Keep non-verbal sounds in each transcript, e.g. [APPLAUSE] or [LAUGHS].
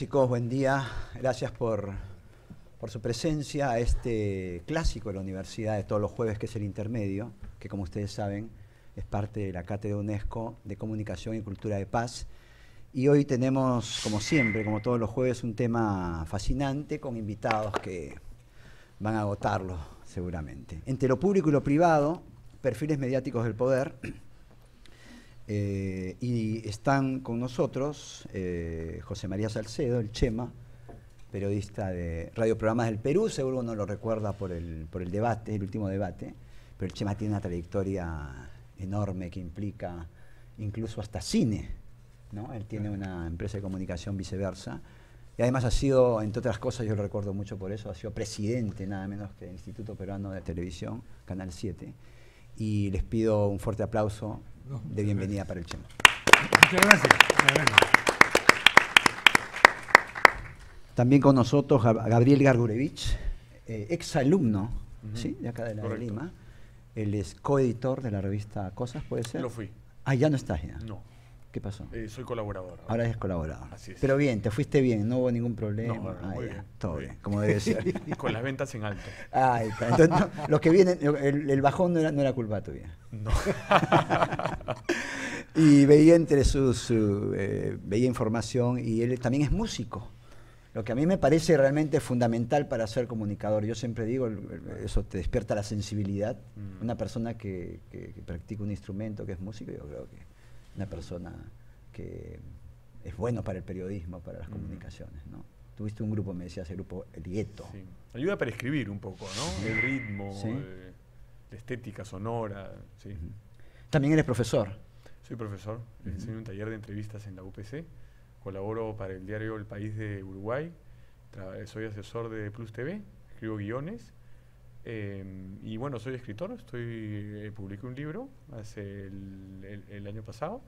Chicos, buen día. Gracias por, por, su presencia a este clásico de la universidad de todos los jueves, que es el intermedio, que como ustedes saben es parte de la Cátedra UNESCO de Comunicación y Cultura de Paz. Y hoy tenemos, como siempre, como todos los jueves, un tema fascinante con invitados que van a agotarlo seguramente. Entre lo público y lo privado, perfiles mediáticos del poder. Eh, y están con nosotros eh, José María Salcedo, el Chema, periodista de Radio Programas del Perú, seguro no lo recuerda por el, por el debate, el último debate, pero el Chema tiene una trayectoria enorme que implica incluso hasta cine, ¿no? Él tiene una empresa de comunicación viceversa. Y además ha sido, entre otras cosas, yo lo recuerdo mucho por eso, ha sido presidente nada menos que del Instituto Peruano de Televisión, Canal 7. Y les pido un fuerte aplauso de bienvenida para el Chema. Muchas gracias. También con nosotros Gabriel Gargurevich, eh, exalumno de acá de Lima. Él es coeditor de la revista Cosas, ¿puede ser? Lo fui. Ah, ya no estás ya. No. ¿Qué pasó? Eh, soy colaborador. Ahora, es colaborador. Pero bien, te fuiste bien, no hubo ningún problema. todo bien. como debe ser. [LAUGHS] Con las ventas en alto. los que vienen, el, bajón no era, culpa tuya. No. [LAUGHS] y veía entre sus, eh, veía información y él también es músico. Lo que a mí me parece realmente fundamental para ser comunicador, yo siempre digo, eso te despierta la sensibilidad. Mm. Una persona que practica un instrumento que es músico, yo creo que una persona que es bueno para el periodismo, para las mm. comunicaciones, ¿no? Tuviste un grupo, me decías, el grupo El Dieto. Sí. Ayuda para escribir un poco, ¿no? El ritmo, eh, la estética sonora, sí. También eres profesor. Soy profesor, enseño un taller de entrevistas en la UPC, colaboro para el diario El País de Uruguay, soy asesor de Plus TV, escribo guiones Em, y bueno, soy escritor, estoy, eh, publiqué un libro hace el, año pasado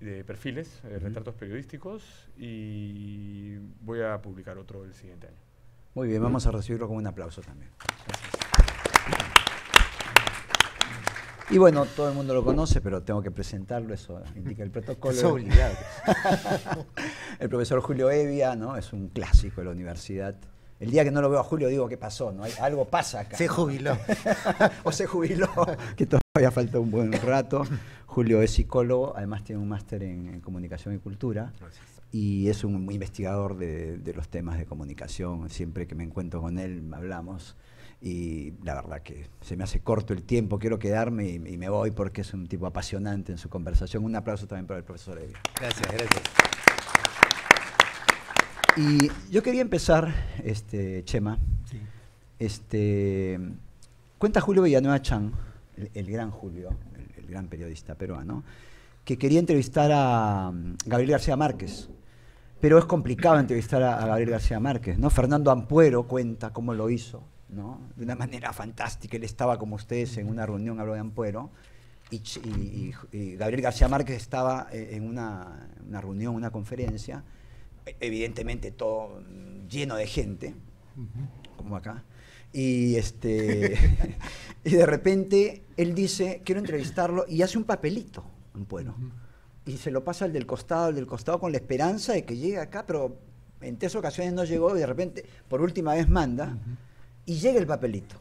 de perfiles, de eh, retratos periodísticos y voy a publicar otro el siguiente año. Muy bien, vamos a recibirlo con un aplauso también. Y bueno, todo el mundo lo conoce, pero tengo que presentarlo, eso indica el protocolo. [LAUGHS] el profesor Julio Evia, ¿no? Es un clásico de la universidad. El día que no lo veo a Julio digo, que pasó? ¿No? Hay, algo pasa acá. Se jubiló. [LAUGHS] o se jubiló, que todavía falta un buen rato. Julio es psicólogo, además tiene un máster en, comunicación y cultura. Y es un investigador de, los temas de comunicación. Siempre que me encuentro con él, hablamos. Y la verdad que se me hace corto el tiempo, quiero quedarme y, me voy porque es un tipo apasionante en su conversación. Un aplauso también para el profesor Evi. Gracias, gracias. Y yo quería empezar este, Chema. Este, cuenta Julio Villanueva Chan, el, gran Julio, el, gran periodista peruano, que quería entrevistar a mm, Gabriel García Márquez. Pero es complicado entrevistar a, Gabriel García Márquez, ¿no? Fernando Ampuero cuenta cómo lo hizo, ¿no? De una manera fantástica. Él estaba, como ustedes, en una reunión, habló de Ampuero, y, Gabriel García Márquez estaba eh, en una reunión, una conferencia, evidentemente todo lleno de gente, como acá. Y, este, [LAUGHS] y de repente él dice, quiero entrevistarlo, y hace un papelito, un bueno. Y se lo pasa al del costado, al del costado, con la esperanza de que llegue acá, pero en tres ocasiones no llegó y de repente, por última vez, manda, y llega el papelito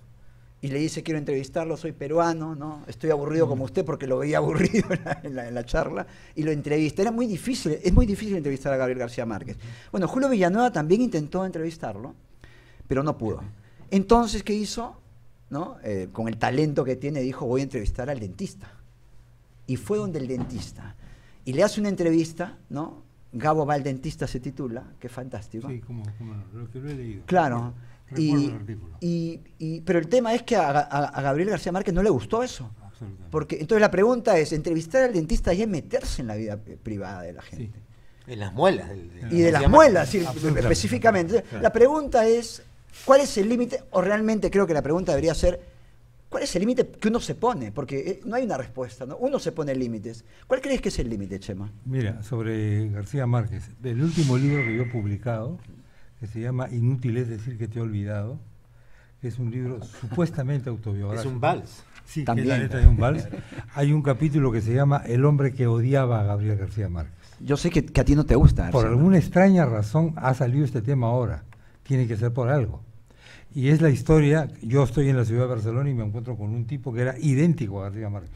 y le dice, quiero entrevistarlo, soy peruano, ¿no? estoy aburrido como mm. usted porque lo veía [LAUGHS] aburrido en la, charla, y lo entrevista. Era muy difícil, es muy difícil entrevistar a Gabriel García Márquez. Bueno, Julio Villanueva también intentó entrevistarlo, pero no pudo. Entonces, ¿qué hizo? ¿No? Eh, con el talento que tiene, dijo, voy a entrevistar al dentista. Y fue donde el dentista. Y le hace una entrevista, ¿no? Gabo va al dentista se titula, que fantástico. Sí, como, lo que lo he leído. Claro. Y, y, pero el tema es que a, Gabriel García Márquez no le gustó eso. Porque entonces la pregunta es, entrevistar al dentista y es meterse en la vida privada de la gente. En las muelas. y de las muelas, específicamente. La pregunta es, ¿cuál es el límite? O realmente creo que la pregunta debería ser, ¿cuál es el límite que uno se pone? Porque eh, no hay una respuesta, ¿no? Uno se pone límites. ¿Cuál crees que es el límite, Chema? Mira, sobre García Márquez, el último libro que yo he publicado, que se llama Inútil es decir que te he olvidado, es un libro supuestamente autobiográfico. Es un vals. Sí, También. que la letra de un vals. Hay un capítulo que se llama El hombre que odiaba a Gabriel García Márquez. Yo sé que, a ti no te gusta. Por alguna extraña razón ha salido este tema ahora. Tiene que ser por algo. Y es la historia, yo estoy en la ciudad de Barcelona y me encuentro con un tipo que era idéntico a García Márquez.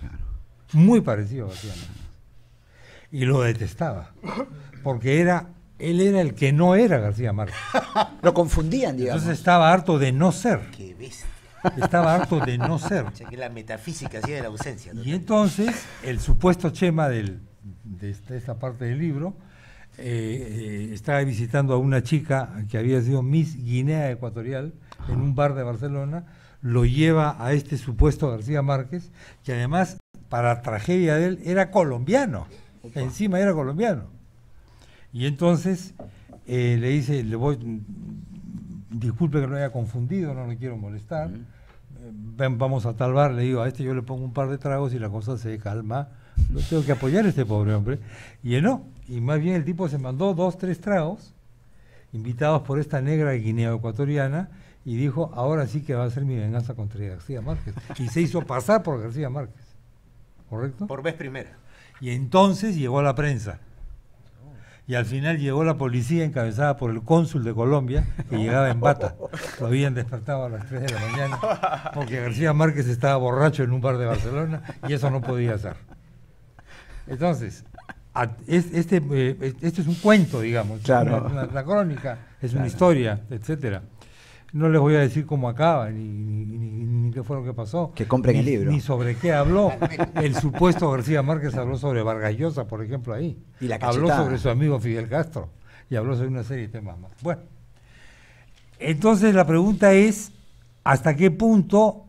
Muy parecido a García Márquez. Y lo detestaba, porque era él era el que no era García Márquez. [LAUGHS] Lo confundían, digamos. Entonces estaba harto de no ser. Qué bestia. Estaba harto de no ser. [LAUGHS] la metafísica hacía de la ausencia. Y entonces, el supuesto Chema de este, esta, parte del libro eh, eh, estaba visitando a una chica que había sido Miss Guinea Ecuatorial en un bar de Barcelona, lo lleva a este supuesto García Márquez, que además, para tragedia de él, era colombiano. Encima era colombiano. Y entonces eh, le dice, le voy, disculpe que lo haya confundido, no le quiero molestar, eh, vamos a tal bar, le digo, a este yo le pongo un par de tragos y la cosa se calma, no tengo que apoyar a este pobre hombre. Y él no, y más bien el tipo se mandó dos, tres tragos, invitados por esta negra guinea ecuatoriana, y dijo, ahora sí que va a ser mi venganza contra García Márquez. Y se hizo pasar por García Márquez, ¿correcto? Por vez primera. Y entonces llegó a la prensa y al final llegó la policía encabezada por el cónsul de Colombia, que llegaba en bata. Lo habían despertado a las 3 de la mañana, porque García Márquez estaba borracho en un bar de Barcelona y eso no podía ser. Entonces, este, eh, este, es un cuento, digamos, La crónica, es una historia, etcétera. No les voy a decir cómo acaba, ni, ni, qué fue lo que pasó. Que compren el libro. Ni sobre qué habló. [LAUGHS] el supuesto García Márquez habló sobre Vargas Llosa, por ejemplo, ahí. Y la habló sobre su amigo Fidel Castro. Y habló sobre una serie de temas más. Bueno. Entonces la pregunta es, ¿hasta qué punto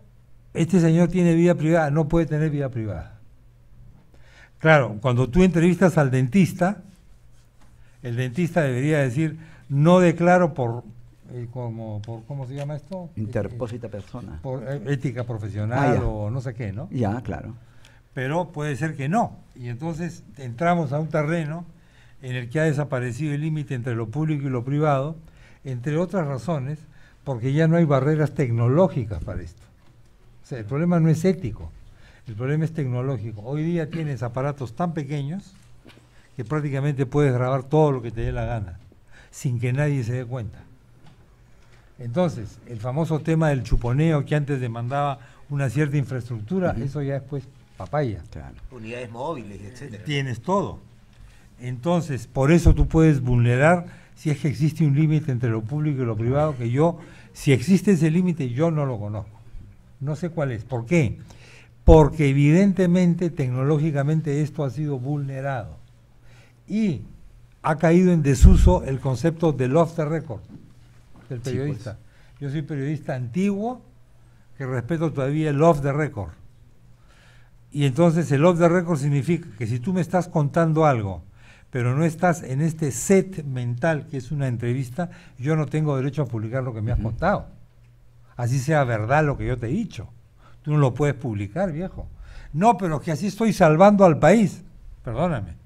este señor tiene vida privada? No puede tener vida privada. Claro, cuando tú entrevistas al dentista, el dentista debería decir, no declaro por, como por cómo se llama esto interpósita eh, persona por eh, ética profesional ah, o no sé qué no ya claro pero puede ser que no y entonces entramos a un terreno en el que ha desaparecido el límite entre lo público y lo privado entre otras razones porque ya no hay barreras tecnológicas para esto o sea el problema no es ético el problema es tecnológico hoy día tienes aparatos tan pequeños que prácticamente puedes grabar todo lo que te dé la gana sin que nadie se dé cuenta. Entonces, el famoso tema del chuponeo que antes demandaba una cierta infraestructura, eso ya después papaya. Unidades móviles, etcétera. Tienes todo. Entonces, por eso tú puedes vulnerar si es que existe un límite entre lo público y lo privado, que yo, si existe ese límite, yo no lo conozco. No sé cuál es. ¿Por qué? Porque evidentemente, tecnológicamente, esto ha sido vulnerado. Y ha caído en desuso el concepto de loft record. El pues. periodista. Yo soy periodista antiguo que respeto todavía el off the record. Y entonces el off the record significa que si tú me estás contando algo, pero no estás en este set mental que es una entrevista, yo no tengo derecho a publicar lo que me has contado. Así sea verdad lo que yo te he dicho. Tú no lo puedes publicar, viejo. No, pero que así estoy salvando al país. Perdóname.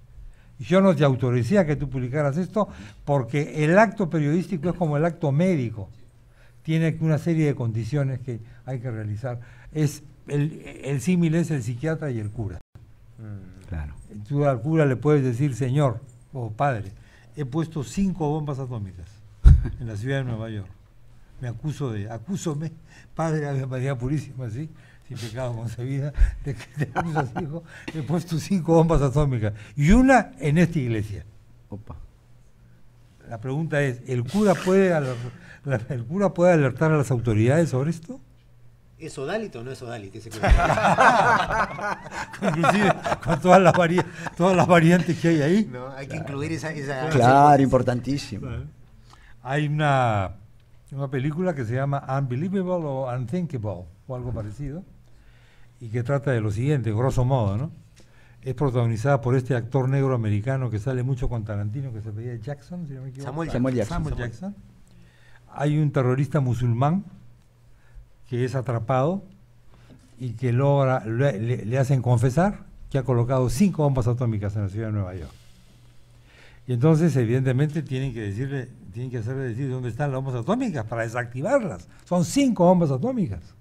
Yo no te autoricía que tú publicaras esto porque el acto periodístico es como el acto médico. Tiene una serie de condiciones que hay que realizar. Es el, símil es el psiquiatra y el cura. Mm. Claro. Tú al cura le puedes decir, señor o padre, he puesto cinco bombas atómicas en la ciudad de Nueva York. Me acuso de, acúsome, padre mi María Purísima, ¿sí? sin pecado concebida, de que te tus he puesto cinco bombas atómicas y una en esta iglesia. Opa. La pregunta es, ¿el cura puede alertar, el cura puede alertar a las autoridades sobre esto? ¿Es odalito o no es odalito ese [LAUGHS] Inclusive con todas las, todas las variantes que hay ahí. No, hay que incluir esa... esa claro, importantísimo. Hay una, una película que se llama Unbelievable o Unthinkable o algo parecido y que trata de lo siguiente, grosso modo, ¿no? Es protagonizada por este actor negro americano que sale mucho con Tarantino, que se pedía Jackson, si no me Samuel, Jackson. Samuel Jackson. Hay un terrorista musulmán que es atrapado y que logra, le, hacen confesar que ha colocado cinco bombas atómicas en la ciudad de Nueva York. Y entonces, evidentemente, tienen que decirle, tienen que hacerle decir dónde están las bombas atómicas para desactivarlas. Son cinco bombas atómicas.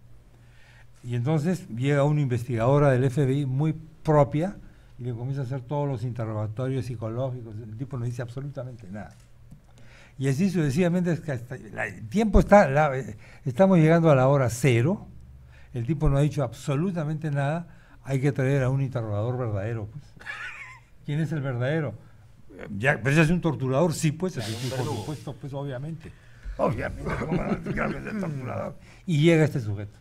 Y entonces llega una investigadora del FBI muy propia y le comienza a hacer todos los interrogatorios psicológicos. El tipo no dice absolutamente nada. Y así sucesivamente, es que el tiempo está, eh, estamos llegando a la hora cero, el tipo no ha dicho absolutamente nada, hay que traer a un interrogador verdadero. Pues. [LAUGHS] ¿Quién es el verdadero? Ya, pero es un torturador, sí, pues, por supuesto, pues, obviamente. Obviamente, Y llega este sujeto.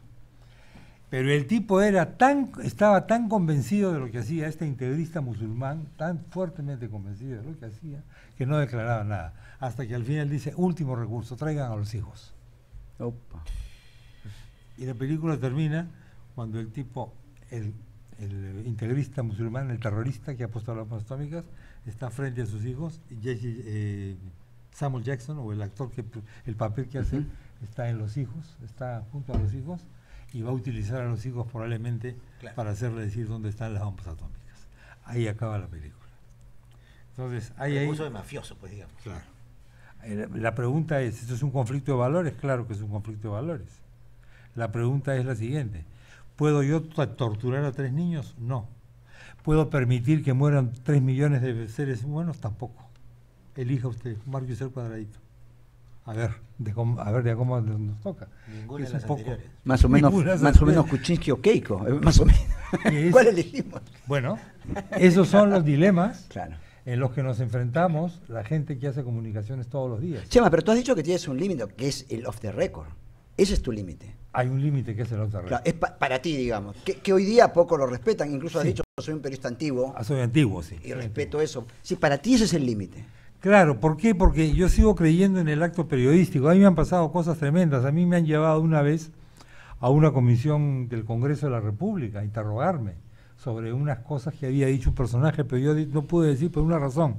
Pero el tipo era tan, estaba tan convencido de lo que hacía, este integrista musulmán, tan fuertemente convencido de lo que hacía, que no declaraba nada. Hasta que al final dice, último recurso, traigan a los hijos. Opa. Y la película termina cuando el tipo, el, integrista musulmán, el terrorista que ha puesto las bombas atómicas, está frente a sus hijos, y Jesse, eh, Samuel Jackson, o el actor que el papel que hace, está en los hijos, está junto a los hijos y va a utilizar a los hijos probablemente para hacerle decir dónde están las bombas atómicas. Ahí acaba la película. Entonces, hay ahí... uso de mafioso, pues digamos. Claro. Eh, la pregunta es, ¿esto es un conflicto de valores? Claro que es un conflicto de valores. La pregunta es la siguiente, ¿puedo yo torturar a tres niños? No. ¿Puedo permitir que mueran tres millones de seres humanos? Tampoco. Elija usted, marque el cuadradito a ver de a ver de cómo nos toca. poco, Más o menos, más o menos Kuczynski o Keiko, eh, más o menos. ¿Cuál elegimos? Bueno, esos son los dilemas en los que nos enfrentamos la gente que hace comunicaciones todos los días. Chema, pero tú has dicho que tienes un límite, que es el off the record. Ese es tu límite. Hay un límite que es el off the record. es para ti, digamos, que, hoy día poco lo respetan, incluso has dicho que soy un periodista antiguo. Ah, soy antiguo, sí. Y respeto eso. Sí, para ti ese es el límite. Claro, ¿por qué? Porque yo sigo creyendo en el acto periodístico. A mí me han pasado cosas tremendas. A mí me han llevado una vez a una comisión del Congreso de la República a interrogarme sobre unas cosas que había dicho un personaje, pero yo no pude decir por una razón.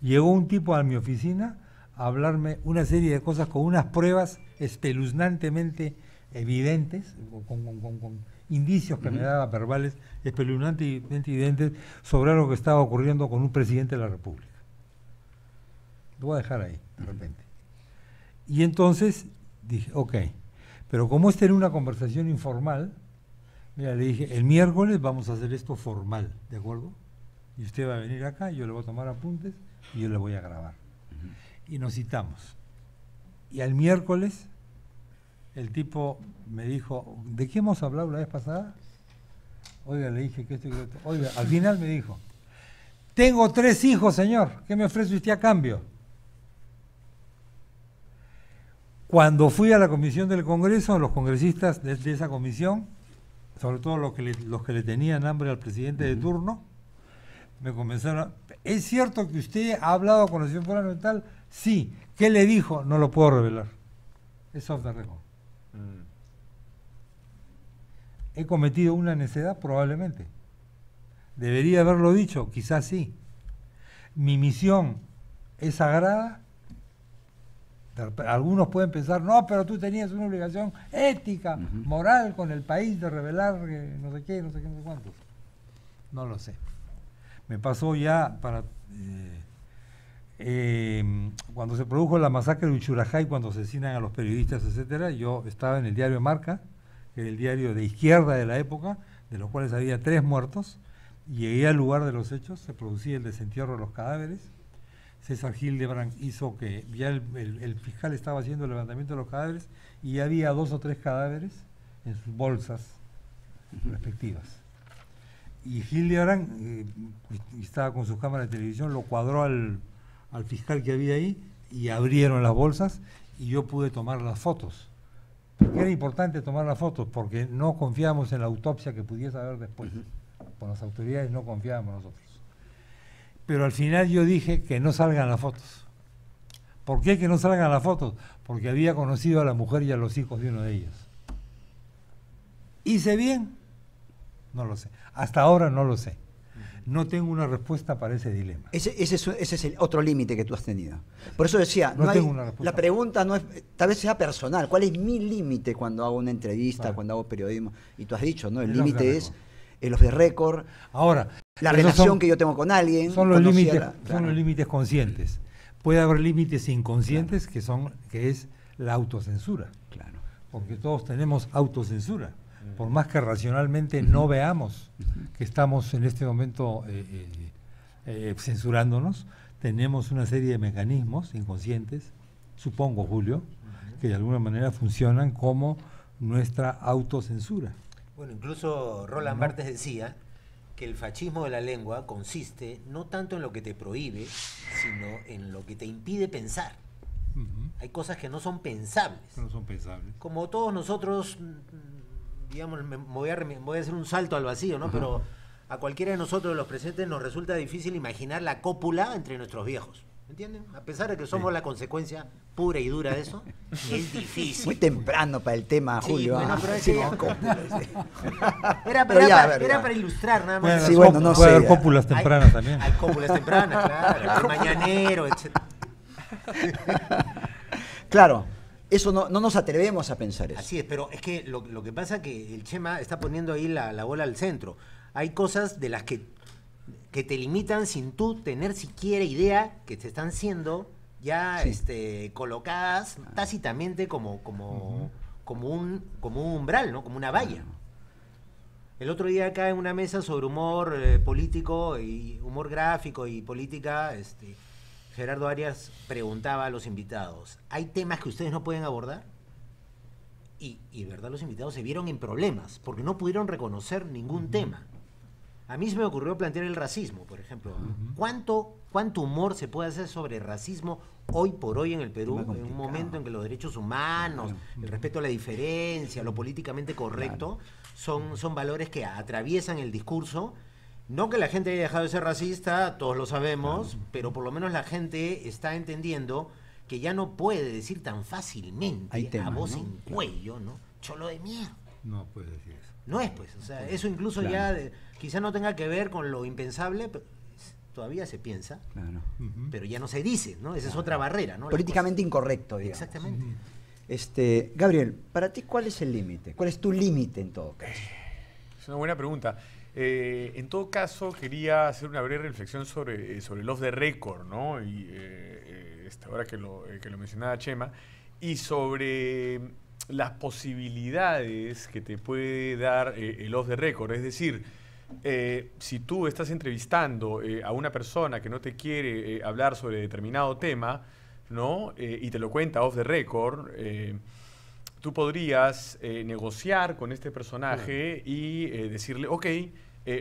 Llegó un tipo a mi oficina a hablarme una serie de cosas con unas pruebas espeluznantemente evidentes, con, indicios que me daba verbales espeluznantemente evidentes sobre lo que estaba ocurriendo con un presidente de la República. Lo voy a dejar ahí, de repente. Y entonces dije, ok, pero como esta era una conversación informal, mira, le dije, el miércoles vamos a hacer esto formal, ¿de acuerdo? Y usted va a venir acá, yo le voy a tomar apuntes y yo le voy a grabar. Y nos citamos. Y al miércoles el tipo me dijo, ¿de qué hemos hablado la vez pasada? Oiga, le dije que esto y Oiga, al final me dijo, tengo tres hijos, señor, ¿qué me ofrece usted a cambio? Cuando fui a la comisión del Congreso, los congresistas de, esa comisión, sobre todo los que, le, los que le tenían hambre al presidente de turno, me comenzaron. ¿Es cierto que usted ha hablado con la señora fundamental? Sí. ¿Qué le dijo? No lo puedo revelar. Es off the record. Mm. ¿He cometido una necedad? Probablemente. ¿Debería haberlo dicho? Quizás sí. ¿Mi misión es sagrada? Algunos pueden pensar, no, pero tú tenías una obligación ética, moral con el país de revelar eh, no sé qué, no sé qué, no sé cuánto. No lo sé. Me pasó ya para... Eh, em, cuando se produjo la masacre de Uchurajay, cuando asesinan a los periodistas, etcétera, yo estaba en el diario Marca, que era el diario de izquierda de la época, de los cuales había tres muertos. Llegué al lugar de los hechos, se producía el desentierro de los cadáveres César Hildebrand hizo que ya el, fiscal estaba haciendo el levantamiento de los cadáveres y había dos o tres cadáveres en sus bolsas respectivas. Y Hildebrand eh, estaba con su cámara de televisión, lo cuadró al, fiscal que había ahí y abrieron las bolsas y yo pude tomar las fotos. era importante tomar las fotos porque no confiábamos en la autopsia que pudiese haber después. Con las autoridades no confiábamos nosotros pero al final yo dije que no salgan las fotos. ¿Por qué que no salgan las fotos? Porque había conocido a la mujer y a los hijos de uno de ellos. ¿Hice bien? No lo sé. Hasta ahora no lo sé. No tengo una respuesta para ese dilema. Ese, es, el otro límite que tú has tenido. Por eso decía, no, tengo una respuesta. la pregunta no es, tal vez sea personal, ¿cuál es mi límite cuando hago una entrevista, cuando hago periodismo? Y tú has dicho, ¿no? El límite es en eh, los de récord. Ahora. La relación que yo tengo con alguien. Son los límites, límites conscientes. Puede haber límites inconscientes que son, que es la autocensura. Claro. Porque todos tenemos autocensura. Mm. Por más que racionalmente no veamos que estamos en este momento eh, eh, censurándonos, tenemos una serie de mecanismos inconscientes, supongo, Julio, que de alguna manera funcionan como nuestra autocensura. Bueno, incluso Roland Barthes decía que el fascismo de la lengua consiste no tanto en lo que te prohíbe, sino en lo que te impide pensar. Hay cosas que no son pensables. No son pensables. Como todos nosotros, mm, digamos, voy, a, hacer un salto al vacío, ¿no? Pero a cualquiera de nosotros, los presentes, nos resulta difícil imaginar la cópula entre nuestros viejos. ¿Entienden? A pesar de que somos la consecuencia pura y dura de eso, [LAUGHS] es difícil. Muy temprano para el tema, Julio. Bueno, ah, pero Era, era, para, ilustrar nada más. no puede haber ah. cópulas tempranas también. Hay cópulas tempranas, [LAUGHS] claro. el mañanero, etc. [LAUGHS] claro. Eso no, no, nos atrevemos a pensar eso. Así es, pero es que lo, lo que pasa es que el Chema está poniendo ahí la, la bola al centro. Hay cosas de las que que te limitan sin tú tener siquiera idea que te están siendo ya este, colocadas ah. tácitamente como, como, como, un, como un umbral, ¿no? Como una valla. El otro día acá en una mesa sobre humor eh, político y humor gráfico y política, este, Gerardo Arias preguntaba a los invitados, ¿hay temas que ustedes no pueden abordar? Y, y verdad, los invitados se vieron en problemas porque no pudieron reconocer ningún tema. A mí se me ocurrió plantear el racismo, por ejemplo. ¿Cuánto, ¿Cuánto humor se puede hacer sobre racismo hoy por hoy en el Perú, en un momento en que los derechos humanos, el respeto a la diferencia, lo políticamente correcto, son, son valores que atraviesan el discurso? No que la gente haya dejado de ser racista, todos lo sabemos, pero por lo menos la gente está entendiendo que ya no puede decir tan fácilmente a voz sin cuello, ¿no? Cholo de mierda. No puede decir eso. No es, pues. O sea, eso incluso ya quizá no tenga que ver con lo impensable, pero todavía se piensa, pero ya no se dice, ¿no? Esa es otra barrera, ¿no? Políticamente incorrecto, digamos. Exactamente. Este, Gabriel, para ti, ¿cuál es el límite? ¿Cuál es tu límite en todo caso? Es una buena pregunta. Eh, en todo caso, quería hacer una breve reflexión sobre, eh, sobre el off the record, ¿no? Y eh, eh esta que lo, que lo mencionaba Chema, y sobre las posibilidades que te puede dar eh, el off the record. Es decir, eh, si tú estás entrevistando eh, a una persona que no te quiere hablar sobre determinado tema, ¿no? y te lo cuenta off the record, tú podrías negociar con este personaje y decirle, ok,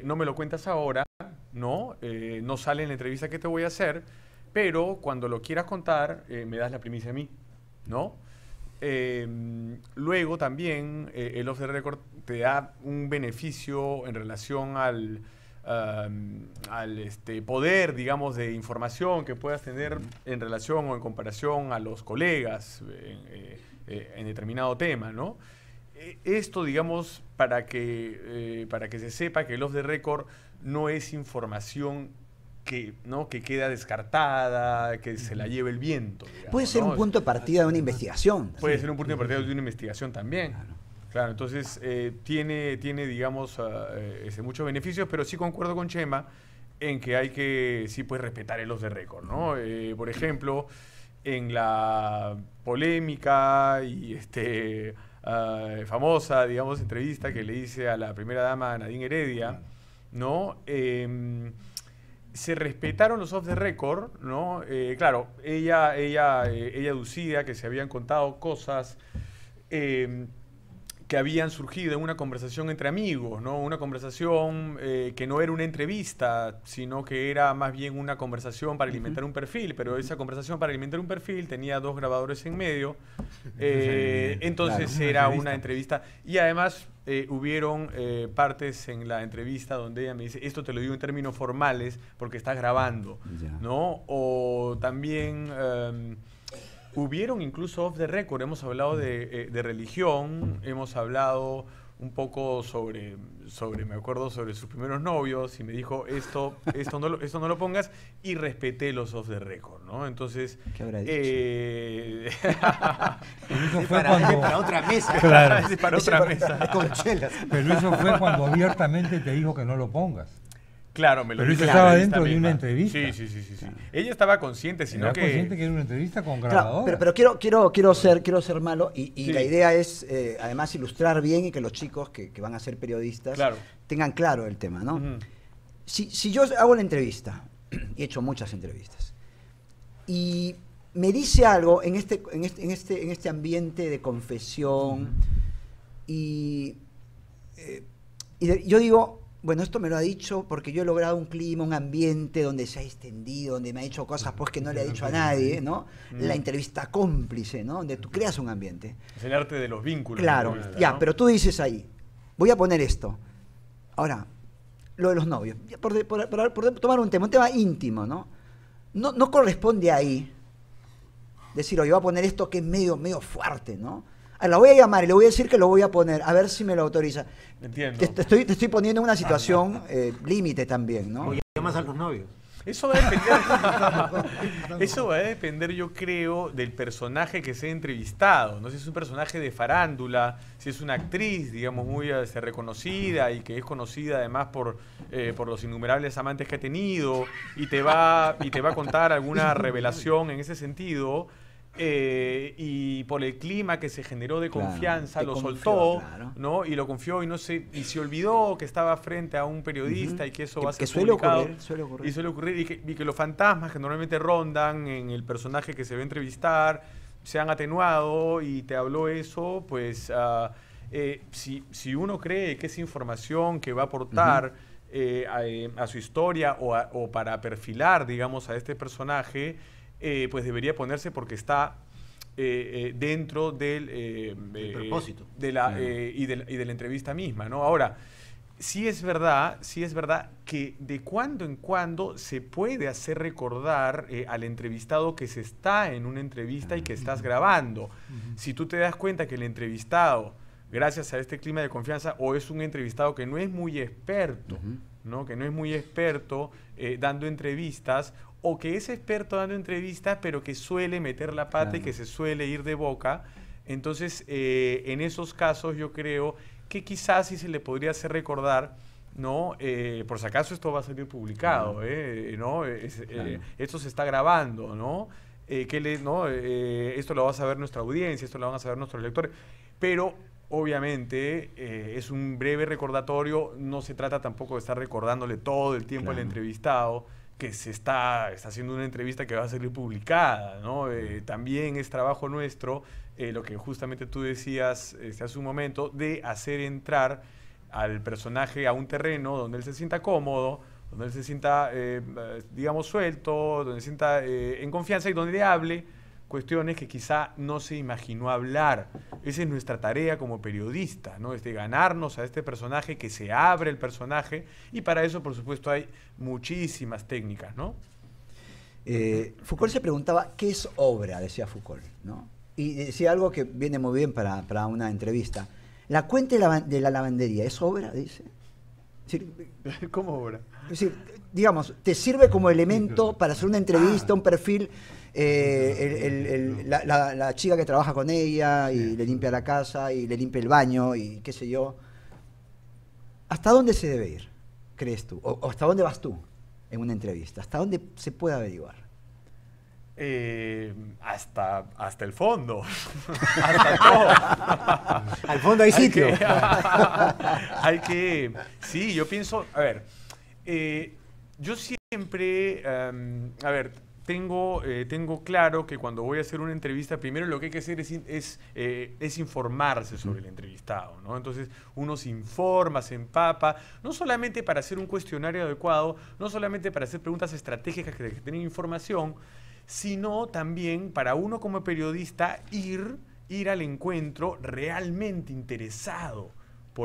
no me lo cuentas ahora, ¿no? no sale en la entrevista que te voy a hacer, pero cuando lo quieras contar, me das la primicia a mí, ¿no? Em, luego también eh, el off the record te da un beneficio en relación al, al este, poder, digamos, de información que puedas tener en relación o en comparación a los colegas en eh, eh, determinado tema, e, Esto, digamos, para que, para que se sepa que el off the record no es información que, ¿no? que queda descartada, que se la lleve el viento. puede ser un punto de partida de una investigación. Puede ser un punto de partida de una investigación también. Claro, entonces eh, tiene, tiene, digamos, ah, eh, muchos beneficios, pero sí concuerdo con Chema en que hay que, sí, pues respetar el los de récord, ¿no? Eh, por ejemplo, en la polémica y este, ah, famosa, digamos, entrevista que le hice a la primera dama Nadine Heredia, ¿no? Em, se respetaron los off the record, ¿no? Eh, claro, ella, ella, eh, ella aducía que se habían contado cosas. Eh, que habían surgido en una conversación entre amigos, ¿no? Una conversación eh, que no era una entrevista, sino que era más bien una conversación para alimentar un perfil, pero esa conversación para alimentar un perfil tenía dos grabadores en medio, [LAUGHS] eh, entonces era una entrevista. Y además eh, hubieron partes en la entrevista donde ella me dice, esto te lo digo en términos formales porque estás grabando, ¿no? O también... Em, hubieron incluso off the record, hemos hablado eh, de, religión, hemos hablado un poco sobre, sobre, me acuerdo, sobre sus primeros novios y me dijo, esto, esto, no, lo, esto no lo pongas y respeté los off the record, ¿no? Entonces... ¿Qué habrá dicho? Eh, [LAUGHS] [LAUGHS] para, otra mesa. [LAUGHS] Pero eso fue cuando abiertamente te dijo que no lo pongas. Claro, me lo Pero ella estaba dentro de una entrevista. Sí, sí, sí. Ella estaba consciente, sino Era que... consciente que era una entrevista con Grabador? pero, quiero, quiero, quiero, ser, quiero ser malo y, la idea es, eh, además, ilustrar bien y que los chicos que, van a ser periodistas tengan claro el tema, ¿no? si, yo hago la entrevista, [CLEARS THROAT] he hecho muchas entrevistas, y me dice algo en este, en este, en este, este ambiente de confesión. Y, eh, yo digo, bueno, esto me lo ha dicho porque yo he logrado un clima, un ambiente donde se ha extendido, donde me ha hecho cosas pues que no le ha dicho a nadie, ¿no? Mm. La entrevista cómplice, ¿no? Donde tú creas un ambiente. Es el arte de los vínculos. Claro, ya, pero tú dices ahí, voy a poner esto. Ahora, lo de los novios, por, tomar un tema, un tema íntimo, ¿no? No, corresponde ahí decir, oye, voy a poner esto que es medio, medio fuerte, ¿no? Ah, la voy a llamar y le voy a decir que lo voy a poner, a ver si me lo autoriza. Entiendo. Te, estoy, te estoy poniendo en una situación eh, límite también, ¿no? O llamas a los novios. Eso va a depender. [LAUGHS] eso va a depender, yo creo, del personaje que sea entrevistado. No si es un personaje de farándula, si es una actriz, digamos, muy este, reconocida y que es conocida además por, eh, por los innumerables amantes que ha tenido y te va y te va a contar alguna revelación en ese sentido. Eh, y por el clima que se generó de confianza, lo soltó, ¿no? Y lo confió y no se, y se olvidó que estaba frente a un periodista y que eso va a ser suele publicado. Ocurrir, suele Y que, los fantasmas que normalmente rondan en el personaje que se va a entrevistar se han atenuado y te habló eso, pues ah, eh, si, uno cree que esa información que va a aportar eh, a, su historia o, o para perfilar, digamos, a este personaje, eh, pues debería ponerse porque está eh, eh, dentro del propósito de la, y, de, la entrevista misma, ¿no? Ahora, sí es verdad, sí es verdad que de cuando en cuando se puede hacer recordar al entrevistado que se está en una entrevista y que estás grabando. Si tú te das cuenta que el entrevistado, gracias a este clima de confianza, o es un entrevistado que no es muy experto, ¿no? que no es muy experto dando entrevistas, o que es experto dando entrevistas, pero que suele meter la pata y que se suele ir de boca. Entonces, eh, en esos casos yo creo que quizás sí se le podría hacer recordar, ¿no? Eh, por si acaso esto va a salir publicado, eh, ¿no? esto se está grabando, ¿no? que ¿no? esto lo va a saber nuestra audiencia, esto lo van a saber nuestros lectores. Pero obviamente es un breve recordatorio, no se trata tampoco de estar recordándole todo el tiempo al entrevistado que se está, haciendo una entrevista que va a salir publicada, ¿no? Eh, también es trabajo nuestro, eh, lo que justamente tú decías este, hace un momento, de hacer entrar al personaje a un terreno donde él se sienta cómodo, donde él se sienta, eh, digamos, suelto, donde se sienta en confianza y donde le hable cuestiones que quizá no se imaginó hablar. Esa es nuestra tarea como periodista, ¿no? Es de ganarnos a este personaje, que se abre el personaje, y para eso, por supuesto, hay muchísimas técnicas, ¿no? Eh, Foucault se preguntaba, ¿qué es obra? decía Foucault, ¿no? Y decía algo que viene muy bien para, una entrevista. La cuenta de la lavandería es obra, dice. [LAUGHS] ¿Cómo obra? Es decir, digamos, te sirve como elemento para hacer una entrevista, ah. un perfil. Eh, la, chica que trabaja con ella y le limpia la casa y le limpia el baño y qué sé yo. ¿Hasta dónde se debe ir, crees tú? o hasta dónde vas tú en una entrevista? ¿Hasta dónde se puede averiguar? Eh, hasta, hasta el fondo. [LAUGHS] hasta todo. [LAUGHS] Al fondo hay sitio. [LAUGHS] Hay que, hay Sí, yo pienso. A ver. Eh, yo siempre. Em, a ver. Tengo, eh, tengo claro que cuando voy a hacer una entrevista, primero lo que hay que hacer es, es, informarse sobre el entrevistado, ¿no? Entonces uno se informa, se empapa, no solamente para hacer un cuestionario adecuado, no solamente para hacer preguntas estratégicas que tienen información, sino también para uno como periodista ir, ir al encuentro realmente interesado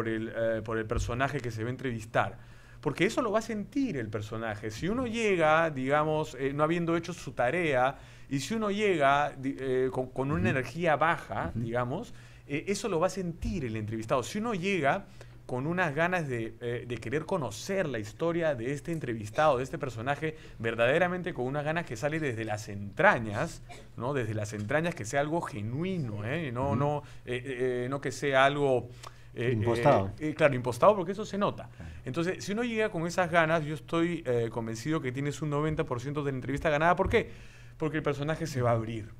eh, por el, personaje que se va a entrevistar. Porque eso lo va a sentir el personaje. Si uno llega, digamos, eh, no habiendo hecho su tarea, y si uno llega eh, con, una energía baja, digamos, eso lo va a sentir el entrevistado. Si uno llega con unas ganas eh, de, querer conocer la historia de este entrevistado, de este personaje, verdaderamente con unas ganas que sale desde las entrañas, ¿no? Desde las entrañas que sea algo genuino, ¿eh? No, no, eh, no que sea algo... impostado. claro, impostado porque eso se nota. Entonces, si uno llega con esas ganas, yo estoy convencido que tienes un 90% de la entrevista ganada. ¿Por qué? Porque el personaje se va a abrir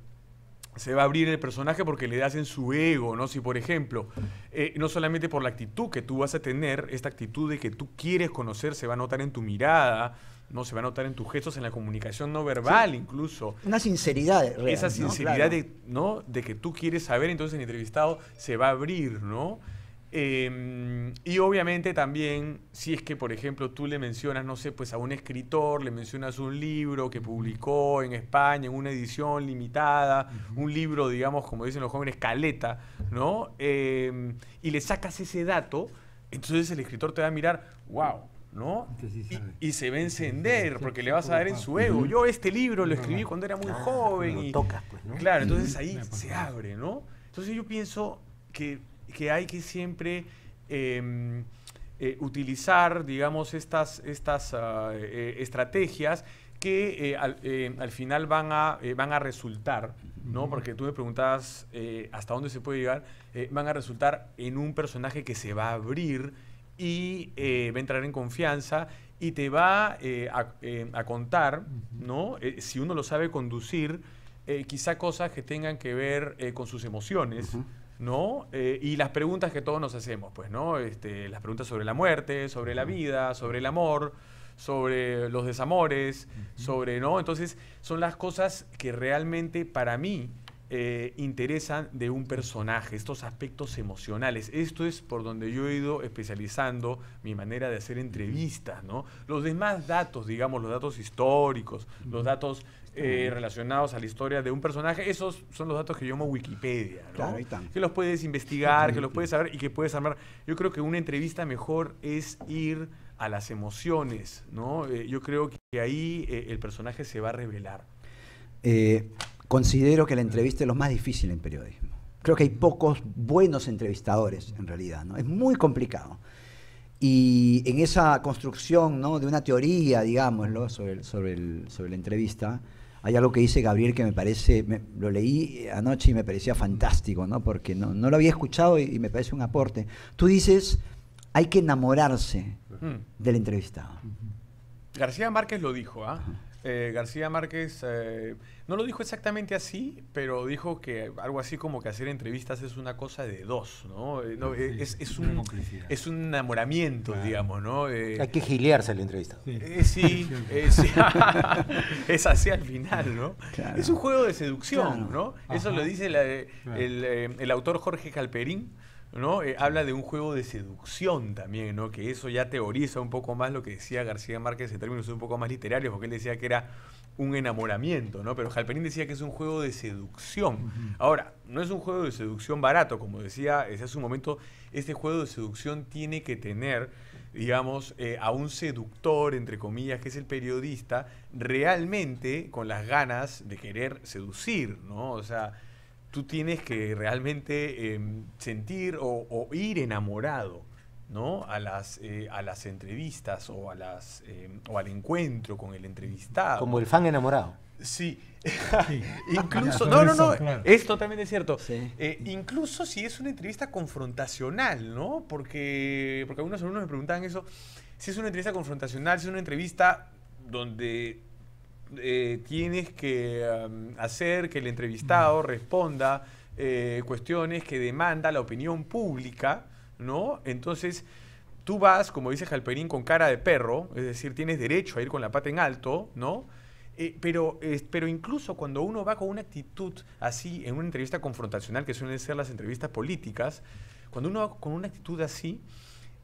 se va a abrir el personaje porque le das en su ego, ¿no? Si, por ejemplo, eh, no solamente por la actitud que tú vas a tener, esta actitud de que tú quieres conocer se va a notar en tu mirada, ¿no? Se va a notar en tus gestos, en la comunicación no verbal incluso. Una sinceridad Esa sinceridad De, ¿no? de que tú quieres saber, entonces el entrevistado se va a abrir, ¿no? Em, y obviamente también, si es que, por ejemplo, tú le mencionas, no sé, pues a un escritor, le mencionas un libro que publicó en España, en una edición limitada, un libro, digamos, como dicen los jóvenes, caleta, ¿no? Em, y le sacas ese dato, entonces el escritor te va a mirar, wow, ¿no? Este y, se va a este encender, porque le vas a dar en su ego. Yo este libro lo escribí cuando era muy joven. y pues, Claro, entonces ahí se abre, ¿no? Entonces yo pienso que que hay que siempre em, eh, utilizar, digamos, estas, estas ah, eh, eh, estrategias que al, final van a, van a resultar, ¿no? Porque tú me preguntabas hasta dónde se puede llegar, van a resultar en un personaje que se va a abrir y va a entrar en confianza y te va a, contar, ¿no? si uno lo sabe conducir, quizá cosas que tengan que ver con sus emociones. ¿no? Eh, y las preguntas que todos nos hacemos, pues, ¿no? Este, las preguntas sobre la muerte, sobre la vida, sobre el amor, sobre los desamores, sobre, ¿no? Entonces, son las cosas que realmente para mí eh, interesan de un personaje, estos aspectos emocionales. Esto es por donde yo he ido especializando mi manera de hacer entrevistas, ¿no? Los demás datos, digamos, los datos históricos, los datos eh, relacionados a la historia de un personaje, esos son los datos que yo llamo Wikipedia, Que los puedes investigar, que los puedes saber y que puedes armar. Yo creo que una entrevista mejor es ir a las emociones, ¿no? Eh, yo creo que ahí el personaje se va a revelar. Eh, considero que la entrevista es lo más difícil en periodismo. Creo que hay pocos buenos entrevistadores en realidad, ¿no? Es muy complicado. Y en esa construcción de una teoría, digámoslo, sobre, sobre, la entrevista, hay algo que dice Gabriel que me parece, lo leí anoche y me parecía fantástico, ¿no? porque no, lo había escuchado y, me parece un aporte. Tú dices, hay que enamorarse del entrevistado. García Márquez lo dijo, ¿ah? Eh, García Márquez eh, no lo dijo exactamente así, pero dijo que algo así como que hacer entrevistas es una cosa de dos, ¿no? Eh, es, un, enamoramiento, digamos, ¿no? Hay que gilearse la entrevista. Sí, [LAUGHS] [LAUGHS] es así al final, ¿no? Es un juego de seducción, ¿no? Eso lo dice el, autor Jorge Calperín. Eh, habla de un juego de seducción también, ¿no? Que eso ya teoriza un poco más lo que decía García Márquez en términos un poco más literarios, porque él decía que era un enamoramiento, ¿no? Pero Jalperín decía que es un juego de seducción. Ahora, no es un juego de seducción barato, como decía hace un momento, este juego de seducción tiene que tener, digamos, eh, a un seductor, entre comillas, que es el periodista, realmente con las ganas de querer seducir, ¿no? O sea, tú tienes que realmente em, sentir o, ir enamorado. ¿no? A, las, eh, a las entrevistas o, las, em, o al encuentro con el entrevistado. Como el fan enamorado. Sí. [LAUGHS] incluso, no, no, no, también es cierto. Eh, incluso si es una entrevista confrontacional, ¿no? Porque, porque algunos alumnos me preguntaban eso, si es una entrevista confrontacional, si es una entrevista donde eh, tienes que um, hacer que el entrevistado mm. responda eh, cuestiones que demanda la opinión pública, ¿no? Entonces, tú vas, como dice Jalperín, con cara de perro, es decir, tienes derecho a ir con la pata en alto, ¿no? Eh, pero, pero incluso cuando uno va con una actitud así en una entrevista confrontacional, que suelen ser las entrevistas políticas, cuando uno va con una actitud así,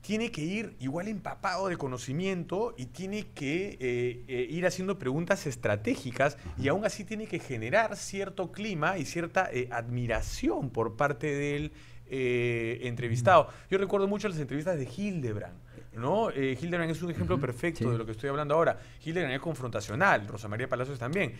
tiene que ir igual empapado de conocimiento y tiene que eh, eh, ir haciendo preguntas estratégicas y aún así tiene que generar cierto clima y cierta eh, admiración por parte del entrevistado. Yo recuerdo mucho las entrevistas de Hildebrand. ¿no? Hildebrand es un ejemplo perfecto de lo que estoy hablando ahora. Hildebrand es confrontacional, Rosa María Palacios también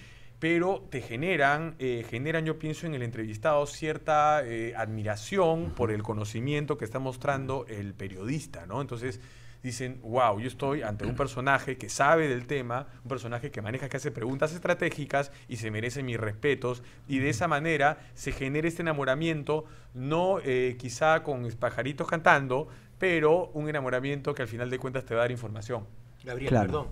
pero te generan, eh, generan, yo pienso en el entrevistado, cierta eh, admiración por el conocimiento que está mostrando el periodista, ¿no? Entonces dicen, wow, yo estoy ante un personaje que sabe del tema, un personaje que maneja, que hace preguntas estratégicas y se merece mis respetos. Y de esa manera se genera este enamoramiento, no eh, quizá con pajaritos cantando, pero un enamoramiento que al final de cuentas te va a dar información. Gabriel,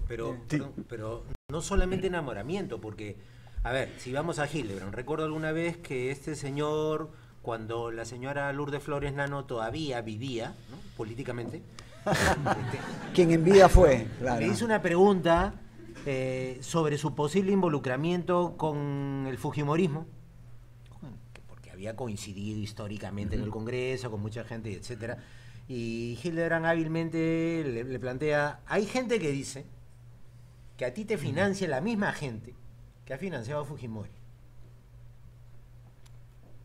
pero, perdón, pero no solamente enamoramiento, porque a ver, si vamos a Hildebrand, recuerdo alguna vez que este señor, cuando la señora Lourdes Flores Nano todavía vivía, políticamente, [LAUGHS] quien en vida fue, claro. Le hizo una pregunta eh, sobre su posible involucramiento con el Fujimorismo, porque había coincidido históricamente en el Congreso con mucha gente, etcétera. Y Hildebrand hábilmente le, plantea, hay gente que dice que a ti te financia la misma gente que ha financiado Fujimori.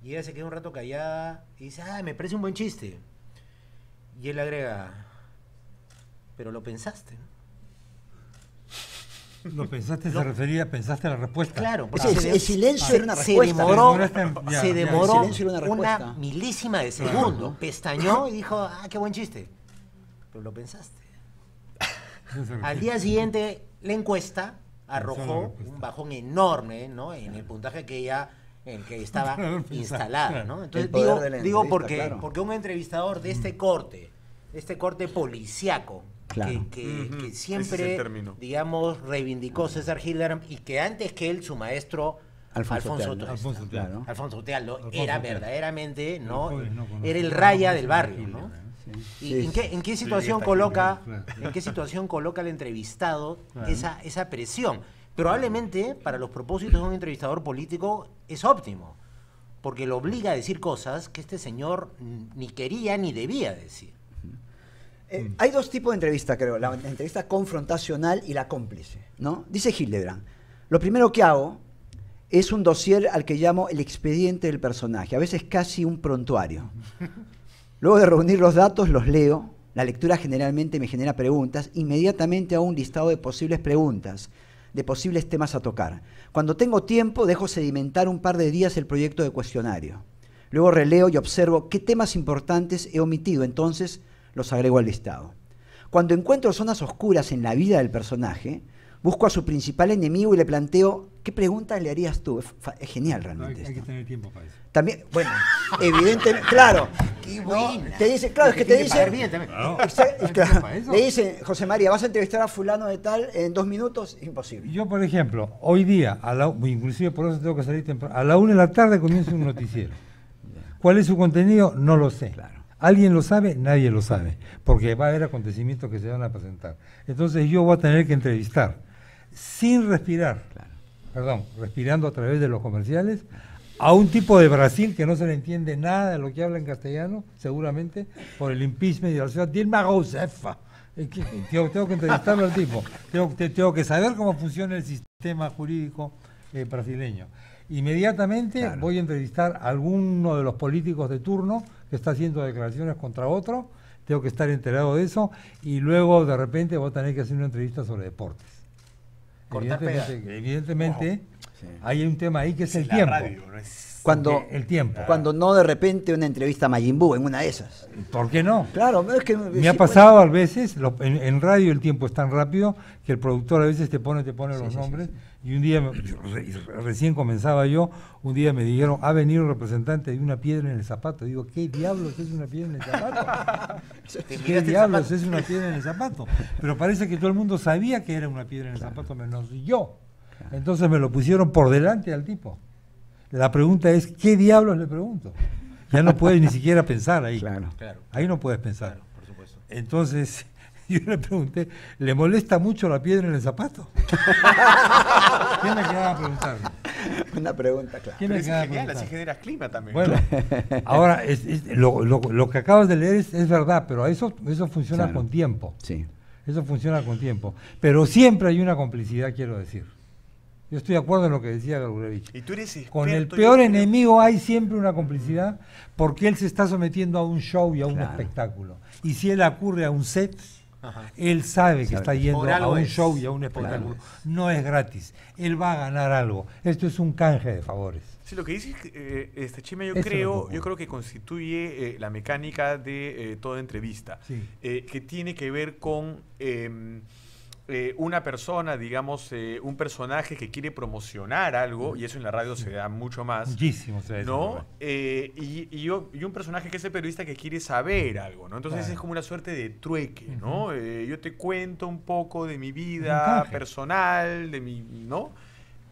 Y ella se queda un rato callada y dice, ah, me parece un buen chiste. Y él agrega, pero lo pensaste, Lo pensaste, se refería, pensaste la respuesta. Claro, porque el, silencio era una respuesta. Se demoró, una, milísima de segundo. Pestañó y dijo, ah, qué buen chiste. Pero lo pensaste. [LAUGHS] Al día siguiente, la encuesta arrojó un bajón enorme ¿no? en el puntaje que ella en que estaba [LAUGHS] instalada. ¿no? Entonces, digo, digo porque, porque un entrevistador de este corte, este corte policiaco, que, que, siempre, digamos, reivindicó César Hitler y que antes que él, su maestro Alfonso, Alfonso, era verdaderamente, era el raya del barrio, ¿no? ¿Y en, qué, situación coloca, en qué situación coloca el entrevistado esa, presión? Probablemente para los propósitos de un entrevistador político es óptimo, porque lo obliga a decir cosas que este señor ni quería ni debía decir. Eh, hay dos tipos de entrevistas, creo, la entrevista confrontacional y la cómplice, ¿no? Dice Hildebrand, lo primero que hago es un dossier al que llamo el expediente del personaje, a veces casi un prontuario. Luego de reunir los datos, los leo. La lectura generalmente me genera preguntas. Inmediatamente hago un listado de posibles preguntas, de posibles temas a tocar. Cuando tengo tiempo, dejo sedimentar un par de días el proyecto de cuestionario. Luego releo y observo qué temas importantes he omitido. Entonces los agrego al listado. Cuando encuentro zonas oscuras en la vida del personaje, busco a su principal enemigo y le planteo ¿Qué pregunta le harías tú? Es, genial realmente. Hay, hay, que tener tiempo para eso. También, bueno, evidentemente, claro. Qué te dice, claro, es que, te dice. Bien, le dicen, José María, vas a entrevistar a fulano de tal en dos minutos, imposible. Yo, por ejemplo, hoy día, a la, inclusive por eso tengo que salir temprano, a la una de la tarde comienza un noticiero. [LAUGHS] ¿Cuál es su contenido? No lo sé. Claro. ¿Alguien lo sabe? Nadie lo sabe, porque va a haber acontecimientos que se van a presentar. Entonces yo voy a tener que entrevistar sin respirar. Claro perdón, respirando a través de los comerciales, a un tipo de Brasil que no se le entiende nada de lo que habla en castellano, seguramente, por el impeachment y la ciudad Dilma Rousseff. Tengo, que entrevistarlo al tipo, tengo, que saber cómo funciona el sistema jurídico eh, brasileño. Inmediatamente voy a entrevistar a alguno de los políticos de turno que está haciendo declaraciones contra otro, tengo que estar enterado de eso y luego de repente voy a tener que hacer una entrevista sobre deportes evidentemente, hay un tema ahí que es el tiempo. cuando, el tiempo. Cuando no de repente una entrevista a Majin en una de esas. ¿Por qué no? Claro, Me ha pasado a veces, en, radio el tiempo es tan rápido que el productor a veces te pone, te pone los nombres y un día, recién comenzaba yo, un día me dijeron, ha venido un representante de una piedra en el zapato. Digo, ¿qué diablos es una piedra en el zapato? [LAUGHS] ¿Qué diablos es una piedra en el zapato? Pero parece que todo el mundo sabía que era una piedra en el zapato, menos yo. Entonces me lo pusieron por delante al tipo. La pregunta es, ¿qué diablos le pregunto? Ya no puedes ni siquiera pensar ahí. Claro. Ahí no puedes pensar. por supuesto. Entonces, [LAUGHS] yo le pregunté, ¿le molesta mucho la piedra en el zapato? [LAUGHS] ¿Quién me quedaba preguntando? Una pregunta, claro. es generas clima también. Bueno, [LAUGHS] ahora, lo, que acabas de leer es, verdad, pero eso, eso funciona con tiempo. Sí. Eso funciona con tiempo. Pero siempre hay una complicidad, quiero decir. Yo estoy de acuerdo en lo que decía Garburevich. Y tú eres Con el peor enemigo hay siempre una complicidad porque él se está sometiendo a un show y a un espectáculo. Y si él acurre a un set, él sabe, que está yendo a un show y a un espectáculo. No es gratis. Él va a ganar algo. Esto es un canje de favores. Sí, lo que dice eh, este Chime, yo creo, yo creo que constituye eh, la mecánica de eh, toda entrevista, que tiene que ver con em, eh, una persona, digamos, eh, un personaje que quiere promocionar algo, y eso en la radio se da mucho más. Muchísimo se da ¿No? Eh, y, yo, un personaje que es el periodista que quiere saber algo, ¿no? Entonces es como una suerte de trueque, ¿no? yo te cuento un poco de mi vida personal, de mi. ¿No?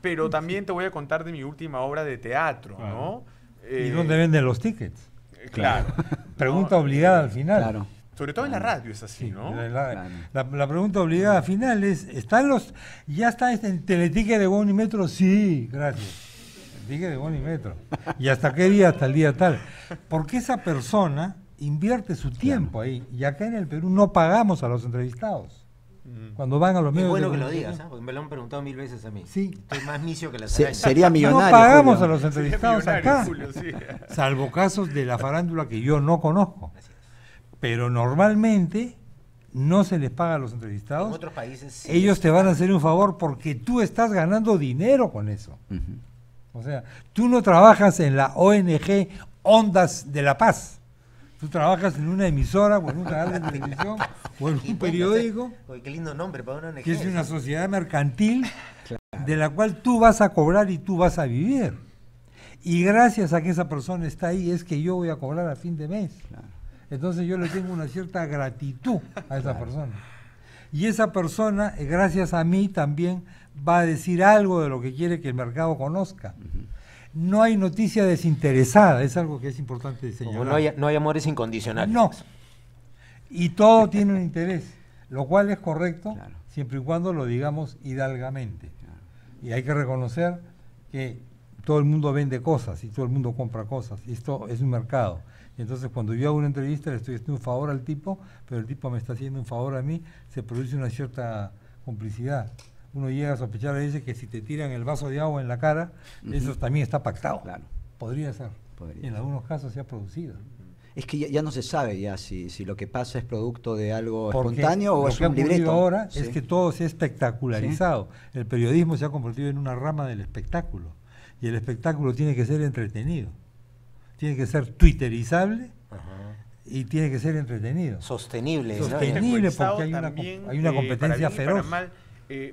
Pero también te voy a contar de mi última obra de teatro, ¿no? ¿Y dónde venden los tickets? Claro. [LAUGHS] Pregunta obligada al final. Claro. Sobre todo en la mm. radio es así, ¿no? La, pregunta obligada mm. final es, ¿están los, ya está este, el de de Metro? Sí, gracias. El de de Metro ¿Y hasta qué día? Hasta el día tal. Porque esa persona invierte su tiempo ahí. Y acá en el Perú no pagamos a los entrevistados. Mm. Cuando van a los medios. Es bueno que lo digas, ¿eh? porque me lo han preguntado mil veces a mí. Sí. más que la Sería millonario. No pagamos a los entrevistados acá. [LAUGHS] Salvo casos de la farándula que yo no conozco. Pero normalmente no se les paga a los entrevistados. En otros países sí Ellos te van a hacer un favor porque tú estás ganando dinero con eso. O sea, tú no trabajas en la ONG Ondas de la Paz. Tú trabajas en una emisora, o en un canal de televisión, o en un periódico. Qué lindo nombre para una ONG. Que es una sociedad mercantil de la cual tú vas a cobrar y tú vas a vivir. Y gracias a que esa persona está ahí es que yo voy a cobrar a fin de mes. Entonces yo le tengo una cierta gratitud a esa persona. Y esa persona, eh, gracias a mí, también va a decir algo de lo que quiere que el mercado conozca. No hay noticia desinteresada, es algo que es importante señalar. No hay, amores incondicionales. No. Y todo tiene un interés, lo cual es correcto siempre y cuando lo digamos hidalgamente. Y hay que reconocer que todo el mundo vende cosas y todo el mundo compra cosas. y Esto es un mercado. Entonces, cuando yo hago una entrevista, le estoy haciendo un favor al tipo, pero el tipo me está haciendo un favor a mí, se produce una cierta complicidad. Uno llega a sospechar a veces que si te tiran el vaso de agua en la cara, eso también está pactado. Claro. Podría ser. en algunos casos se ha producido. Es que ya, no se sabe ya si, si, lo que pasa es producto de algo espontáneo o es un libreto. ahora es que todo se ha espectacularizado. El periodismo se ha convertido en una rama del espectáculo. Y el espectáculo tiene que ser entretenido tiene que ser twitterizable y tiene que ser entretenido. Sostenible. Sostenible porque hay, una, competencia feroz.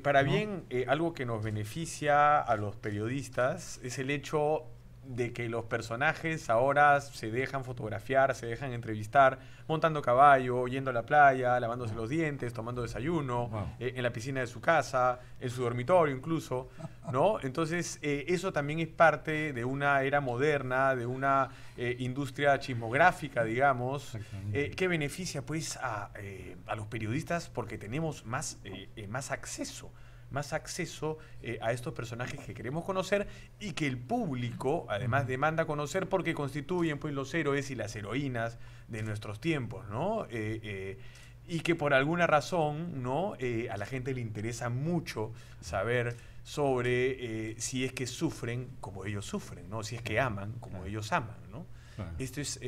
Para, bien, algo que nos beneficia a los periodistas es el hecho de que los personajes ahora se dejan fotografiar, se dejan entrevistar, montando caballo, yendo a la playa, lavándose los dientes, tomando desayuno, eh, en la piscina de su casa, en su dormitorio incluso, ¿no? Entonces, eh, eso también es parte de una era moderna, de una eh, industria chismográfica, digamos, que beneficia pues a, los periodistas porque tenemos más, más acceso más acceso eh, a estos personajes que queremos conocer y que el público además demanda conocer porque constituyen pues los héroes y las heroínas de nuestros tiempos, ¿no? Eh, eh, y que por alguna razón, ¿no? a la gente le interesa mucho saber sobre si es que sufren como ellos sufren, ¿no? Si es que aman como ellos aman, ¿no? Esto es...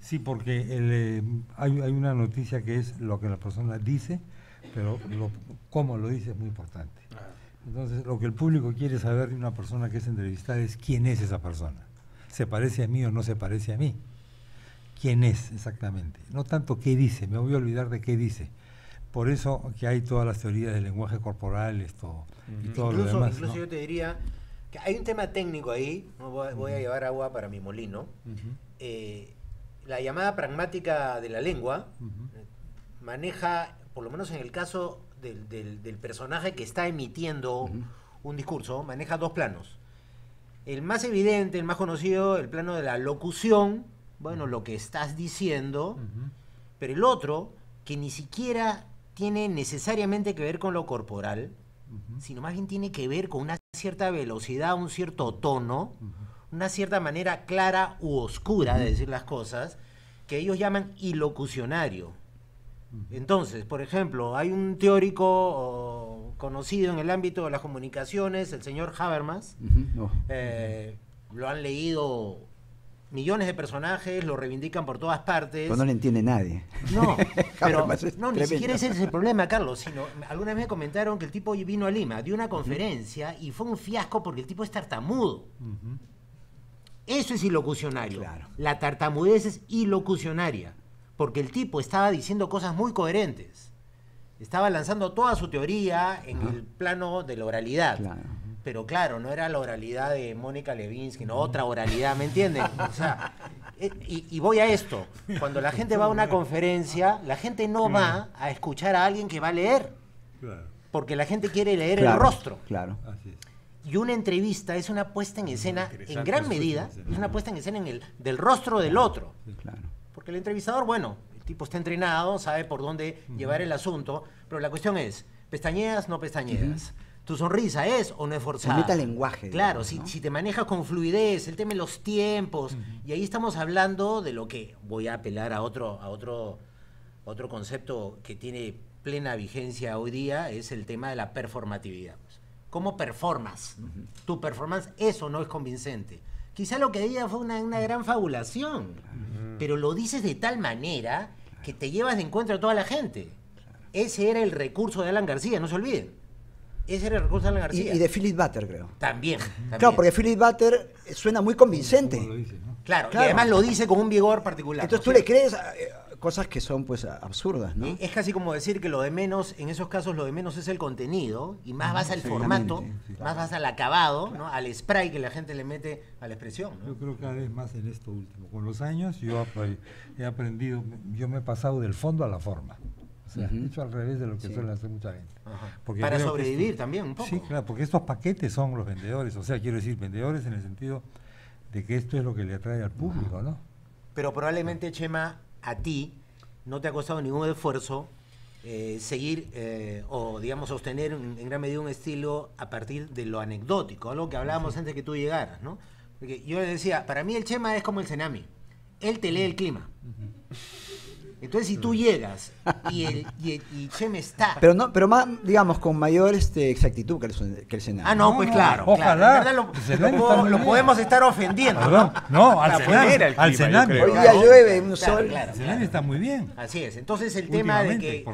sí, porque hay, una noticia que es lo que la persona dice, pero cómo lo dice es muy importante. Entonces, lo que el público quiere saber de una persona que es entrevistada es quién es esa persona. ¿Se parece a mí o no se parece a mí? ¿Quién es exactamente? No tanto qué dice, me voy a olvidar de qué dice. Por eso que hay todas las teorías del lenguaje corporal esto, y todo incluso, lo demás. Incluso yo te diría que hay un tema técnico ahí, voy, a llevar agua para mi molino. Eh, la llamada pragmática de la lengua eh, maneja, por lo menos en el caso del, personaje que está emitiendo un discurso maneja dos planos. El más evidente, el más conocido, el plano de la locución, bueno, lo que estás diciendo, pero el otro, que ni siquiera tiene necesariamente que ver con lo corporal, sino más bien tiene que ver con una cierta velocidad, un cierto tono, una cierta manera clara u oscura de decir las cosas, que ellos llaman ilocucionario. Entonces, por ejemplo, hay un teórico conocido en el ámbito de las comunicaciones, el señor Habermas. Oh. Eh, lo han leído millones de personajes, lo reivindican por todas partes. Pero no le entiende nadie. No, [LAUGHS] pero ni siquiera ese es el problema, Carlos, sino alguna vez comentaron que el tipo vino a Lima, dio una conferencia y fue un fiasco porque el tipo es tartamudo. Eso es ilocucionario. La tartamudez es ilocucionaria porque el tipo estaba diciendo cosas muy coherentes. Estaba lanzando toda su teoría en el plano de la oralidad. Pero claro, no era la oralidad de Mónica Levinsky, no otra oralidad, ¿me entienden? O sea, eh, y, voy a esto. Cuando la gente va a una conferencia, la gente no va a escuchar a alguien que va a leer. Porque la gente quiere leer el rostro. Claro. y una entrevista es una puesta en escena, en gran medida, es una puesta en escena en el, del rostro del otro. Claro el entrevistador, bueno, el tipo está entrenado, sabe por dónde llevar el asunto, pero la cuestión es, ¿pestañeas no pestañeas? tu sonrisa es o no es forzada. Se lenguaje. Claro, si, te manejas con fluidez, el tema de los tiempos. Y ahí estamos hablando de lo que voy a apelar a otro, a otro, otro concepto que tiene plena vigencia hoy día, es el tema de la performatividad. Pues. ¿Cómo performas? Tu performance, eso no es convincente. Quizá lo que diga fue una, gran fabulación, pero lo dices de tal manera que te llevas de encuentro a toda la gente. Ese era el recurso de Alan García, no se olviden. Ese era el recurso de Alan García. Y, de Philip Butter, creo. También, Claro, porque Philip Butter suena muy convincente. claro, y además lo dice con un vigor particular. Entonces tú le crees... Eh, cosas que son pues absurdas, ¿no? Es casi como decir que lo de menos, en esos casos lo de menos es el contenido y más vas al formato, más vas al acabado, ¿no? al spray que la gente le mete a la expresión. Yo creo que cada vez más en esto último. Con los años yo he aprendido, yo me he pasado del fondo a la forma. O sea, he hecho al revés de lo que suele hacer mucha gente. Para sobrevivir también un poco. Sí, claro, porque estos paquetes son los vendedores. O sea, quiero decir, vendedores en el sentido de que esto es lo que le atrae al público, ¿no? Pero probablemente, Chema, a ti, no te ha costado ningún esfuerzo eh, seguir eh, o, digamos, sostener en, gran medida un estilo a partir de lo anecdótico, algo que hablábamos antes que tú llegaras, ¿no? Porque yo le decía, para mí el Chema es como el tsunami, él te lee el clima. Entonces, si tú mm. llegas y, el, y, y está. Pero no, pero más, digamos, con mayor este, exactitud que el, que el Senado. Ah, no, pues claro. Ojalá. lo, podemos estar ofendiendo. Perdón. No, al Senado. Al Senado. Hoy día llueve, sol. el Senado está muy bien. Así es. Entonces, el tema de que.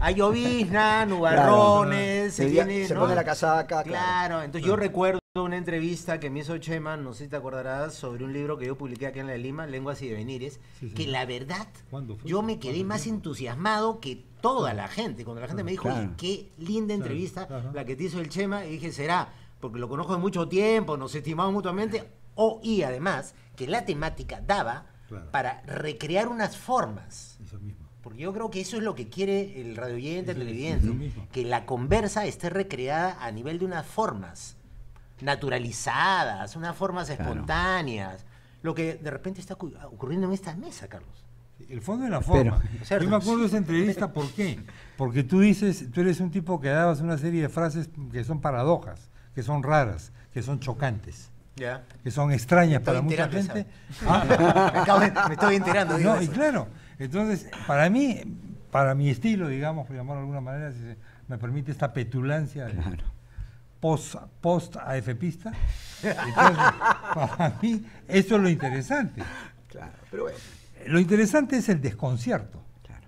Hay llovizna, nubarrones. Se, viene, se pone la casaca. Claro. Entonces, yo recuerdo una entrevista que me hizo Chema, no sé si te acordarás, sobre un libro que yo publiqué aquí en la Lima, Lenguas y Devenires, que la verdad yo me quedé más entusiasmado que toda la gente. Cuando la gente me dijo, qué linda entrevista la que te hizo el Chema, y dije, será, porque lo conozco de mucho tiempo, nos estimamos mutuamente, o y además que la temática daba para recrear unas formas. Porque yo creo que eso es lo que quiere el radioyente, el televidente, que la conversa esté recreada a nivel de unas formas naturalizadas, unas formas espontáneas. Lo que de repente está ocurriendo en esta mesa, Carlos. El fondo de la forma. Yo me acuerdo de esa entrevista, ¿por qué? Porque tú dices, tú eres un tipo que dabas una serie de frases que son paradojas, que son raras, que son chocantes. Ya. Que son extrañas para mucha gente. [LAUGHS] Ah, me, estoy enterando. No, y claro, entonces, para mí, para mi estilo, digamos, por llamarlo de alguna manera, si me permite esta petulancia. Claro post, post AFPista. Entonces, para mí, eso es lo interesante. Claro, pero bueno. Lo interesante es el desconcierto. Claro.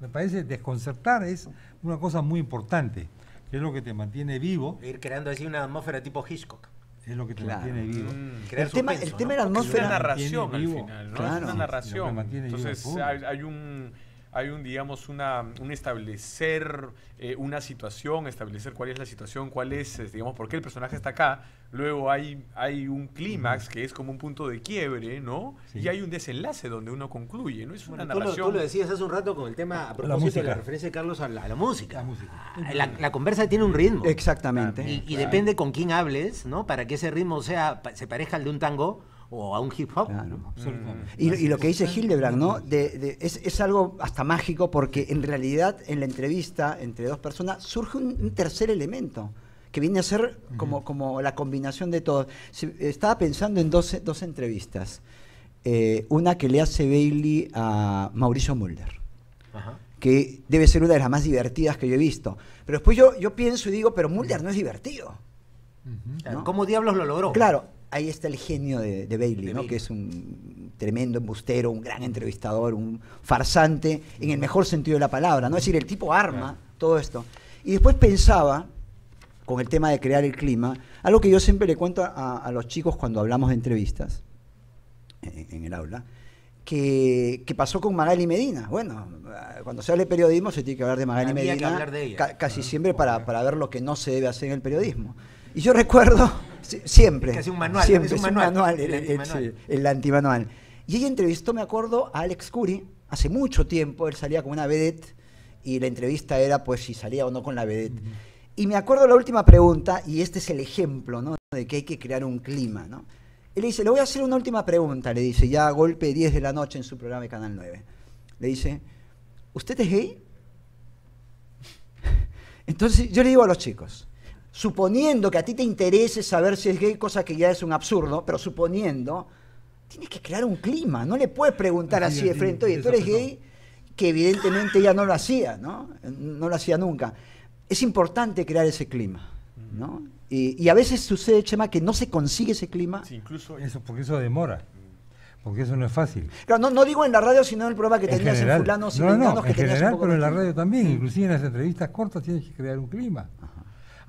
Me parece desconcertar es una cosa muy importante, que es lo que te mantiene vivo. Ir creando así una atmósfera tipo Hitchcock. Es lo que te mantiene vivo. Mm, el, tema, el tema, atmósfera. Es una narración al final, ¿no? Claro. Es una narración. Entonces vivo, hay un hay un, digamos, una, un establecer eh, una situación, establecer cuál es la situación, cuál es, digamos, por qué el personaje está acá. Luego hay, hay un clímax que es como un punto de quiebre, ¿no? Y hay un desenlace donde uno concluye, ¿no? Es una narración. Tú lo, tú lo, decías hace un rato con el tema, a propósito de la referencia de Carlos a la, música. La, música. Ah, conversa tiene un ritmo. Exactamente. Ah, y, y depende con quién hables, ¿no? Para que ese ritmo sea, se parezca al de un tango o a un hip hop. Mm. Y, lo que dice Hildebrand, ¿no? es, algo hasta mágico porque en realidad en la entrevista entre dos personas surge un, tercer elemento que viene a ser como, como la combinación de todo. estaba pensando en dos, entrevistas. Eh, una que le hace Bailey a Mauricio Mulder. que debe ser una de las más divertidas que yo he visto. Pero después yo, yo pienso y digo, pero Mulder no es divertido. ¿Cómo diablos lo logró? Claro, ahí está el genio de, Bailey, ¿no? que es un tremendo embustero, un gran entrevistador, un farsante, en el mejor sentido de la palabra. ¿no? Es decir, el tipo arma todo esto. Y después pensaba, con el tema de crear el clima, algo que yo siempre le cuento a, los chicos cuando hablamos de entrevistas en, el aula, que, pasó con Magali Medina. Bueno, cuando se habla de periodismo se tiene que hablar de Magali Medina de ella, casi siempre para, para ver lo que no se debe hacer en el periodismo. Y yo recuerdo siempre. manual. Siempre, es un manual, el, antimanual. Y ella entrevistó, me acuerdo, a Alex Curry hace mucho tiempo. Él salía con una vedette y la entrevista era, pues, si salía o no con la vedette. Y me acuerdo la última pregunta, y este es el ejemplo, ¿no? De que hay que crear un clima, ¿no? Él le dice, le voy a hacer una última pregunta, le dice, ya a golpe 10 de la noche en su programa de Canal 9. Le dice, ¿usted es gay? [LAUGHS] Entonces yo le digo a los chicos, suponiendo que a ti te interese saber si es gay, cosa que ya es un absurdo, pero suponiendo, tienes que crear un clima. No le puedes preguntar así, de frente, oye, tú eres gay, que evidentemente ya no lo hacía, ¿no? No lo hacía nunca. Es importante crear ese clima, ¿no? Y, a veces sucede, Chema, que no se consigue ese clima. incluso eso, porque eso demora. Porque eso no es fácil. Claro, no, no digo en la radio, sino en el programa que tenías en fulano no, no, en general, pero en la radio también, inclusive en las entrevistas cortas tienes que crear un clima.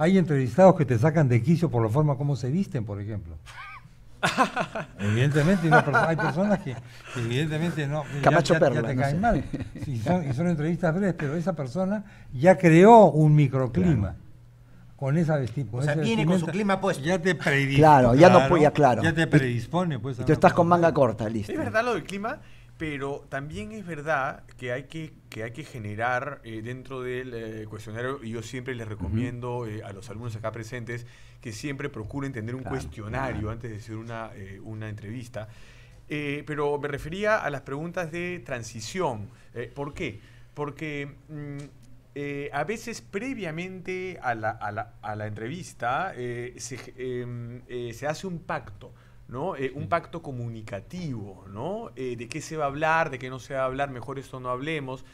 Hay entrevistados que te sacan de quicio por la forma como se visten, por ejemplo. [LAUGHS] evidentemente, hay personas que, evidentemente no Camacho ya, Perla, te caen mal. [LAUGHS] y son entrevistas breves, pero esa persona ya creó un microclima. Con esa vestimenta. O sea, viene con su clima puesto. Ya te predispone. Claro, ya no ya claro. Ya te predispone, pues. Y tú estás con manga corta, listo. ¿Es verdad lo del clima? pero también es verdad que hay que, hay que generar eh, dentro del eh, cuestionario, y yo siempre les recomiendo eh, a los alumnos acá presentes que siempre procuren tener un cuestionario antes de hacer una, entrevista. pero me refería a las preguntas de transición. ¿Por qué? Porque mm, a veces previamente a la, entrevista em, se hace un pacto. Eh, un pacto comunicativo, ¿no? Eh, de qué se va a hablar, de qué no se va a hablar, mejor esto no hablemos.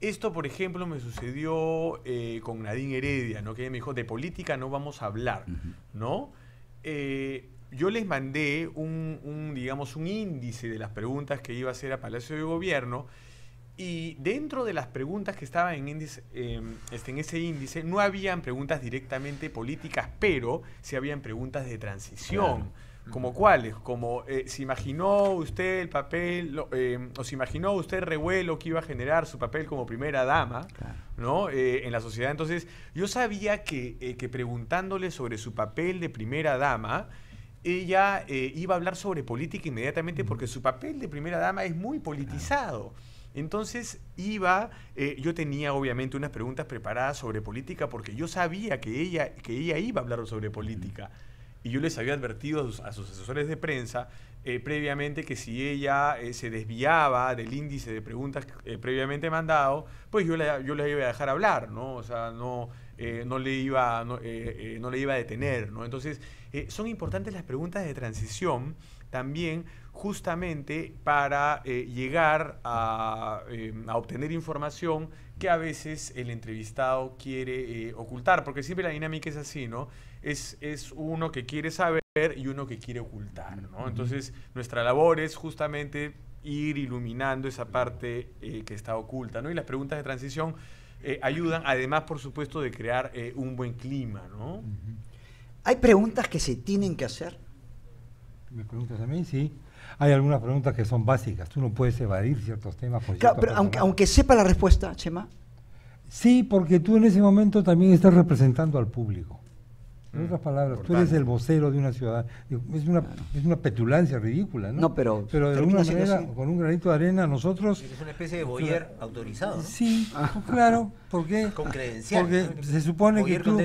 Esto, por ejemplo, me sucedió eh, con Nadine Heredia, ¿no? Que me dijo, de política no vamos a hablar, yo les mandé un, digamos, un índice de las preguntas que iba a hacer a Palacio de Gobierno y dentro de las preguntas que estaban en, em, este, en ese índice no habían preguntas directamente políticas, pero sí habían preguntas de transición. ¿Como cuáles? Como eh, se imaginó usted el papel, eh, o se imaginó usted el revuelo que iba a generar su papel como primera dama, ¿no? Eh, en la sociedad. Entonces, yo sabía que, que, preguntándole sobre su papel de primera dama, ella iba a hablar sobre política inmediatamente porque su papel de primera dama es muy politizado. Entonces iba, yo tenía obviamente unas preguntas preparadas sobre política porque yo sabía que ella, que ella iba a hablar sobre política y yo les había advertido a sus, asesores de prensa eh, previamente que si ella eh, se desviaba del índice de preguntas eh, previamente mandado, pues yo la, yo iba a dejar hablar, ¿no? O sea, no, no, le, iba, le iba a detener, ¿no? Entonces, son importantes las preguntas de transición también justamente para llegar a, a, obtener información que a veces el entrevistado quiere ocultar, porque siempre la dinámica es así, ¿no? es, uno que quiere saber y uno que quiere ocultar, ¿no? Entonces, nuestra labor es justamente ir iluminando esa parte eh, que está oculta, ¿no? Y las preguntas de transición eh, ayudan, además, por supuesto, de crear eh, un buen clima, ¿no? ¿Hay preguntas que se tienen que hacer? ¿Me preguntas a mí? Sí. Hay algunas preguntas que son básicas. Tú no puedes evadir ciertos temas. claro, pero aunque, aunque sepa la respuesta, Chema. Sí, porque tú en ese momento también estás representando al público. En otras mm. palabras, tú eres el vocero de una ciudad. Es una, es una petulancia ridícula, ¿no? No, pero. Pero con un granito de arena, nosotros. Es una especie de boyer autorizado. Sí, [LAUGHS] claro, porque. Con credencial. Porque se supone que. Tú,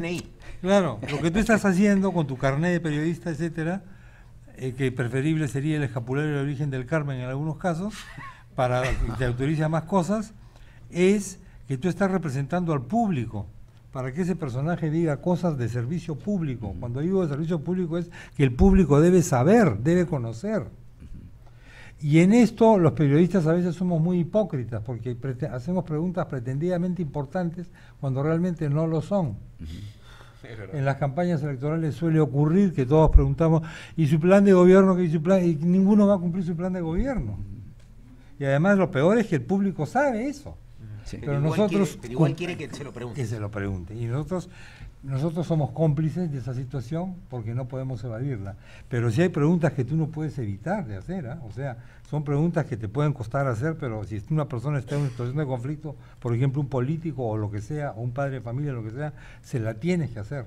Claro, lo que tú estás haciendo con tu carnet de periodista, etcétera, eh, que preferible sería el escapulario de origen del Carmen en algunos casos, para que te autorice más cosas, es que tú estás representando al público para que ese personaje diga cosas de servicio público. Cuando digo de servicio público es que el público debe saber, debe conocer. Y en esto los periodistas a veces somos muy hipócritas porque hacemos preguntas pretendidamente importantes cuando realmente no lo son. En las campañas electorales suele ocurrir que todos preguntamos, ¿y su plan de gobierno? que su plan? y ninguno va a cumplir su plan de gobierno. Y además lo peor es que el público sabe eso. Pero, nosotros igual quiere que se lo pregunte. se lo pregunte. Y nosotros, nosotros somos cómplices de esa situación porque no podemos evadirla. Pero si hay preguntas que tú no puedes evitar de hacer, ¿ah? o sea, son preguntas que te pueden costar hacer, pero si una persona está en una situación de conflicto, por ejemplo, un político o lo que sea, o un padre de familia, lo que sea, se la tienes que hacer,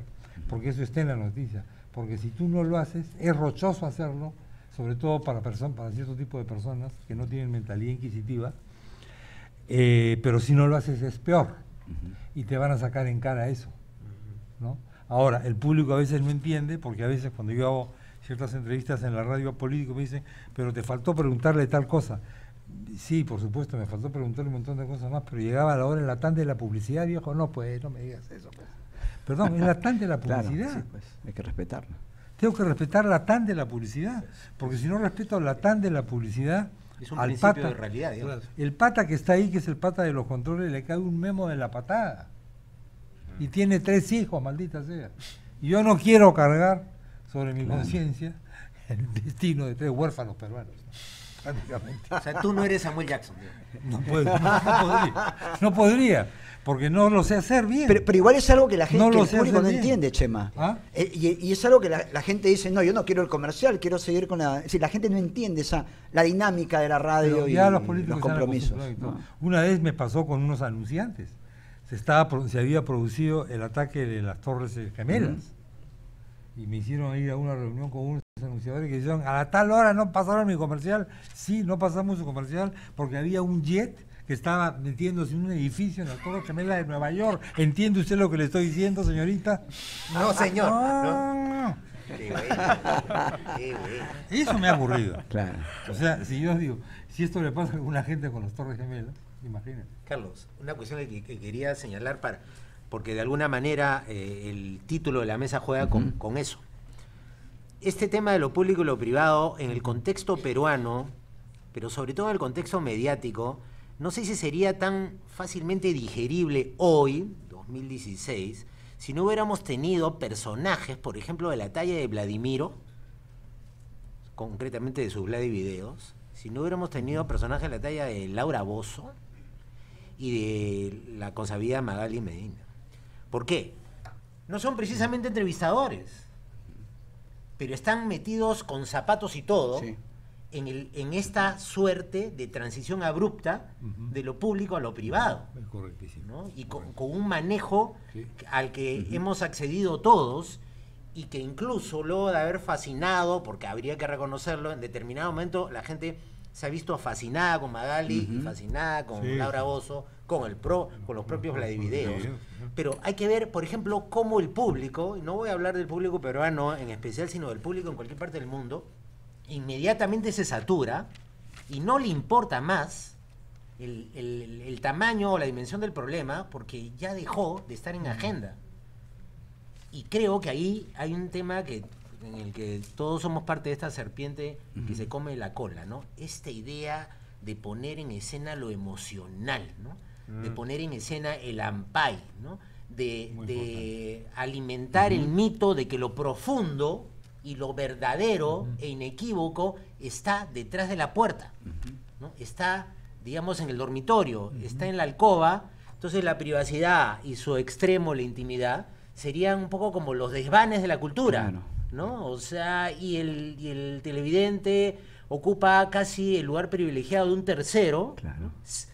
porque eso está en la noticia. Porque si tú no lo haces, es rochoso hacerlo, sobre todo para, para cierto tipo de personas que no tienen mentalidad inquisitiva eh, pero si no lo haces es peor y te van a sacar en cara eso. Ahora, el público a veces no entiende, porque a veces cuando yo hago ciertas entrevistas en la radio político me dicen, pero te faltó preguntarle tal cosa. Sí, por supuesto, me faltó preguntarle un montón de cosas más, pero llegaba la hora en la tan de la publicidad, viejo, no, pues no me digas eso. Pues". Perdón, en la tanda de la [LAUGHS] publicidad. Pues, hay que respetarla. Tengo que respetar la tan de la publicidad, porque si no respeto la tan de la publicidad, es un al de realidad, El pata que está ahí, que es el pata de los controles, le cae un memo de la patada. Ah. Y tiene tres hijos, maldita sea. Y yo no quiero cargar sobre mi conciencia [LAUGHS] el destino de tres huérfanos peruanos. Prácticamente. O sea, tú no eres Samuel Jackson. No, puedo, no podría. No podría. Porque no lo sé hacer bien. Pero, igual es algo que la gente, no no entiende, Chema. ¿Ah? Eh, y, es algo que la, gente dice, no, yo no quiero el comercial, quiero seguir con la... Es la gente no entiende esa, la dinámica de la radio y, los, compromisos. Una vez me pasó con unos anunciantes. Se, estaba, se había producido el ataque de las Torres Gemelas. Y me hicieron ir a una reunión con unos anunciadores que dijeron, a la tal hora no pasaron mi comercial. Sí, no pasamos su comercial porque había un jet que estaba metiéndose en un edificio en la Torre Gemela de Nueva York. ¿Entiende usted lo que le estoy diciendo, señorita? No, ah, señor. No, no. Eso me ha aburrido. Claro. O sea, si yo digo, si esto le pasa a alguna gente con las Torres Gemelas, ...imagínese... Carlos, una cuestión que, quería señalar para. Porque de alguna manera eh, el título de la mesa juega con eso. Este tema de lo público y lo privado, en el contexto peruano, pero sobre todo en el contexto mediático, no sé si sería tan fácilmente digerible hoy, 2016, si no hubiéramos tenido personajes, por ejemplo, de la talla de Vladimiro, concretamente de sus Vladivideos, si no hubiéramos tenido personajes de la talla de Laura Bozo y de la consabida Magali Medina. ¿Por qué? No son precisamente entrevistadores, pero están metidos con zapatos y todo en, el, en esta suerte de transición abrupta de lo público a lo privado. Es correctísimo. Y con, un manejo al que hemos accedido todos y que incluso luego de haber fascinado, porque habría que reconocerlo, en determinado momento la gente se ha visto fascinada con Magali fascinada con Laura Bozo, con el pro, con los propios Vladivideos. Pero hay que ver, por ejemplo, cómo el público, no voy a hablar del público peruano en especial, sino del público en cualquier parte del mundo, inmediatamente se satura y no le importa más el, tamaño o la dimensión del problema porque ya dejó de estar en agenda. Y creo que ahí hay un tema que, en el que todos somos parte de esta serpiente que se come la cola, ¿no? Esta idea de poner en escena lo emocional, ¿no? De mm. poner en escena el ampay, ¿no? De, alimentar el mito de que lo profundo y lo verdadero e inequívoco está detrás de la puerta, está, digamos, en el dormitorio, está en la alcoba, entonces la privacidad y su extremo, la intimidad, serían un poco como los desvanes de la cultura, ¿no? O sea, y el, televidente ocupa casi el lugar privilegiado de un tercero,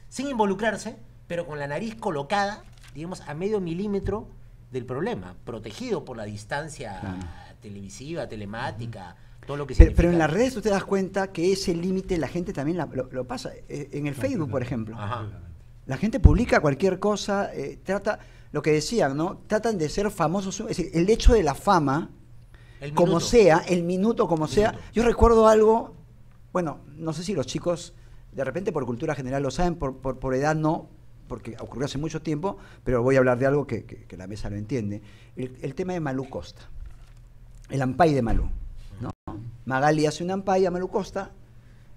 sin involucrarse, pero con la nariz colocada, digamos, a medio milímetro del problema, protegido por la distancia televisiva, telemática. Todo lo que pero, pero, en las redes usted te das cuenta que ese límite la gente también lo, pasa. E, en el Facebook, por ejemplo. La gente publica cualquier cosa, eh, trata, lo que decían, ¿no? Tratan de ser famosos. Es decir, el hecho de la fama, como sea, el minuto como sea. Yo recuerdo algo, bueno, no sé si los chicos, de repente por cultura general lo saben, por, edad no, porque ocurrió hace mucho tiempo, pero voy a hablar de algo que, la mesa lo entiende. El, el tema de Malú Costa el ampay de Malú. ¿no? Magali hace un ampay a Malú Costa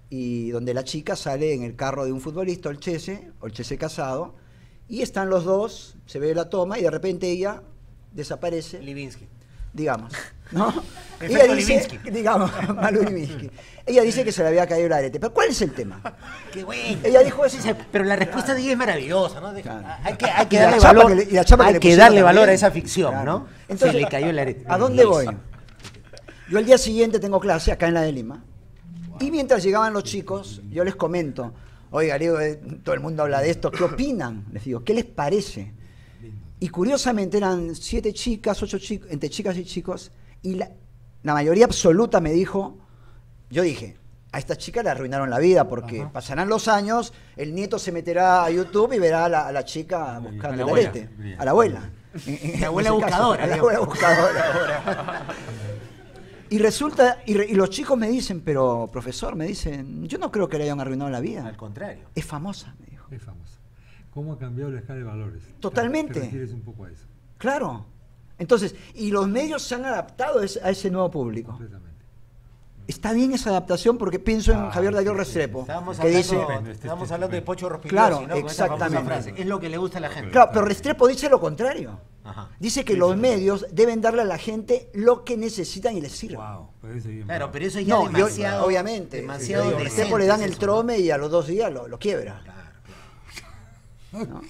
y donde la chica sale en el carro de un futbolista, Olchese, Olchese casado, y están los dos, se ve la toma y de repente ella desaparece. Livinsky. Digamos, [LAUGHS] ¿no? ella dice, digamos, [LAUGHS] Malú Livinsky. Ella dice que se le había caído el arete, pero ¿cuál es el tema? Qué bueno. Ella dijo eso. [LAUGHS] Pero la respuesta de ella es maravillosa, ¿no? Hay que, darle valor, que darle valor a esa ficción, ¿no? Entonces, se le cayó el arete. ¿A dónde voy? Yo al día siguiente tengo clase acá en la de Lima. Y mientras llegaban los chicos, yo les comento, oiga, eh, todo el mundo habla de esto, ¿qué [COUGHS] opinan? Les digo, ¿qué les parece? Y curiosamente eran siete chicas, ocho chicos, entre chicas y chicos, y la, mayoría absoluta me dijo, yo dije, a esta chica le arruinaron la vida porque pasarán los años, el nieto se meterá a YouTube y verá a la, chica buscando el a la abuela. la abuela buscadora. a la abuela buscadora [LAUGHS] Y resulta, y, los chicos me dicen, pero profesor, me dicen, yo no creo que le hayan arruinado la vida. Al contrario. Es famosa, me dijo. Es famosa. ¿Cómo ha cambiado la escala de valores? Totalmente. Te, refieres un poco a eso. Claro. Entonces, y los medios se han adaptado a ese, a ese nuevo público está bien esa adaptación porque pienso en Javier Darío Restrepo. que hablando, dice, este estamos este hablando de este Pocho Rospigliosi, Claro, exactamente. es lo que le gusta a la gente. Claro, pero Restrepo dice lo contrario. Dice que los medios deben darle a la gente lo que necesitan y les sirve. Wow, claro, pero eso ya demasiado. obviamente. Restrepo le dan el trome y a los dos días lo, quiebra. Claro.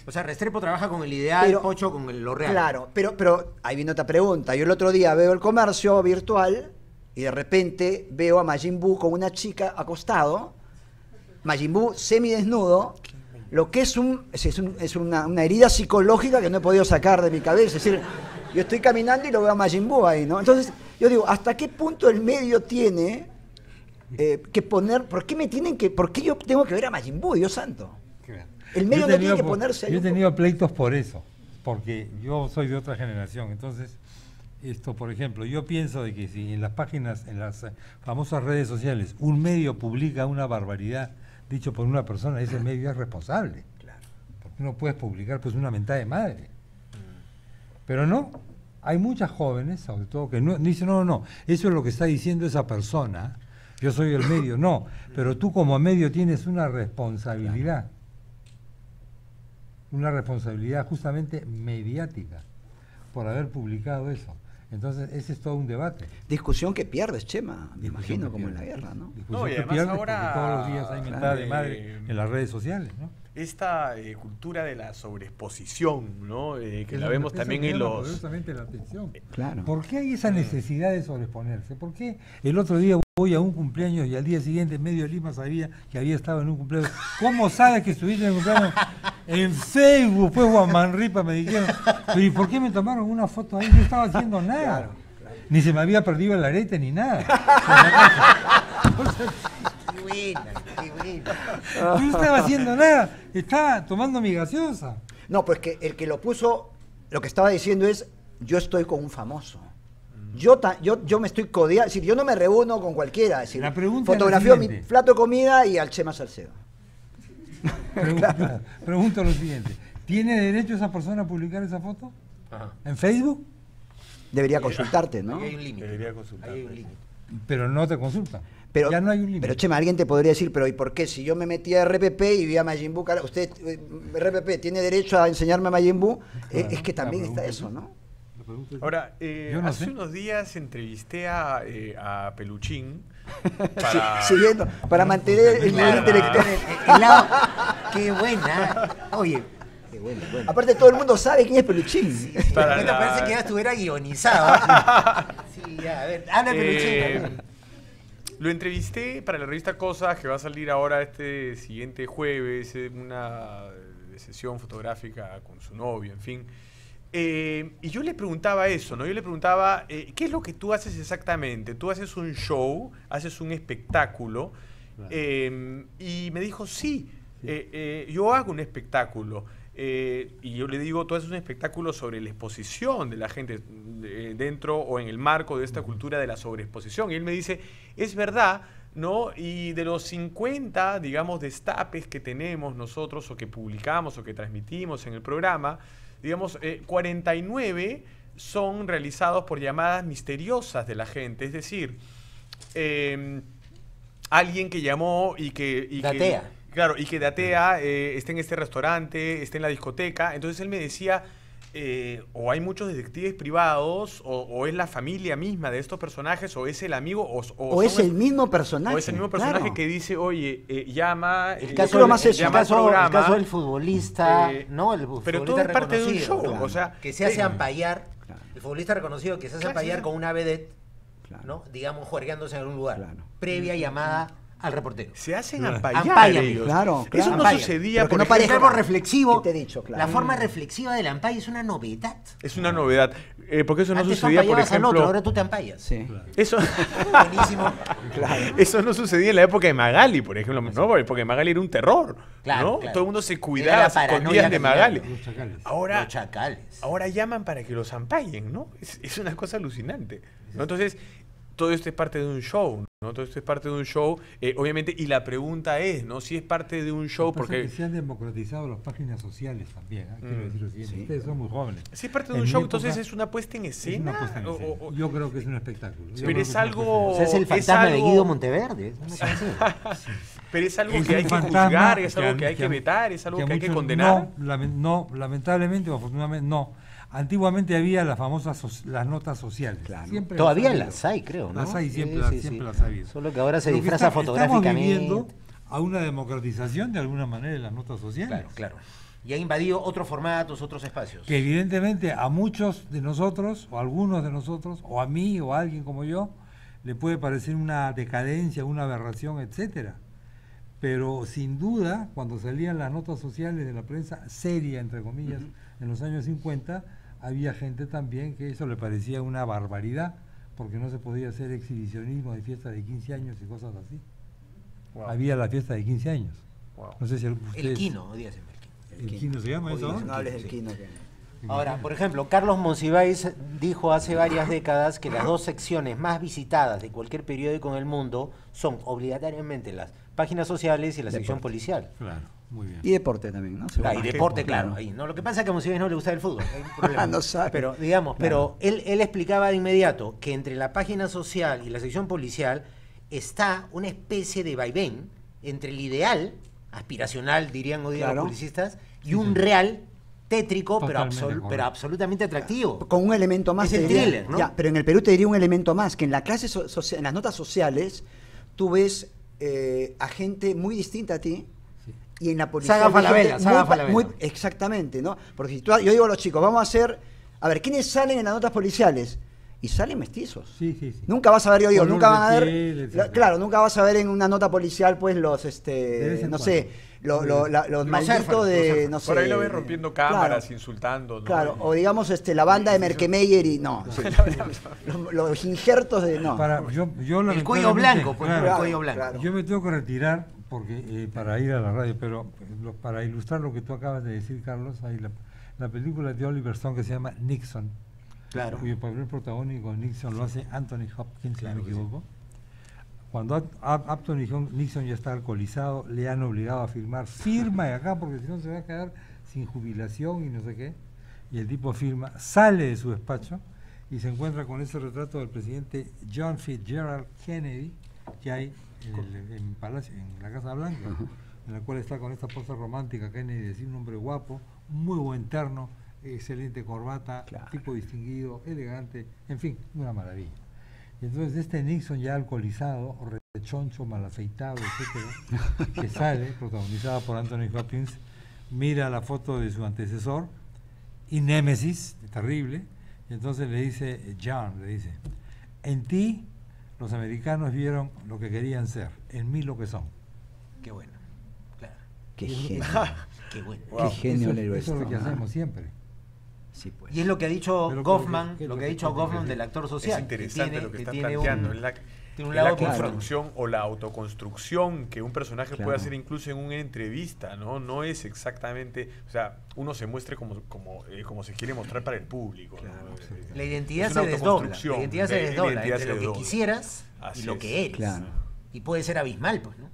O sea, Restrepo trabaja con el ideal, Pocho con lo real. Claro, pero, pero ahí viene otra pregunta. Yo el otro día veo el comercio virtual y de repente veo a Majin Buu con una chica acostado, Majin semi desnudo, lo que es, un, es, una, herida psicológica que no he podido sacar de mi cabeza. Es decir, yo estoy caminando y lo veo a Majin ahí, ¿no? Entonces, yo digo, ¿hasta qué punto el medio tiene eh, que poner, por qué me tienen que, por qué yo tengo que ver a Majin Dios santo? El medio no tiene que ponerse ahí. Yo he tenido pleitos por eso, porque yo soy de otra generación, entonces esto, por ejemplo, yo pienso de que si en las páginas, en las eh, famosas redes sociales, un medio publica una barbaridad dicho por una persona, ese [CLEARS THROAT] medio es responsable. Claro. Porque no puedes publicar pues una mentada de madre. Mm. Pero no, hay muchas jóvenes, sobre todo, que no, dicen, no, no, eso es lo que está diciendo esa persona, yo soy el medio, no, pero tú como medio tienes una responsabilidad, una responsabilidad justamente mediática por haber publicado eso. Entonces, ese es todo un debate. Discusión que pierdes, Chema, me imagino, como en la guerra, ¿no? Discusión no, y pierdes ahora... todos los días hay mentada de madre en las redes sociales, ¿no? esta eh, cultura de la sobreexposición, ¿no? Eh, que la vemos también en los... La atención. Eh, claro. ¿Por qué hay esa mm. necesidad de sobreexponerse? ¿Por qué el otro día voy a un cumpleaños y al día siguiente medio de Lima sabía que había estado en un cumpleaños? ¿Cómo sabes que estuviste en un cumpleaños? en Facebook, pues Juan Manripa me dijeron, ¿y por qué me tomaron una foto ahí? No estaba haciendo nada. Ni se me había perdido el arete ni nada. [LAUGHS] No estaba haciendo nada, estaba tomando mi gaseosa. No, pues que el que lo puso, lo que estaba diciendo es, yo estoy con un famoso. Mm. Yo, yo, yo me estoy codiando, es decir, yo no me reúno con cualquiera. Es decir, la pregunta mi plato de comida y al Chema Salcedo. [LAUGHS] Pregunto, lo siguiente, ¿tiene derecho esa persona a publicar esa foto? ¿En Facebook? Debería consultarte, ¿no? Debería Hay un límite. Pero no te consulta. Pero, Pero Chema, alguien te podría decir, pero ¿y por qué? Si yo me metí a RPP y vi a Majin usted, eh, RPP, ¿tiene derecho a enseñarme a Majin eh, es que también está eso, ¿no? Ahora, eh, hace unos días entrevisté a, a Peluchín [LAUGHS] para... siguiendo, para mantener el nivel intelectual. ¡Qué buena! Oye, qué buena bueno. Aparte todo el mundo sabe quién es Peluchín. para la... Parece que ya estuviera guionizado. [LAUGHS] sí, ya, a ver, habla Peluchín. Lo entrevisté para la revista Cosas, que va a salir ahora este siguiente jueves, eh, una eh, sesión fotográfica con su novio, en fin. Eh, y yo le preguntaba eso, ¿no? Yo le preguntaba, ¿qué es lo que tú haces exactamente? Tú haces un show, haces un espectáculo, y me dijo, sí, yo hago un espectáculo. Eh, y yo le digo, todo es un espectáculo sobre la exposición de la gente dentro o en el marco de esta cultura de la sobreexposición. Y él me dice, es verdad, ¿no? Y de los 50, digamos, destapes que tenemos nosotros o que publicamos o que transmitimos en el programa, digamos, 49 eh, son realizados por llamadas misteriosas de la gente, es decir, em, alguien que llamó y que... Y Claro, y que Datea e, esté en este restaurante, esté en la discoteca. Entonces él me decía, eh, o hay muchos detectives privados, o, es la familia misma de estos personajes, o es el amigo, o, es el, mismo personaje. O es el mismo personaje que dice, oye, eh, llama. El eh, caso es el, del futbolista, ¿no? pero todo es parte de un show. O sea, que se hace ampallar. El futbolista reconocido que se hace ampallar con una vedette. ¿no? digamos, juergueándose en algún lugar. Previa llamada al reportero. Se hacen ampallar, Claro, claro. Eso no sucedía, porque Porque no parece algo reflexivo. Te he dicho, claro. La forma reflexiva del ampallo es una novedad. Es una novedad. Eh, porque eso no sucedía, por ejemplo... ahora tú te ampallas. Sí. Eso... [LAUGHS] Buenísimo. Claro. Eso no sucedía en la época de Magali, por ejemplo. ¿no? Porque Magali era un terror. Claro, Todo el mundo se cuidaba, con escondían de Magali. Los chacales. Ahora, chacales. ahora llaman para que los ampallen, ¿no? Es, una cosa alucinante. Entonces, todo esto es parte de un show, ¿no? Todo esto es parte de un show, eh, obviamente, y la pregunta es, ¿no? Si es parte de un show, porque... se han democratizado las páginas sociales también, ¿eh? quiero mm, decir ustedes son muy jóvenes. Si es parte de un show, entonces es una puesta en escena. Es una puesta en escena. yo creo que es eh, un espectáculo. pero es, algo... es el fantasma de Guido Monteverde. Pero es algo que hay que juzgar, es algo que, hay que vetar, es algo que, hay que condenar. No, no lamentablemente o afortunadamente no Antiguamente había las famosas las notas sociales. Todavía las, hay, creo. ¿no? Las hay, siempre, siempre Solo que ahora se disfraza fotográficamente. Estamos viviendo a una democratización de alguna manera de las notas sociales. Claro, claro. Y ha invadido otros formatos, otros espacios. Que evidentemente a muchos de nosotros, o a algunos de nosotros, o a mí, o a alguien como yo, le puede parecer una decadencia, una aberración, etcétera. Pero sin duda, cuando salían las notas sociales de la prensa seria, entre comillas, en los años 50, había gente también que eso le parecía una barbaridad, porque no se podía hacer exhibicionismo de fiesta de 15 años y cosas así. Había la fiesta de 15 años. El Quino, el Quino. El Quino se llama eso. No Ahora, por ejemplo, Carlos Monsiváis dijo hace varias décadas que las dos secciones más visitadas de cualquier periódico en el mundo son obligatoriamente las páginas sociales y la sección policial. Claro. Y deporte también, ¿no? Ah, y deporte, claro. Lo que pasa es que a Monsiváis no le gusta el fútbol. [LAUGHS] Pero, digamos, pero él, él explicaba de inmediato que entre la página social y la sección policial está una especie de vaivén entre el ideal, aspiracional, dirían hoy los policistas, y un real tétrico, pero, pero, absolutamente atractivo. Con un elemento más. Es el thriller, pero en el Perú te diría un elemento más, que en, la clase en las notas sociales tú ves eh, a gente muy distinta a ti, y en la policía. Saga Falabella, Saga Falabella. Muy, exactamente, ¿no? Porque si yo digo a los chicos, vamos a hacer. A ver, ¿quiénes salen en las notas policiales? Y salen mestizos. Sí, sí, sí. Nunca vas a ver, yo digo, nunca van a ver. claro, nunca vas a ver en una nota policial, pues, los, este, no sé, los, los de, no sé. Por ahí lo ven rompiendo cámaras, insultando. Claro, o digamos, este, la [LAUGHS] banda de Merkemeyer y, no. los, injertos de, no. el cuello blanco, pues, el cuello blanco. Yo me tengo que retirar porque eh, para ir a la radio, pero para ilustrar lo que tú acabas de decir, Carlos, hay la, película de Oliver Stone que se llama Nixon, claro. cuyo papel protagónico Nixon lo hace Anthony Hopkins, si no me equivoco. Cuando Nixon ya está alcoholizado, le han obligado a firmar, firma acá porque si no se va a quedar sin jubilación y no sé qué. Y el tipo firma, sale de su despacho y se encuentra con ese retrato del presidente John Fitzgerald Kennedy que hay en, Palacio, en la Casa Blanca, en la cual está con esta posa romántica Kennedy, decir un hombre guapo, muy buen terno, excelente corbata, tipo distinguido, elegante, en fin, una maravilla. Y entonces este Nixon ya alcoholizado, rechoncho, mal afeitado, etcétera, [LAUGHS] que sale, protagonizada por Anthony Hopkins, mira la foto de su antecesor y Némesis, terrible, y entonces le dice, John, le dice, en ti los americanos vieron lo que querían ser, en mí lo que son. Qué bueno, claro. Qué genio. [LAUGHS] Qué bueno. genio eso, el eso es lo que hacemos siempre. Pues. Y es lo que ha dicho Goffman, lo que, ha dicho Goffman del actor social. Es interesante lo que, está planteando la construcción o la autoconstrucción que un personaje puede hacer incluso en una entrevista, ¿no? No es exactamente, o sea, uno se muestre como, como, eh, como se quiere mostrar para el público. la, identidad se desdobla, la identidad se desdobla. La entre lo que quisieras y lo que eres. Y puede ser abismal, pues, ¿no?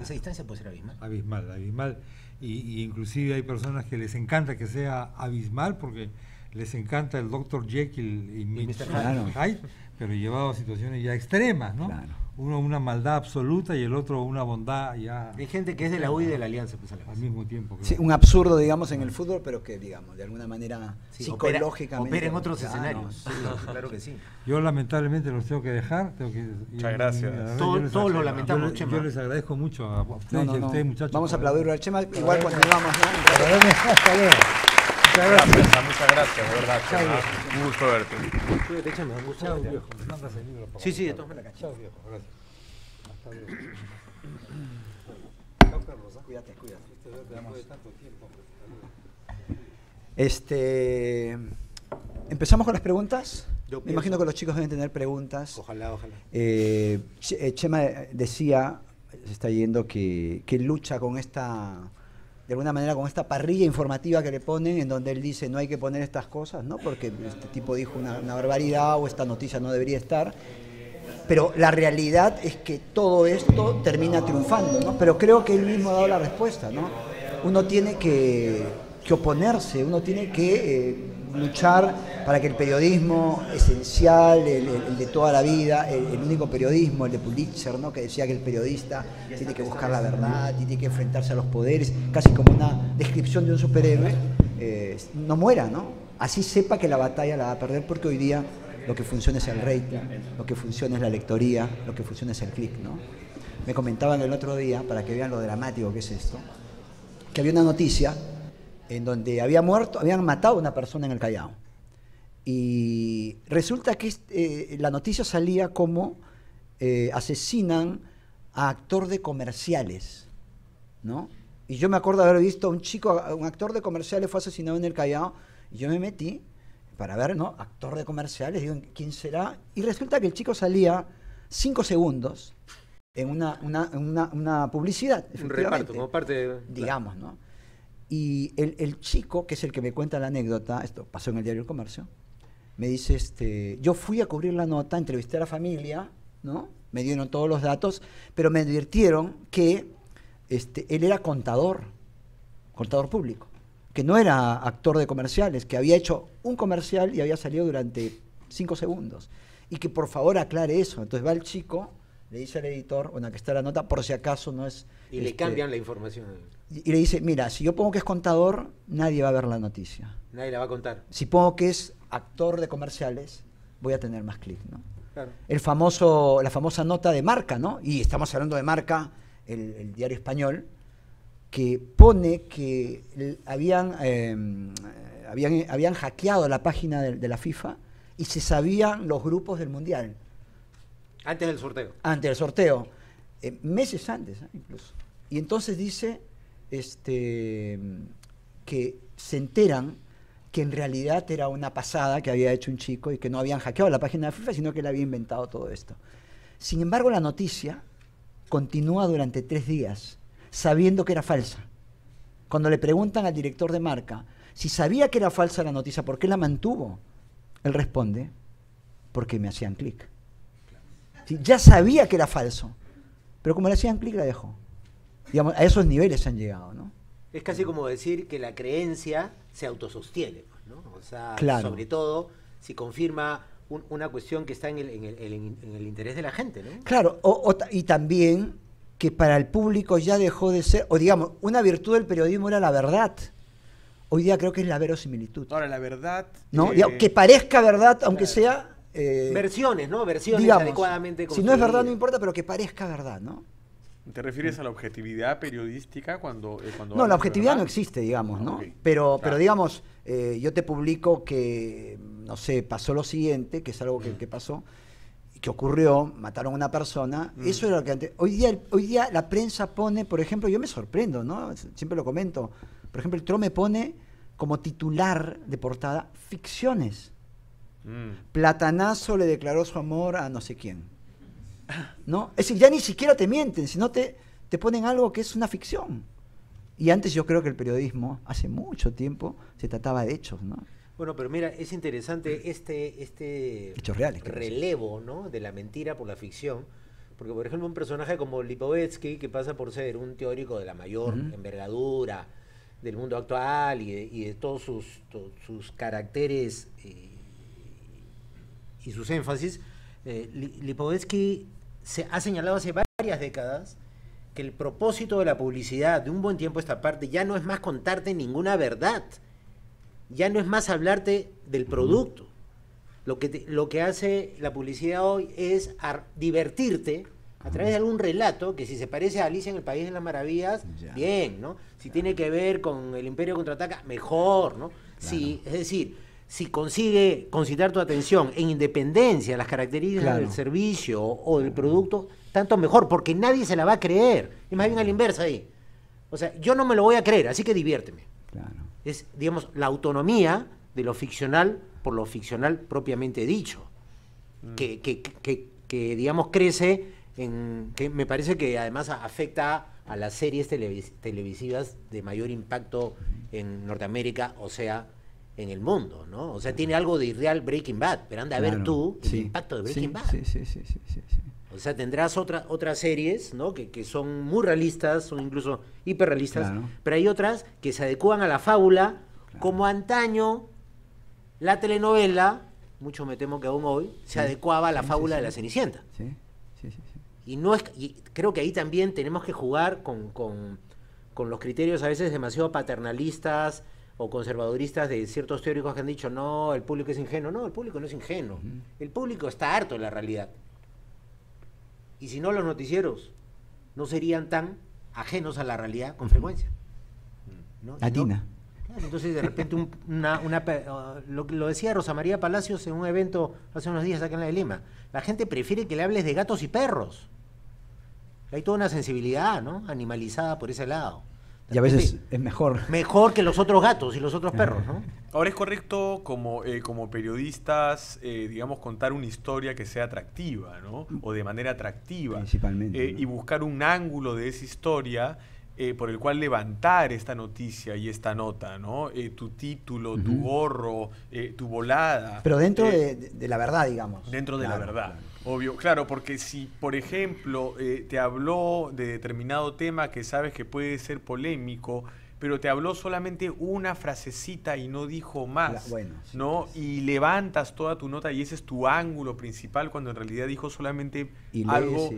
Esa distancia puede ser abismal. Abismal, abismal. Y, inclusive hay personas que les encanta que sea abismal porque les encanta el Dr. Jekyll y, y Mr. Hyde pero llevado a situaciones ya extremas, ¿no? Claro. Uno una maldad absoluta y el otro una bondad ya... Hay gente que es de la U y de la Alianza, pues, al mismo tiempo. Sí, un absurdo, digamos, en el fútbol, pero que, digamos, de alguna manera psicológicamente... Opera, en otros escenarios, [LAUGHS] claro que sí. Yo lamentablemente los tengo que dejar. Muchas gracias. Todos los lo lamentamos, yo, Chema. Yo les agradezco mucho a ustedes, no, muchachos. Vamos a aplaudirlo al Chema, igual cuando vamos. [LAUGHS] Hasta luego. Muchas gracias. de verdad. Un gusto verte. De échame Chao, viejo. Mandas el libro. Sí, sí, es la cacha. Chao, viejo. Gracias. Hasta luego. Chao, ah, Cuídate, cuídate. Este, Empezamos con las preguntas. Me imagino que los chicos deben tener preguntas. Ojalá, ojalá. Eh, eh, Chema decía, se está yendo, que, que lucha con esta de alguna manera con esta parrilla informativa que le ponen, en donde él dice no hay que poner estas cosas, ¿no? Porque este tipo dijo una, barbaridad o esta noticia no debería estar. Pero la realidad es que todo esto termina triunfando, ¿no? Pero creo que él mismo ha dado la respuesta, ¿no? Uno tiene que, oponerse, uno tiene que eh, luchar para que el periodismo esencial, el, de toda la vida, el, único periodismo, el de Pulitzer, ¿no? que decía que el periodista tiene que buscar la verdad, tiene que enfrentarse a los poderes, casi como una descripción de un superhéroe, eh, no muera, ¿no? Así sepa que la batalla la va a perder porque hoy día lo que funciona es el rating, lo que funciona es la lectoría, lo que funciona es el clic, ¿no? Me comentaban el otro día, para que vean lo dramático que es esto, que había una noticia en donde había muerto, habían matado a una persona en el Callao. Y resulta que eh, la noticia salía como eh, asesinan a actor de comerciales, ¿no? Y yo me acuerdo de haber visto a un chico, un actor de comerciales fue asesinado en el Callao, y yo me metí para ver, ¿no? Actor de comerciales, digo, ¿quién será? Y resulta que el chico salía cinco segundos en una, una, una, una publicidad. Un reparto, como parte de... Digamos, ¿no? Y el, chico, que es el que me cuenta la anécdota, esto pasó en el diario El Comercio, me dice, este, yo fui a cubrir la nota, entrevisté a la familia, ¿no? Me dieron todos los datos, pero me advirtieron que este, él era contador, contador público, que no era actor de comerciales, que había hecho un comercial y había salido durante cinco segundos. Y que por favor aclare eso. Entonces va el chico le dice al editor, bueno, que está la nota, por si acaso no es... Y le este, cambian la información. Y, le dice, mira, si yo pongo que es contador, nadie va a ver la noticia. Nadie la va a contar. Si pongo que es actor de comerciales, voy a tener más clic, ¿no? Claro. El famoso, la famosa nota de marca, ¿no? Y estamos hablando de marca, el, diario español, que pone que habían, em, habían, habían hackeado la página de la FIFA y se sabían los grupos del Mundial. Antes del sorteo. Antes del sorteo. Eh, meses antes, ¿eh? incluso. Y entonces dice este, que se enteran que en realidad era una pasada que había hecho un chico y que no habían hackeado la página de FIFA, sino que él había inventado todo esto. Sin embargo, la noticia continúa durante tres días, sabiendo que era falsa. Cuando le preguntan al director de marca si sabía que era falsa la noticia, ¿por qué la mantuvo? Él responde, porque me hacían clic. Ya sabía que era falso, pero como le hacían clic la dejó. Digamos, a esos niveles se han llegado, ¿no? Es casi como decir que la creencia se autosostiene, pues, ¿no? O sea, sobre todo si confirma una cuestión que está en el, interés de la gente, ¿no? Claro, y también que para el público ya dejó de ser, o digamos, una virtud del periodismo era la verdad. Hoy día creo que es la verosimilitud. Ahora, la verdad... ¿No? Eh, que parezca verdad, aunque sea eh, Versiones, ¿no? Versiones adecuadamente Si no es verdad, no importa, pero que parezca verdad, ¿no? ¿Te refieres a la objetividad periodística cuando... Eh, no, la objetividad no existe, digamos, ¿no? Pero, pero digamos, eh, yo te publico que, no sé, pasó lo siguiente, que es algo que, pasó, que ocurrió, mataron a una persona. Eso era lo que antes... Hoy día, hoy día la prensa pone, por ejemplo, yo me sorprendo, ¿no? Siempre lo comento. Por ejemplo, el Trome pone como titular de portada ficciones. Mm. Platanazo le declaró su amor a no sé quién. ¿No? Es decir, ya ni siquiera te mienten, sino te, te ponen algo que es una ficción. Y antes yo creo que el periodismo, hace mucho tiempo, se trataba de hechos, ¿no? Bueno, pero mira, es interesante este, este relevo, ¿no? De la mentira por la ficción. Porque, por ejemplo, un personaje como Lipovetsky, que pasa por ser un teórico de la mayor envergadura del mundo actual y de, todos sus, caracteres eh, y sus énfasis, eh, Lipovetsky se ha señalado hace varias décadas que el propósito de la publicidad de un buen tiempo a esta parte ya no es más contarte ninguna verdad, ya no es más hablarte del producto. Lo que, lo que hace la publicidad hoy es divertirte a través de algún relato que si se parece a Alicia en el País de las Maravillas, bien, ¿no? Si tiene que ver con el Imperio Contraataca, mejor, ¿no? Sí, es decir, si consigue concitar tu atención en independencia, las características del servicio o del producto, tanto mejor, porque nadie se la va a creer. Es más bien a la inversa ahí. O sea, yo no me lo voy a creer, así que diviérteme. Es, digamos, la autonomía de lo ficcional por lo ficcional propiamente dicho. Mm. Que, digamos, crece en. que me parece que además afecta a las series televisivas de mayor impacto en Norteamérica, o sea, en el mundo, ¿no? O sea, tiene algo de irreal Breaking Bad, pero anda a ver tú el impacto de Breaking Bad. Sí, sí, sí, sí, O sea, tendrás otra, otras series, ¿no? Que, son muy realistas, son incluso hiperrealistas, pero hay otras que se adecúan a la fábula, como antaño la telenovela, mucho me temo que aún hoy, se adecuaba a la fábula de la Cenicienta. Sí, sí, sí. Y, no es, y creo que ahí también tenemos que jugar con, con los criterios a veces demasiado paternalistas, o conservaduristas de ciertos teóricos que han dicho, no, el público es ingenuo. No, el público no es ingenuo. El público está harto de la realidad. Y si no, los noticieros no serían tan ajenos a la realidad con frecuencia. ¿no? Latina. entonces, de repente, una, lo, lo, decía Rosa María Palacios en un evento hace unos días acá en la de Lima. La gente prefiere que le hables de gatos y perros. Hay toda una sensibilidad, ¿no? Animalizada por ese lado. Y a veces es mejor. Mejor que los otros gatos y los otros perros, ¿no? Ahora es correcto como, eh, como periodistas, eh, digamos, contar una historia que sea atractiva, ¿no? O de manera atractiva. Principalmente. Eh, y buscar un ángulo de esa historia por el cual levantar esta noticia y esta nota, ¿no? tu título, tu gorro, tu volada. Pero dentro de, la verdad, digamos. Dentro de la verdad. Obvio, claro, porque si, por ejemplo, eh, te habló de determinado tema que sabes que puede ser polémico, pero te habló solamente una frasecita y no dijo más, ¿no? Y levantas toda tu nota y ese es tu ángulo principal cuando en realidad dijo solamente algo,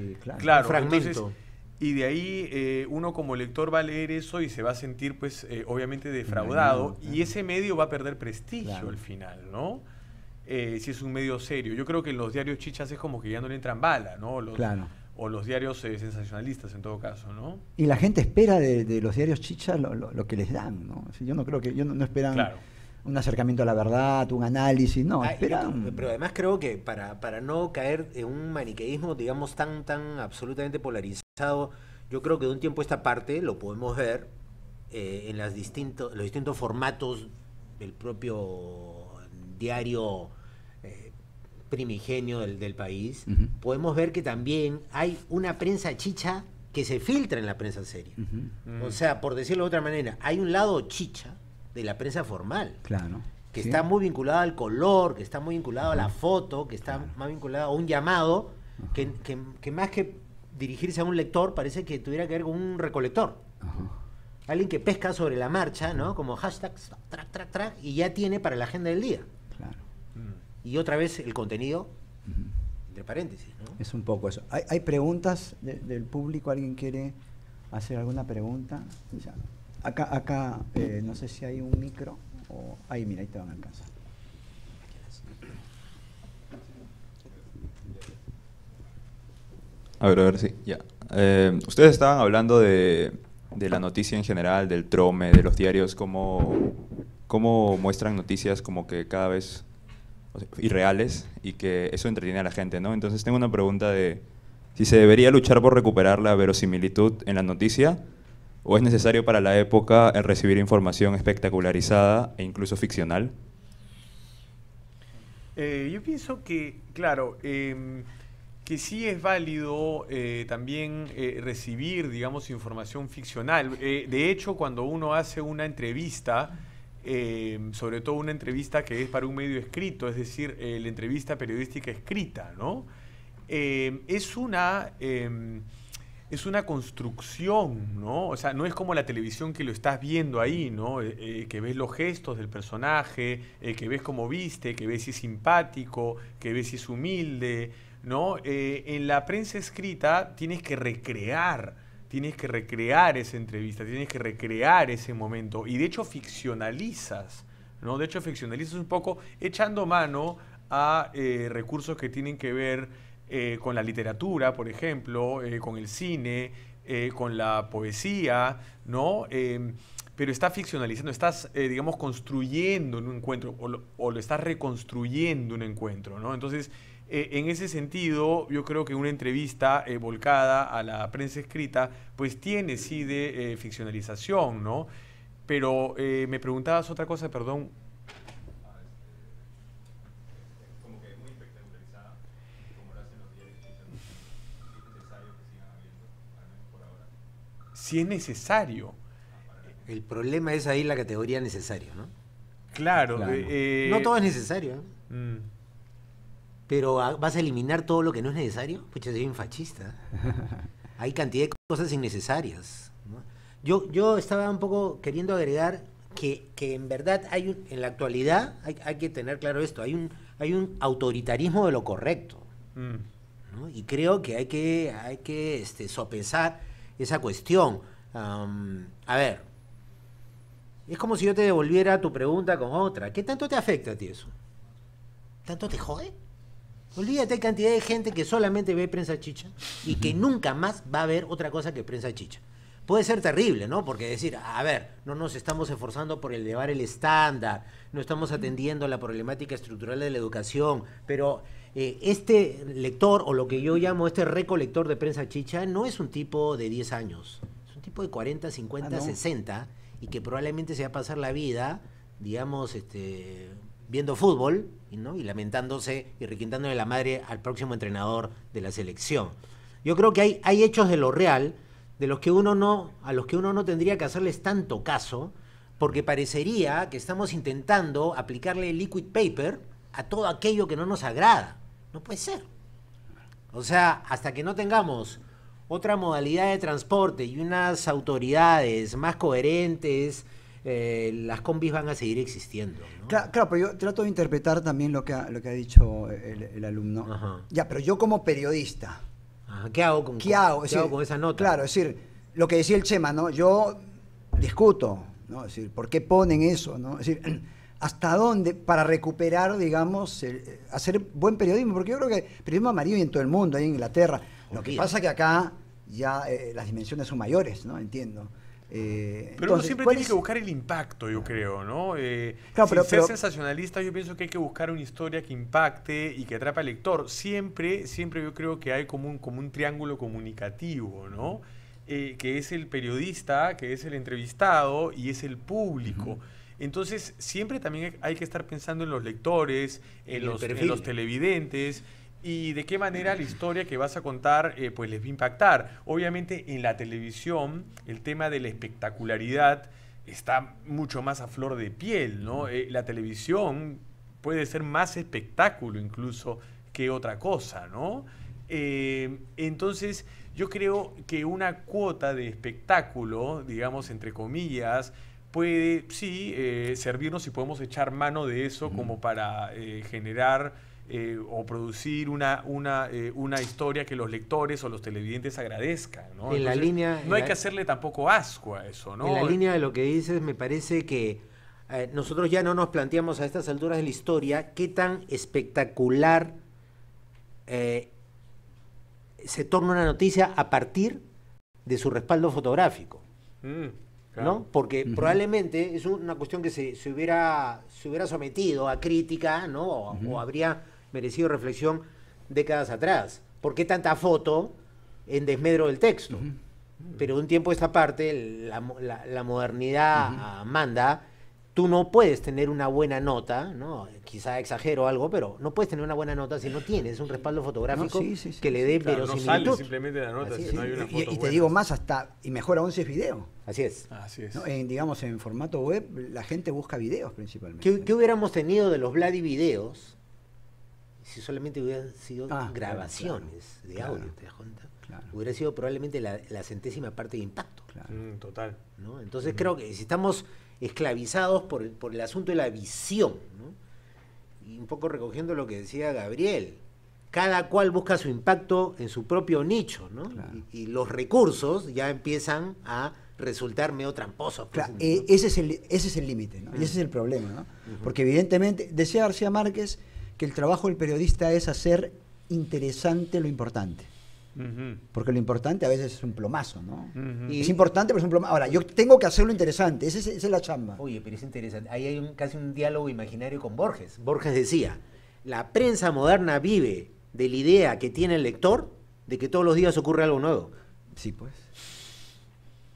claro, un fragmento. y de ahí eh, uno como lector va a leer eso y se va a sentir, pues, eh, obviamente defraudado. Y ese medio va a perder prestigio al final, ¿no? Eh, si es un medio serio. Yo creo que en los diarios chichas es como que ya no le entran bala, ¿no? Los, O los diarios eh, sensacionalistas en todo caso, ¿no? Y la gente espera de, los diarios chichas lo, que les dan, ¿no? yo no creo que, yo no, esperan un acercamiento a la verdad, un análisis, no, ah, esperan... pero además creo que para, para no caer en un maniqueísmo, digamos, tan, tan absolutamente polarizado, yo creo que de un tiempo esta parte lo podemos ver eh, en las distintos los distintos formatos del propio diario primigenio del, país, podemos ver que también hay una prensa chicha que se filtra en la prensa seria. Mm. O sea, por decirlo de otra manera, hay un lado chicha de la prensa formal. Claro. Que está muy vinculado al color, que está muy vinculado a la foto, que está más vinculado a un llamado, que, más que dirigirse a un lector, parece que tuviera que ver con un recolector. Alguien que pesca sobre la marcha, ¿no? Como hashtags, tra, tra, y ya tiene para la agenda del día. Claro. Mm y otra vez el contenido, entre paréntesis. Es un poco eso. ¿Hay, hay preguntas del público? ¿Alguien quiere hacer alguna pregunta? Acá, acá eh, no sé si hay un micro. O, ahí, mira, ahí te van a alcanzar. A ver, a ver, sí, ya. Eh, ustedes estaban hablando de, de, la noticia en general, del trome, de los diarios, cómo, cómo muestran noticias como que cada vez irreales y que eso entretiene a la gente, ¿no? Entonces tengo una pregunta de si se debería luchar por recuperar la verosimilitud en la noticia o es necesario para la época el recibir información espectacularizada e incluso ficcional. Eh, yo pienso que, claro, em, que sí es válido eh, también eh, recibir, digamos, información ficcional. de hecho, cuando uno hace una entrevista, Em, sobre todo una entrevista que es para un medio escrito, es decir, eh, la entrevista periodística escrita, ¿no? Em, es una em, es una construcción, ¿no? O sea, no es como la televisión que lo estás viendo ahí, ¿no? Eh, eh, que ves los gestos del personaje, que ves cómo viste, que ves si es simpático, que ves si es humilde, ¿no? en la prensa escrita tienes que recrear tienes que recrear esa entrevista, tienes que recrear ese momento. Y de hecho ficcionalizas, ¿no? De hecho ficcionalizas un poco echando mano a eh, recursos que tienen que ver eh, con la literatura, por ejemplo, eh, con el cine, con la poesía, ¿no? Em, pero está ficcionalizando, estás, digamos, construyendo un encuentro o lo estás reconstruyendo un encuentro, ¿no? Entonces eh, en ese sentido, yo creo que una entrevista eh, volcada a la prensa escrita, pues tiene sí de eh, ficcionalización, ¿no? Pero me preguntabas otra cosa, perdón. Si es necesario. El problema es ahí la categoría necesario, ¿no? Claro. no todo es necesario. Mm. Pero ah, vas a eliminar todo lo que no es necesario. Pucha, soy un fascista. [LAUGHS] Hay cantidad de cosas innecesarias. Yo, yo estaba un poco queriendo agregar que, en verdad hay en la actualidad hay, que tener claro esto. Hay un, hay un autoritarismo de lo correcto. Mm. Y creo que hay que, hay que este, sopesar esa cuestión. a ver, es como si yo te devolviera tu pregunta con otra. ¿Qué tanto te afecta a ti eso? ¿Tanto te jode? Olvídate, hay cantidad de gente que solamente ve prensa chicha y que nunca más va a ver otra cosa que prensa chicha. Puede ser terrible, ¿no? Porque decir, a ver, no nos estamos esforzando por elevar el estándar, no estamos atendiendo la problemática estructural de la educación, pero eh, este lector, o lo que yo llamo este recolector de prensa chicha, no es un tipo de 10 años, es un tipo de 40, 50, 60, y que probablemente se va a pasar la vida, digamos, este, viendo fútbol ¿no? y lamentándose y requintándole la madre al próximo entrenador de la selección. Yo creo que hay, hay hechos de lo real de los que uno no, a los que uno no tendría que hacerles tanto caso, porque parecería que estamos intentando aplicarle liquid paper a todo aquello que no nos agrada. No puede ser. O sea, hasta que no tengamos otra modalidad de transporte y unas autoridades más coherentes, eh, las combis van a seguir existiendo. Claro, pero yo trato de interpretar también lo que ha, lo que ha dicho el, alumno. Ya, pero yo como periodista. ¿Qué hago con, ¿qué con esa nota? Claro, es decir, lo que decía el Chema, ¿no? Yo discuto, decir, ¿por qué ponen eso? ¿no? decir, [CLEARS THROAT] ¿hasta dónde? Para recuperar, digamos, eh, hacer buen periodismo, porque yo creo que periodismo amarillo y en todo el mundo, ahí en Inglaterra. Lo que pasa que acá ya eh, las dimensiones son mayores, ¿no? Entiendo. Eh, pero uno siempre tiene que buscar el impacto, yo creo, ¿no? Eh, ser sensacionalista, yo pienso que hay que buscar una historia que impacte y que atrapa al lector. Siempre, siempre yo creo que hay como un, como un triángulo comunicativo, ¿no? Eh, que es el periodista, que es el entrevistado y es el público. Entonces, siempre también hay que estar pensando en los lectores, en los televidentes, y de qué manera la historia que vas a contar eh, pues les va a impactar. Obviamente en la televisión el tema de la espectacularidad está mucho más a flor de piel, ¿no? Eh, la televisión puede ser más espectáculo incluso que otra cosa, ¿no? Eh, entonces yo creo que una cuota de espectáculo, digamos entre comillas, puede, sí, servirnos y podemos echar mano de eso como para generar eh, o producir una, eh, una, historia que los lectores o los televidentes agradezcan. ¿no? no hay que hacerle tampoco asco a eso. ¿no? En la línea de lo que dices, me parece que eh, nosotros ya no nos planteamos a estas alturas de la historia qué tan espectacular se torna una noticia a partir de su respaldo fotográfico. Mm, ¿no? Porque probablemente es una cuestión que se, hubiera, se hubiera sometido a crítica ¿no? o habría merecido reflexión décadas atrás. ¿Por qué tanta foto en desmedro del texto? Pero un tiempo esta parte, la, modernidad manda, tú no puedes tener una buena nota, ¿no? quizá exagero algo, pero no puedes tener una buena nota si no tienes un respaldo fotográfico que le dé verosimilitud. No simplemente la nota, si una foto y, te digo más, hasta y mejor aún si es video. Así es. digamos, en formato web la gente busca videos principalmente. ¿Qué, ¿Qué, hubiéramos tenido de los Vladi videos? si solamente hubieran sido ah, grabaciones de audio, ¿te das Hubiera sido probablemente la, centésima parte de impacto. Mm, total. Entonces mm. creo que si estamos esclavizados por, por el asunto de la visión, y un poco recogiendo lo que decía Gabriel, cada cual busca su impacto en su propio nicho, Y, los recursos ya empiezan a resultar medio tramposos. Eh, ese es el límite, ese es el límite, y ese es el problema, Porque evidentemente, decía García Márquez, que el trabajo del periodista es hacer interesante lo importante. Porque lo importante a veces es un plomazo, ¿no? es importante, pero es un plomazo. Ahora, yo tengo que hacerlo interesante, esa es, la chamba. Oye, pero es interesante. Ahí hay un, casi un diálogo imaginario con Borges. Borges decía, la prensa moderna vive de la idea que tiene el lector de que todos los días ocurre algo nuevo. Sí, pues.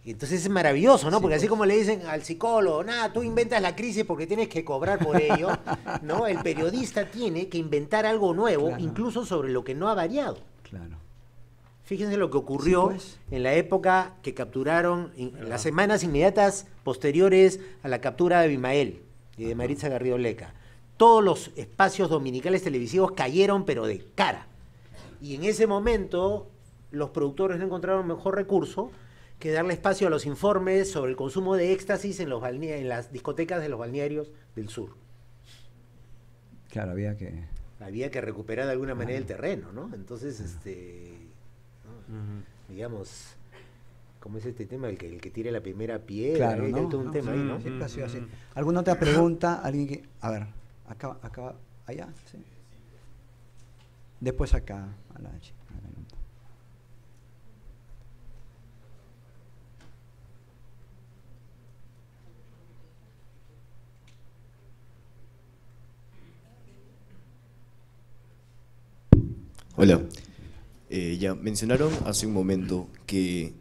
Entonces es maravilloso, ¿no? Porque así pues. como le dicen al psicólogo, nada, tú inventas la crisis porque tienes que cobrar por ello, [LAUGHS] ¿no? El periodista tiene que inventar algo nuevo, incluso sobre lo que no ha variado. Claro. Fíjense lo que ocurrió pues. en la época que capturaron, en las semanas inmediatas posteriores a la captura de Bimael y de Maritza Garrido Leca. Todos los espacios dominicales televisivos cayeron, pero de cara. Y en ese momento los productores no encontraron mejor recurso que darle espacio a los informes sobre el consumo de éxtasis en, los en las discotecas de los balnearios del sur. Claro, había que... Había que recuperar de alguna ah. manera el terreno, ¿no? Entonces, este... Digamos, ¿cómo es este tema? El que, el tire la primera piedra. Claro, ¿no? un tema ahí, ¿Alguna otra pregunta? ¿Alguien que...? A ver, acá, acá, allá, sí. Después acá, a la chica. Hola. Eh, ya mencionaron hace un momento que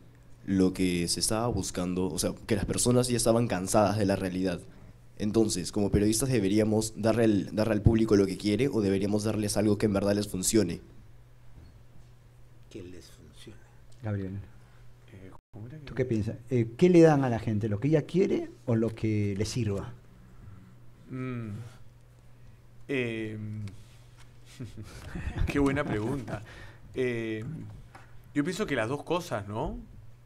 lo que se estaba buscando, o sea, que las personas ya estaban cansadas de la realidad. Entonces, como periodistas deberíamos darle al, darle al público lo que quiere o deberíamos darles algo que en verdad les funcione. Que les funcione. Gabriel. Eh, ¿Tú qué piensas? Eh, ¿Qué le dan a la gente? ¿Lo que ella quiere o lo que le sirva? Eh [LAUGHS] Qué buena pregunta. Eh, yo pienso que las dos cosas, ¿no?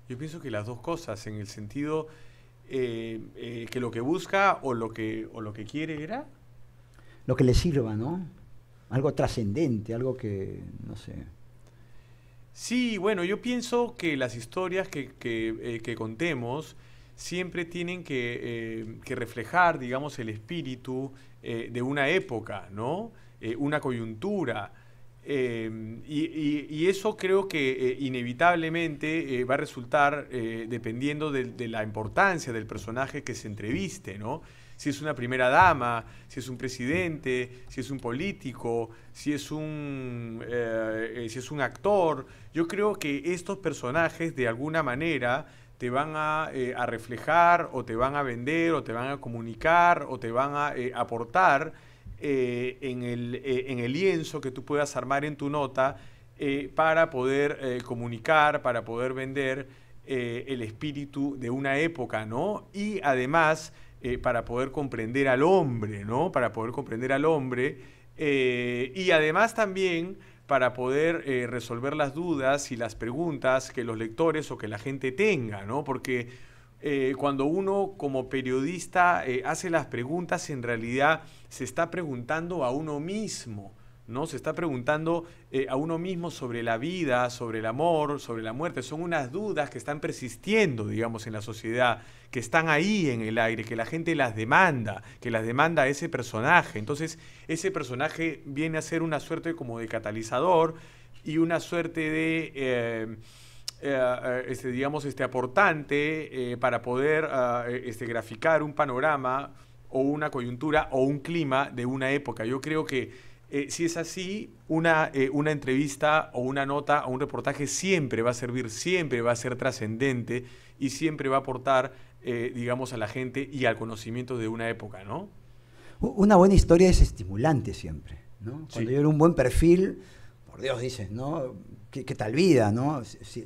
Yo pienso que las dos cosas, en el sentido eh, eh, que lo que busca o lo que, lo que quiere era... Lo que le sirva, ¿no? Algo trascendente, algo que, no sé. Sí, bueno, yo pienso que las historias que, que, contemos siempre tienen que, que, reflejar, digamos, el espíritu de una época, ¿no? Eh, una coyuntura. Eh, y, eso creo que eh, inevitablemente va a resultar dependiendo de, la importancia del personaje que se entreviste, ¿no? Si es una primera dama, si es un presidente, si es un político, si es un, actor. Yo creo que estos personajes de alguna manera te van a reflejar o te van a vender o te van a comunicar o te van a aportar eh, en, el, eh, en, el, lienzo que tú puedas armar en tu nota eh, para poder comunicar, para poder vender el espíritu de una época, ¿no? Y además para poder comprender al hombre, ¿no? Para poder comprender al hombre y además también para poder resolver las dudas y las preguntas que los lectores o que la gente tenga, ¿no? Porque eh, cuando uno como periodista eh, hace las preguntas, en realidad se está preguntando a uno mismo, ¿no? Se está preguntando eh, a uno mismo sobre la vida, sobre el amor, sobre la muerte. Son unas dudas que están persistiendo, digamos, en la sociedad, que están ahí en el aire, que la gente las demanda, que las demanda a ese personaje. Entonces, ese personaje viene a ser una suerte como de catalizador y una suerte de eh, eh, este, digamos, este, aportante eh, para poder ah, este, graficar un panorama o una coyuntura o un clima de una época. Yo creo que si es así, una, una entrevista o una nota o un reportaje siempre va a servir, siempre va a ser trascendente y siempre va a aportar, digamos, a la gente y al conocimiento de una época, ¿no? Una buena historia es estimulante siempre, ¿no? Cuando yo un buen perfil, por Dios dices, ¿no? ¿Qué, tal vida, no? Si,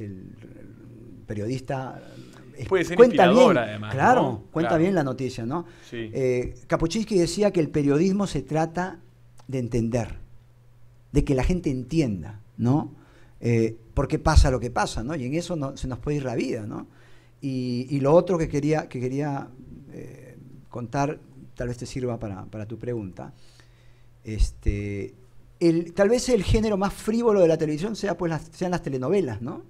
el, periodista... Eh, puede ser cuenta bien, además, Claro, cuenta bien la noticia, ¿no? Eh, decía que el periodismo se trata de entender, de que la gente entienda, ¿no? Eh, qué pasa lo que pasa, ¿no? Y en eso se nos puede ir la vida, ¿no? Y, lo otro que quería, que quería eh, contar, tal vez te sirva para, para tu pregunta, este, tal vez el género más frívolo de la televisión sea, pues, las, sean las telenovelas, ¿no?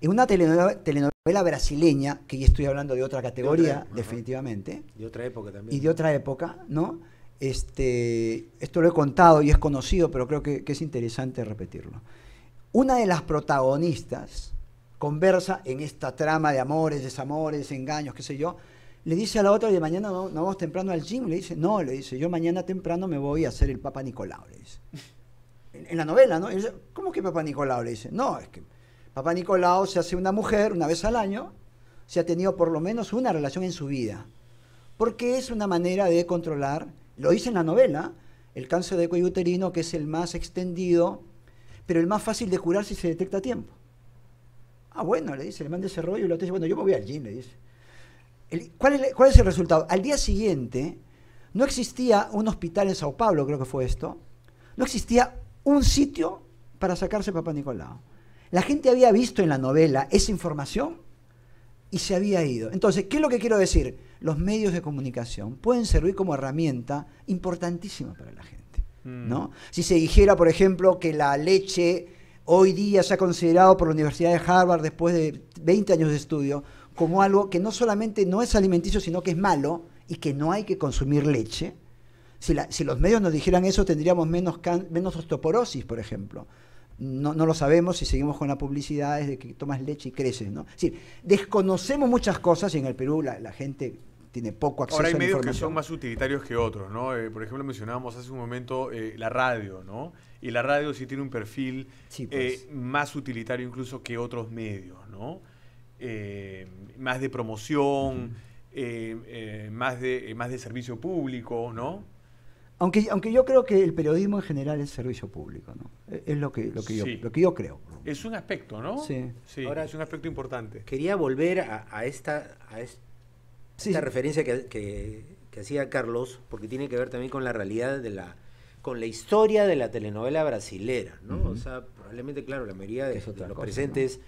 En una telenovela, brasileña, que ya estoy hablando de otra categoría, definitivamente. De otra época también. Y de otra época, ¿no? Este, esto lo he contado y es conocido, pero creo que es interesante repetirlo. Una de las protagonistas conversa en esta trama de amores, desamores, engaños, qué sé yo, le dice a la otra, de mañana no, vamos temprano al gym, le dice, no, le dice, yo mañana temprano me voy a hacer el Papa Nicolau, le dice. [LAUGHS] En, la novela, ¿no? ¿Cómo que Papa Nicolau? Le dice, no, es que Papa Nicolau se hace una mujer una vez al año, se ha tenido por lo menos una relación en su vida, porque es una manera de controlar, lo dice en la novela, el cáncer de cuello uterino, que es el más extendido, pero el más fácil de curar si se detecta a tiempo. Ah, bueno, le dice, le manda ese rollo y la otra dice, bueno, yo me voy al gym, le dice. ¿cuál, es, el resultado? Al día siguiente, no existía un hospital en Sao Paulo, creo que fue esto, no existía un sitio para sacarse Papá Nicolau. La gente había visto en la novela esa información y se había ido. Entonces, ¿qué es lo que quiero decir? Los medios de comunicación pueden servir como herramienta importantísima para la gente. Mm. ¿no? Si se dijera, por ejemplo, que la leche hoy día se ha considerado por la Universidad de Harvard, después de 20 años de estudio, como algo que no solamente no es alimenticio, sino que es malo y que no hay que consumir leche. Si, los medios nos dijeran eso, tendríamos menos, menos osteoporosis, por ejemplo. No, lo sabemos si seguimos con la publicidad de que tomas leche y creces, ¿no? Es decir, desconocemos muchas cosas y en el Perú la, gente tiene poco acceso a Ahora hay medios que son más utilitarios que otros, ¿no? Eh, por ejemplo, mencionábamos hace un momento eh, la radio, ¿no? Y la radio sí tiene un perfil eh, pues. más utilitario incluso que otros medios, ¿no? Eh, más de promoción, eh, eh, más, de, más de servicio público, ¿no? Aunque, aunque yo creo que el periodismo en general es servicio público, ¿no? E, es lo que, lo que, yo, creo. Es un aspecto, ¿no? Sí. Ahora, es un aspecto importante. Quería volver a, esta, a referencia que, hacía Carlos, porque tiene que ver también con la realidad de la con la historia de la telenovela brasilera, ¿no? O sea, probablemente, claro, la mayoría de, los presentes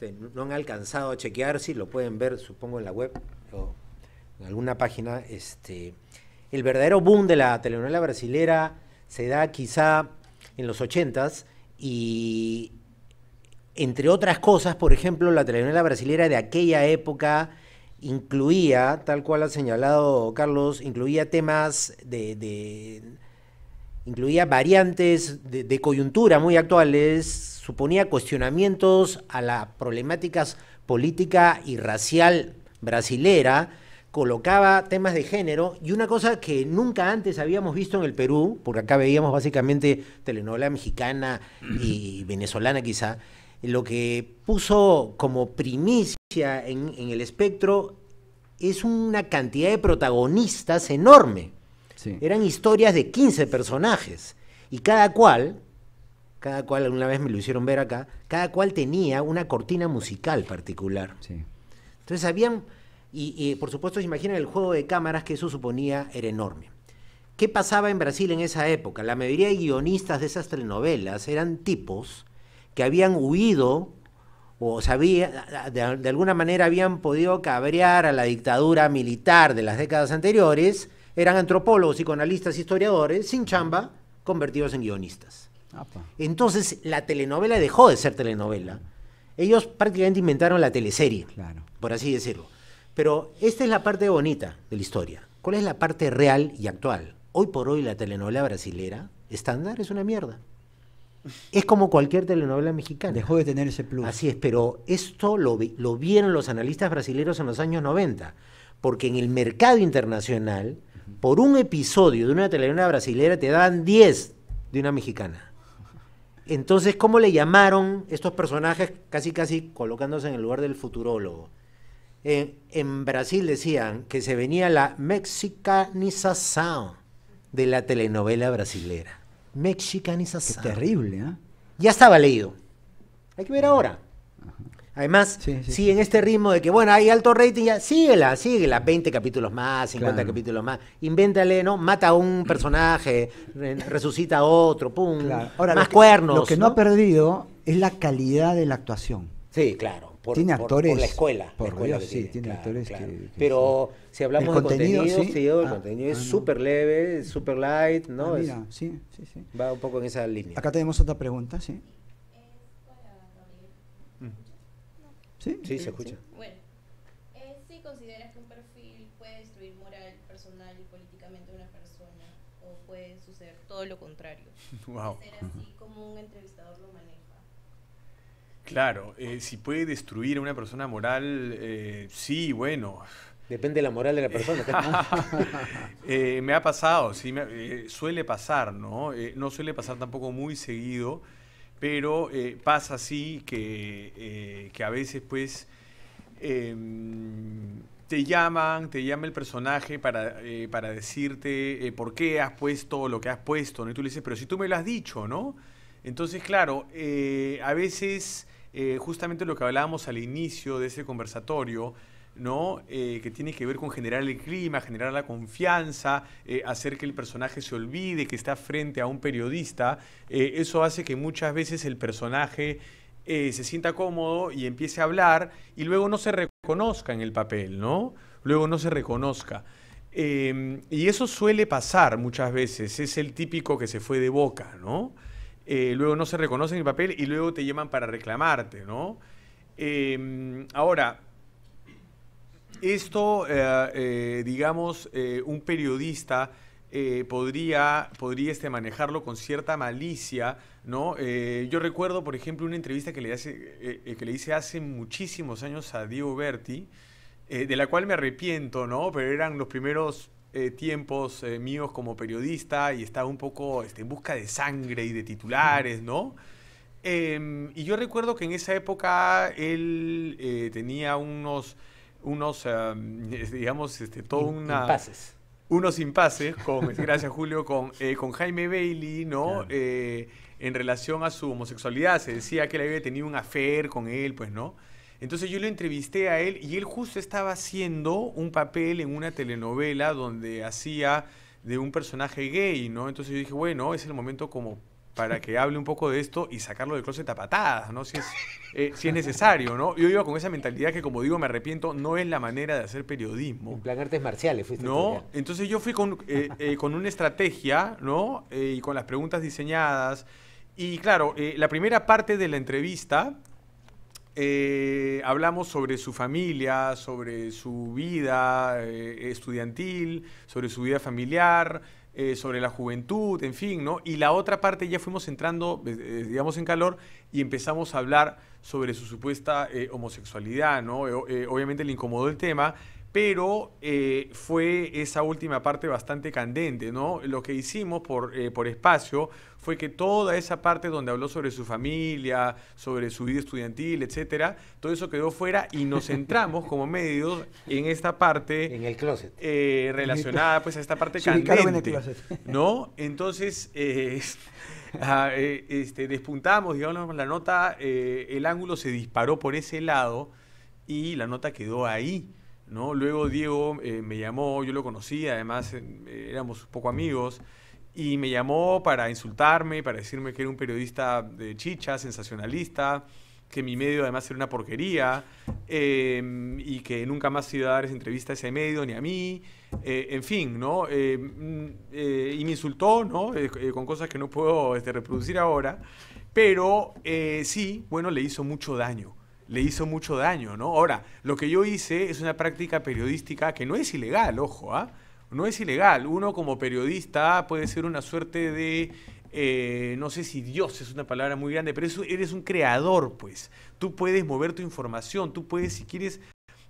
este, no han alcanzado a chequear, si lo pueden ver, supongo, en la web o en alguna página, este, el verdadero boom de la telenovela brasilera se da quizá en los 80 y entre otras cosas, por ejemplo, la telenovela brasilera de aquella época incluía, tal cual ha señalado Carlos, incluía temas de incluía variantes de, coyuntura muy actuales, suponía cuestionamientos a las problemáticas política y racial brasilera, colocaba temas de género y una cosa que nunca antes habíamos visto en el Perú, porque acá veíamos básicamente telenovela mexicana y venezolana quizá, lo que puso como primicia en el espectro es una cantidad de protagonistas enorme eran historias de 15 personajes y cada cual, cada cual, alguna vez me lo hicieron ver acá, cada cual tenía una cortina musical particular. Entonces habían, y, por supuesto se imaginan el juego de cámaras que eso suponía era enorme. ¿Qué pasaba en Brasil en esa época? La mayoría de guionistas de esas telenovelas eran tipos que habían huido o sabía, de alguna manera habían podido cabrear a la dictadura militar de las décadas anteriores eran antropólogos, psicoanalistas, historiadores, sin chamba, convertidos en guionistas. Entonces, la telenovela dejó de ser telenovela. Ellos prácticamente inventaron la teleserie, por así decirlo. Pero esta es la parte bonita de la historia. ¿Cuál es la parte real y actual? Hoy por hoy la telenovela brasilera estándar es una mierda. Es como cualquier telenovela mexicana. Dejó de tener ese plus. Así es, pero esto lo, lo vieron los analistas brasileños en los años 90, porque en el mercado internacional por un episodio de una telenovela brasilera te dan 10 de una mexicana. Entonces, ¿cómo le llamaron estos personajes casi casi colocándose en el lugar del futurólogo? En, Brasil decían que se venía la mexicanización de la telenovela brasilera. Mexicanización. terrible, ¿eh? Ya estaba leído. Hay que ver ahora. Además, sí, en este ritmo de que, bueno, hay alto rating, ya, síguela, síguela, 20 capítulos más, 50 capítulos más, invéntale, ¿no? Mata a un personaje, resucita a otro, pum, más cuernos. Lo que ¿no? ha perdido es la calidad de la actuación. Sí, claro. tiene actores. Por, la escuela. Por la escuela sí, tiene, actores que, Pero si hablamos de contenido, el ah, contenido es ah, súper leve, súper light, ¿no? Ah, sí, sí, sí. Va un poco en esa línea. Acá tenemos otra pregunta, sí. Sí, sí, se escucha. Bueno, eh, si consideras que un perfil puede destruir moral, personal y políticamente a una persona, o puede suceder todo lo contrario. Wow. [LAUGHS] así como un entrevistador lo maneja. Claro, eh, si puede destruir a una persona moral, eh, sí, bueno. Depende de la moral de la persona. [LAUGHS] eh, me ha pasado, sí, eh, suele pasar, ¿no? no suele pasar tampoco muy seguido pero eh, pasa así eh, que, a veces pues em, te llaman, te llama el personaje para, eh, para decirte por qué has puesto lo que has puesto, ¿no? Y tú le dices, pero si tú me lo has dicho, ¿no? Entonces, claro, a veces justamente lo que hablábamos al inicio de ese conversatorio, ¿no? Eh, que tiene que ver con generar el clima, generar la confianza, eh, hacer que el personaje se olvide que está frente a un periodista. Eh, eso hace que muchas veces el personaje se sienta cómodo y empiece a hablar y luego no se reconozca en el papel, ¿no? Luego no se reconozca. Em, y eso suele pasar muchas veces, es el típico que se fue de boca, ¿no? luego no se reconoce en el papel y luego te llaman para reclamarte, ¿no? Em, ahora, esto, eh, eh, digamos, eh, un periodista podría, podría este, manejarlo con cierta malicia, ¿no? yo recuerdo, por ejemplo, una entrevista que le, hace, que le hice hace muchísimos años a Diego Berti, de la cual me arrepiento, ¿no? Pero eran los primeros tiempos míos como periodista y estaba un poco este, en busca de sangre y de titulares, ¿no? Em, y yo recuerdo que en esa época él tenía unos unos, [LAUGHS] digamos, este, todo Impases. Unos impases, [LAUGHS] gracias Julio, con, eh, con Jaime Bailey, ¿no? Eh, en relación a su homosexualidad. Se decía que él había tenido un affair con él, pues, ¿no? Entonces yo lo entrevisté a él y él justo estaba haciendo un papel en una telenovela donde hacía de un personaje gay, ¿no? Entonces yo dije, bueno, es el momento como para que hable un poco de esto y sacarlo de closet a patadas, ¿no? Eh, si es, necesario, ¿no? Yo iba con esa mentalidad que, como digo, me arrepiento, no es la manera de hacer periodismo. En plan artes marciales fuiste No, entonces yo fui con, eh, eh, con una estrategia, ¿no? y con las preguntas diseñadas. Y claro, la primera parte de la entrevista hablamos sobre su familia, sobre su vida estudiantil, sobre su vida familiar, eh, sobre la juventud, en fin, ¿no? Y la otra parte ya fuimos entrando, eh, eh, digamos, en calor y empezamos a hablar sobre su supuesta homosexualidad, ¿no? obviamente le incomodó el tema pero eh, fue esa última parte bastante candente, ¿no? Lo que hicimos eh, por, espacio fue que toda esa parte donde habló sobre su familia, sobre su vida estudiantil, etcétera, todo eso quedó fuera y nos centramos [LAUGHS] como medios en esta parte. En el closet. Eh, relacionada pues a esta parte candente. ¿No? Entonces. [LAUGHS] Ah, este, despuntamos, digamos, la nota, el ángulo se disparó por ese lado y la nota quedó ahí. Luego Diego eh, me llamó, yo lo conocí, además eh, éramos poco amigos, y me llamó para insultarme, para decirme que era un periodista de chicha, sensacionalista, que mi medio además era una porquería, em, y que nunca más iba a dar esa entrevista a ese medio, ni a mí, eh, en fin, ¿no? Em, y me insultó, ¿no? con cosas que no puedo este, reproducir ahora, pero sí, bueno, le hizo mucho daño le hizo mucho daño, ¿no? Ahora, lo que yo hice es una práctica periodística que no es ilegal, ojo, ¿ah? No es ilegal. Uno como periodista puede ser una suerte de eh, no sé si Dios es una palabra muy grande, pero eres un creador, pues. Tú puedes mover tu información, tú puedes, si quieres,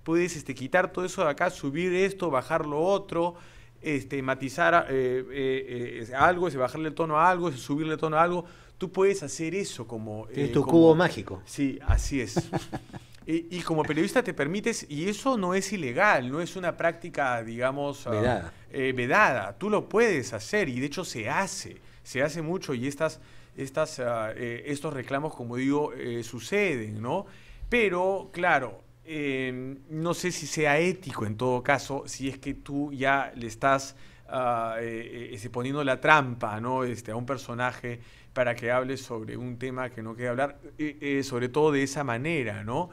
puedes este, quitar todo eso de acá, subir esto, bajar lo otro, este, matizar eh, eh, eh algo, bajarle el tono a algo, subirle el tono a algo tú puedes hacer eso como... Eh, tu cubo mágico. Sí, así es. [LAUGHS] y como periodista te permites, y eso no es ilegal, no es una práctica, digamos, ah, vedada. Eh, vedada. Tú lo puedes hacer y de hecho se hace, se hace mucho y estas, estas, ah, eh, estos reclamos, como digo, suceden, ¿no? Pero, claro, em, no sé si sea ético en todo caso, si es que tú ya le estás uh, poniendo la trampa, ¿no? Este, a un personaje para que hable sobre un tema que no quiere hablar, eh, eh, sobre todo de esa manera, ¿no?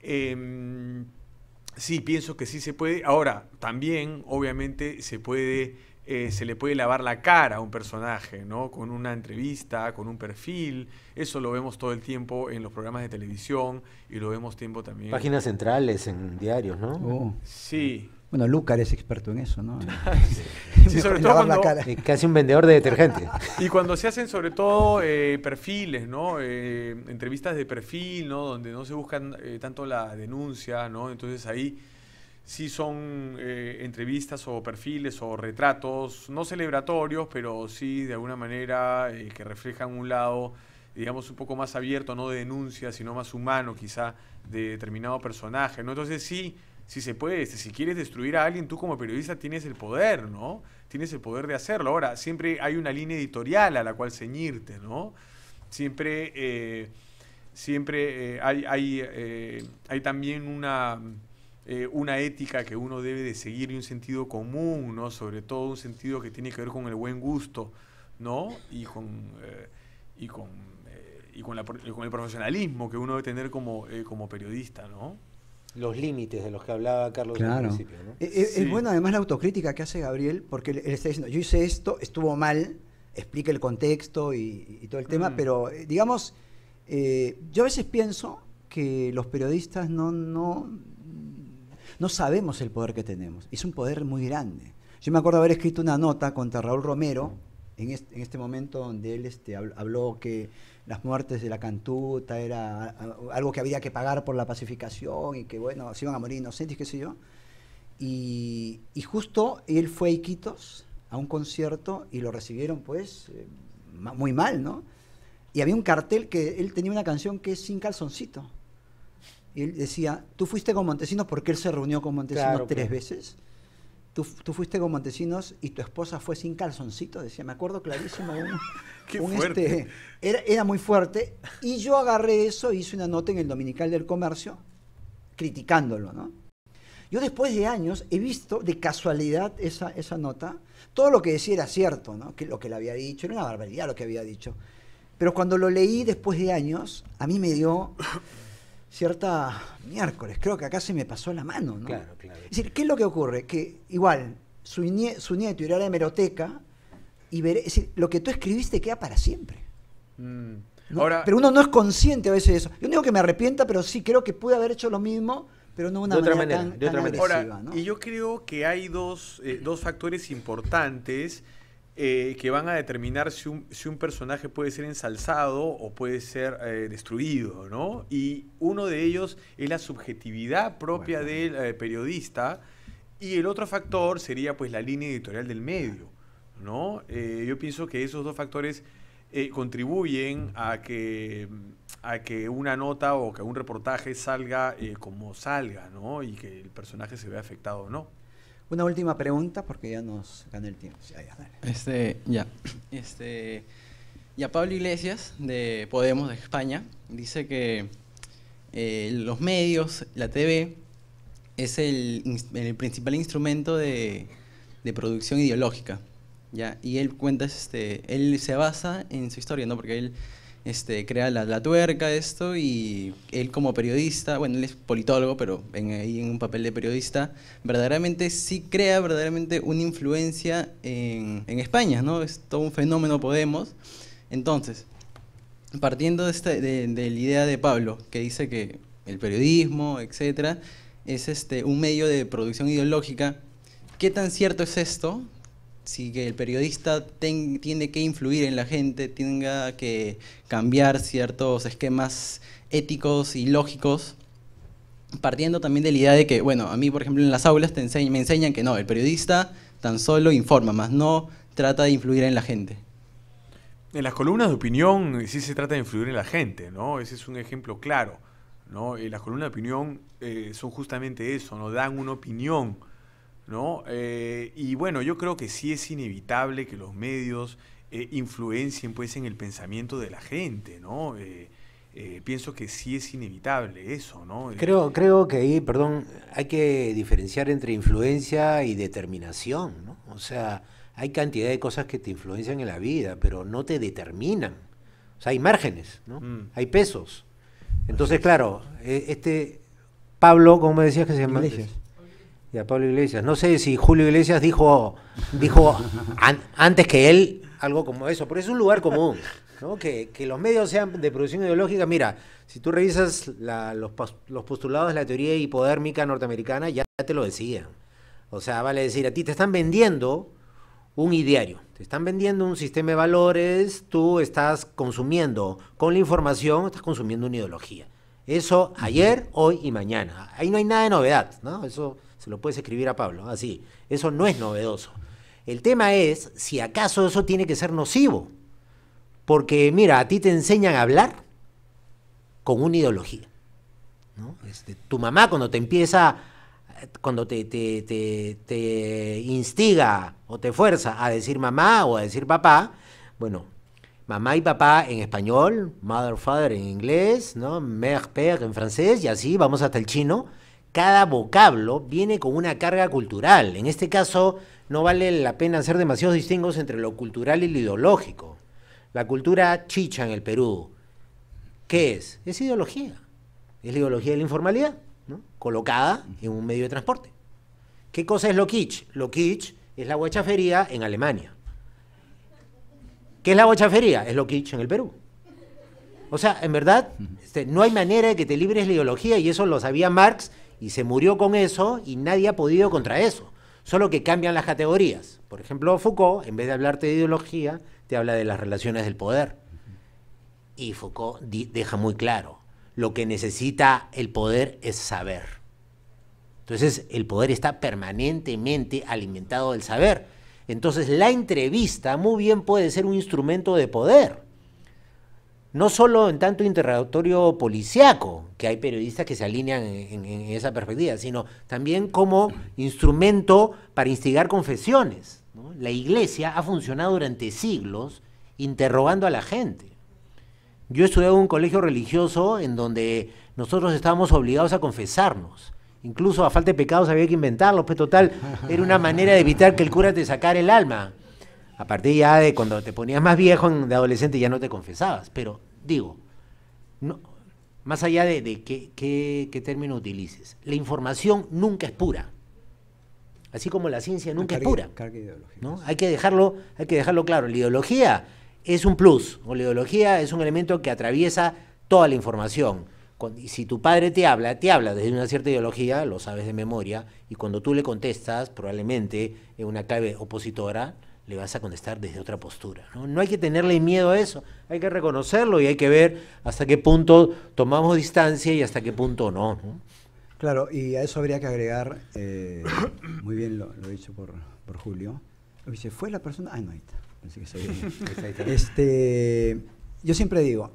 Em, sí, pienso que sí se puede. Ahora, también, obviamente, se puede... Eh, se le puede lavar la cara a un personaje, ¿no? Con una entrevista, con un perfil. Eso lo vemos todo el tiempo en los programas de televisión y lo vemos tiempo también. Páginas centrales en diarios, ¿no? Oh. Sí. Bueno, Lúcar es experto en eso, ¿no? [LAUGHS] [LAUGHS] sobre todo Casi un vendedor de detergente. [LAUGHS] Y cuando se hacen sobre todo eh, perfiles, ¿no? Eh, entrevistas de perfil, ¿no? Donde no se buscan eh, tanto la denuncia, ¿no? Entonces ahí sí son entrevistas o perfiles o retratos, no celebratorios, pero sí de alguna manera que reflejan un lado digamos, un poco más abierto, no de denuncia, sino más humano quizá, de determinado personaje. ¿no? Entonces sí, si se puede, este, si quieres destruir a alguien, tú como periodista tienes el poder, ¿no? Tienes el poder de hacerlo. Ahora, siempre hay una línea editorial a la cual ceñirte, ¿no? Siempre, eh, siempre eh, hay, eh, hay, también una, una ética que uno debe de seguir y un sentido común, ¿no? Sobre todo un sentido que tiene que ver con el buen gusto, ¿no? Y con... y con, el profesionalismo que uno debe tener como, como periodista, ¿no? los límites de los que hablaba Carlos claro. al principio. E-, e-, es, bueno además la autocrítica que hace Gabriel, porque él está diciendo, yo hice esto, estuvo mal, explica el contexto y, todo el tema, mm. pero eh, digamos, eh, yo a veces pienso que los periodistas no, no, no sabemos el poder que tenemos, es un poder muy grande. Yo me acuerdo haber escrito una nota contra Raúl Romero, en este, en este momento donde él este, habló que las muertes de la cantuta, era algo que había que pagar por la pacificación y que, bueno, se iban a morir inocentes, qué sé yo. Y, justo él fue a Iquitos a un concierto y lo recibieron, pues, eh, muy mal, ¿no? Y había un cartel que él tenía una canción que es Sin Calzoncito. Y él decía, tú fuiste con Montesinos porque él se reunió con Montesinos tres pues. veces Tú, fuiste con Montesinos y tu esposa fue sin calzoncito, decía, me acuerdo clarísimo. un [LAUGHS] este, era, muy fuerte. Y yo agarré eso, e hice una nota en el Dominical del Comercio, criticándolo, ¿no? Yo después de años he visto de casualidad esa, nota. Todo lo que decía era cierto, ¿no? Que lo que le había dicho era una barbaridad lo que había dicho. Pero cuando lo leí después de años, a mí me dio cierta miércoles, creo que acá se me pasó la mano, ¿no? Es decir, ¿qué es lo que ocurre? Que igual su, nieto irá a la hemeroteca y veré, es decir, lo que tú escribiste queda para siempre. Mm. pero uno no es consciente a veces de eso. Yo no digo que me arrepienta, pero sí creo que pude haber hecho lo mismo, pero no una de manera, tan, de otra manera. Y yo creo que hay dos, eh, dos factores importantes eh, que van a determinar si un, personaje puede ser ensalzado o puede ser eh, destruido, ¿no? Y uno de ellos es la subjetividad propia del eh, periodista y el otro factor sería pues la línea editorial del medio, ¿no? yo pienso que esos dos factores contribuyen a que, mm, a que una nota o que un reportaje salga como salga, ¿no? Y que el personaje se vea afectado o no. Una última pregunta porque ya nos gana el tiempo. Ya, ya, Este, ya. Este, ya Pablo Iglesias de Podemos de España dice que eh, los medios, la TV, es el, principal instrumento de, de, producción ideológica. ¿ya? Y él cuenta, este, él se basa en su historia, ¿no? porque él este, crea la, tuerca, esto, y él como periodista, bueno, él es politólogo, pero en, ahí un papel de periodista, verdaderamente sí crea verdaderamente una influencia en, España, ¿no? Es todo un fenómeno Podemos. Entonces, partiendo este, de, la idea de Pablo, que dice que el periodismo, etcétera, es este, un medio de producción ideológica, ¿qué tan cierto es esto? Así que el periodista tiene que influir en la gente, tenga que cambiar ciertos esquemas éticos y lógicos, partiendo también de la idea de que, bueno, a mí, por ejemplo, en las aulas te me enseñan que no, el periodista tan solo informa, más no trata de influir en la gente. En las columnas de opinión sí se trata de influir en la gente, ¿no? Ese es un ejemplo claro, ¿no? las columnas de opinión eh, son justamente eso, ¿no? Dan una opinión ¿no? Eh, y bueno, yo creo que sí es inevitable que los medios eh, influencien pues en el pensamiento de la gente, ¿no? Eh, pienso que sí es inevitable eso, ¿no? Creo, creo que ahí, perdón, hay que diferenciar entre influencia y determinación, ¿no? O sea, hay cantidad de cosas que te influencian en la vida, pero no te determinan. O sea, hay márgenes, ¿no? Mm. Hay pesos. Entonces, claro, e, este Pablo, ¿cómo me decías que se llama? y a Pablo Iglesias. No sé si Julio Iglesias dijo, dijo antes que él algo como eso, pero es un lugar común. Que, que, los medios sean de producción ideológica. Mira, si tú revisas los, postulados de la teoría hipodérmica norteamericana, ya te lo decían. O sea, vale decir, a ti te están vendiendo un ideario, te están vendiendo un sistema de valores, tú estás consumiendo con la información, estás consumiendo una ideología. Eso ayer, hoy y mañana. Ahí no hay nada de novedad, ¿no? Eso se lo puedes escribir a Pablo, así. Eso no es novedoso. El tema es si acaso eso tiene que ser nocivo. Porque mira, a ti te enseñan a hablar con una ideología. Este, tu mamá cuando te empieza, cuando te, instiga o te fuerza a decir mamá o a decir papá, bueno, mamá y papá en español, mother, father en inglés, ¿no? mère, père en francés, y así vamos hasta el chino cada vocablo viene con una carga cultural. En este caso, no vale la pena hacer demasiados distingos entre lo cultural y lo ideológico. La cultura chicha en el Perú, ¿qué es? Es ideología. Es la ideología de la informalidad, colocada en un medio de transporte. ¿Qué cosa es lo kitsch? Lo kitsch es la huachafería en Alemania. ¿Qué es la huachafería? Es lo kitsch en el Perú. O sea, en verdad, este, no hay manera de que te libres la ideología, y eso lo sabía Marx y se murió con eso y nadie ha podido contra eso. Solo que cambian las categorías. Por ejemplo, Foucault, en vez de hablarte de ideología, te habla de las relaciones del poder. Y Foucault deja muy claro, lo que necesita el poder es saber. Entonces, el poder está permanentemente alimentado del saber. Entonces, la entrevista muy bien puede ser un instrumento de poder no solo en tanto interrogatorio policiaco, que hay periodistas que se alinean en, esa perspectiva, sino también como instrumento para instigar confesiones. La iglesia ha funcionado durante siglos interrogando a la gente. Yo estudié en un colegio religioso en donde nosotros estábamos obligados a confesarnos. Incluso a falta de pecados había que inventarlos, pues total, era una manera de evitar que el cura te sacara el alma. A partir ya de cuando te ponías más viejo, de adolescente, ya no te confesabas. Pero digo, no, más allá de, qué, término utilices, la información nunca es pura. Así como la ciencia nunca es pura. ¿no? Hay, que dejarlo, hay que dejarlo claro. La ideología es un plus, o la ideología es un elemento que atraviesa toda la información. Y si tu padre te habla, te habla desde una cierta ideología, lo sabes de memoria, y cuando tú le contestas, probablemente en eh, una clave opositora, le vas a contestar desde otra postura. ¿no? hay que tenerle miedo a eso, hay que reconocerlo y hay que ver hasta qué punto tomamos distancia y hasta qué punto no. Claro, y a eso habría que agregar, eh, [COUGHS] muy bien lo, dicho por, Julio, fue la persona, ah, no, ahí está, [LAUGHS] este, yo siempre digo,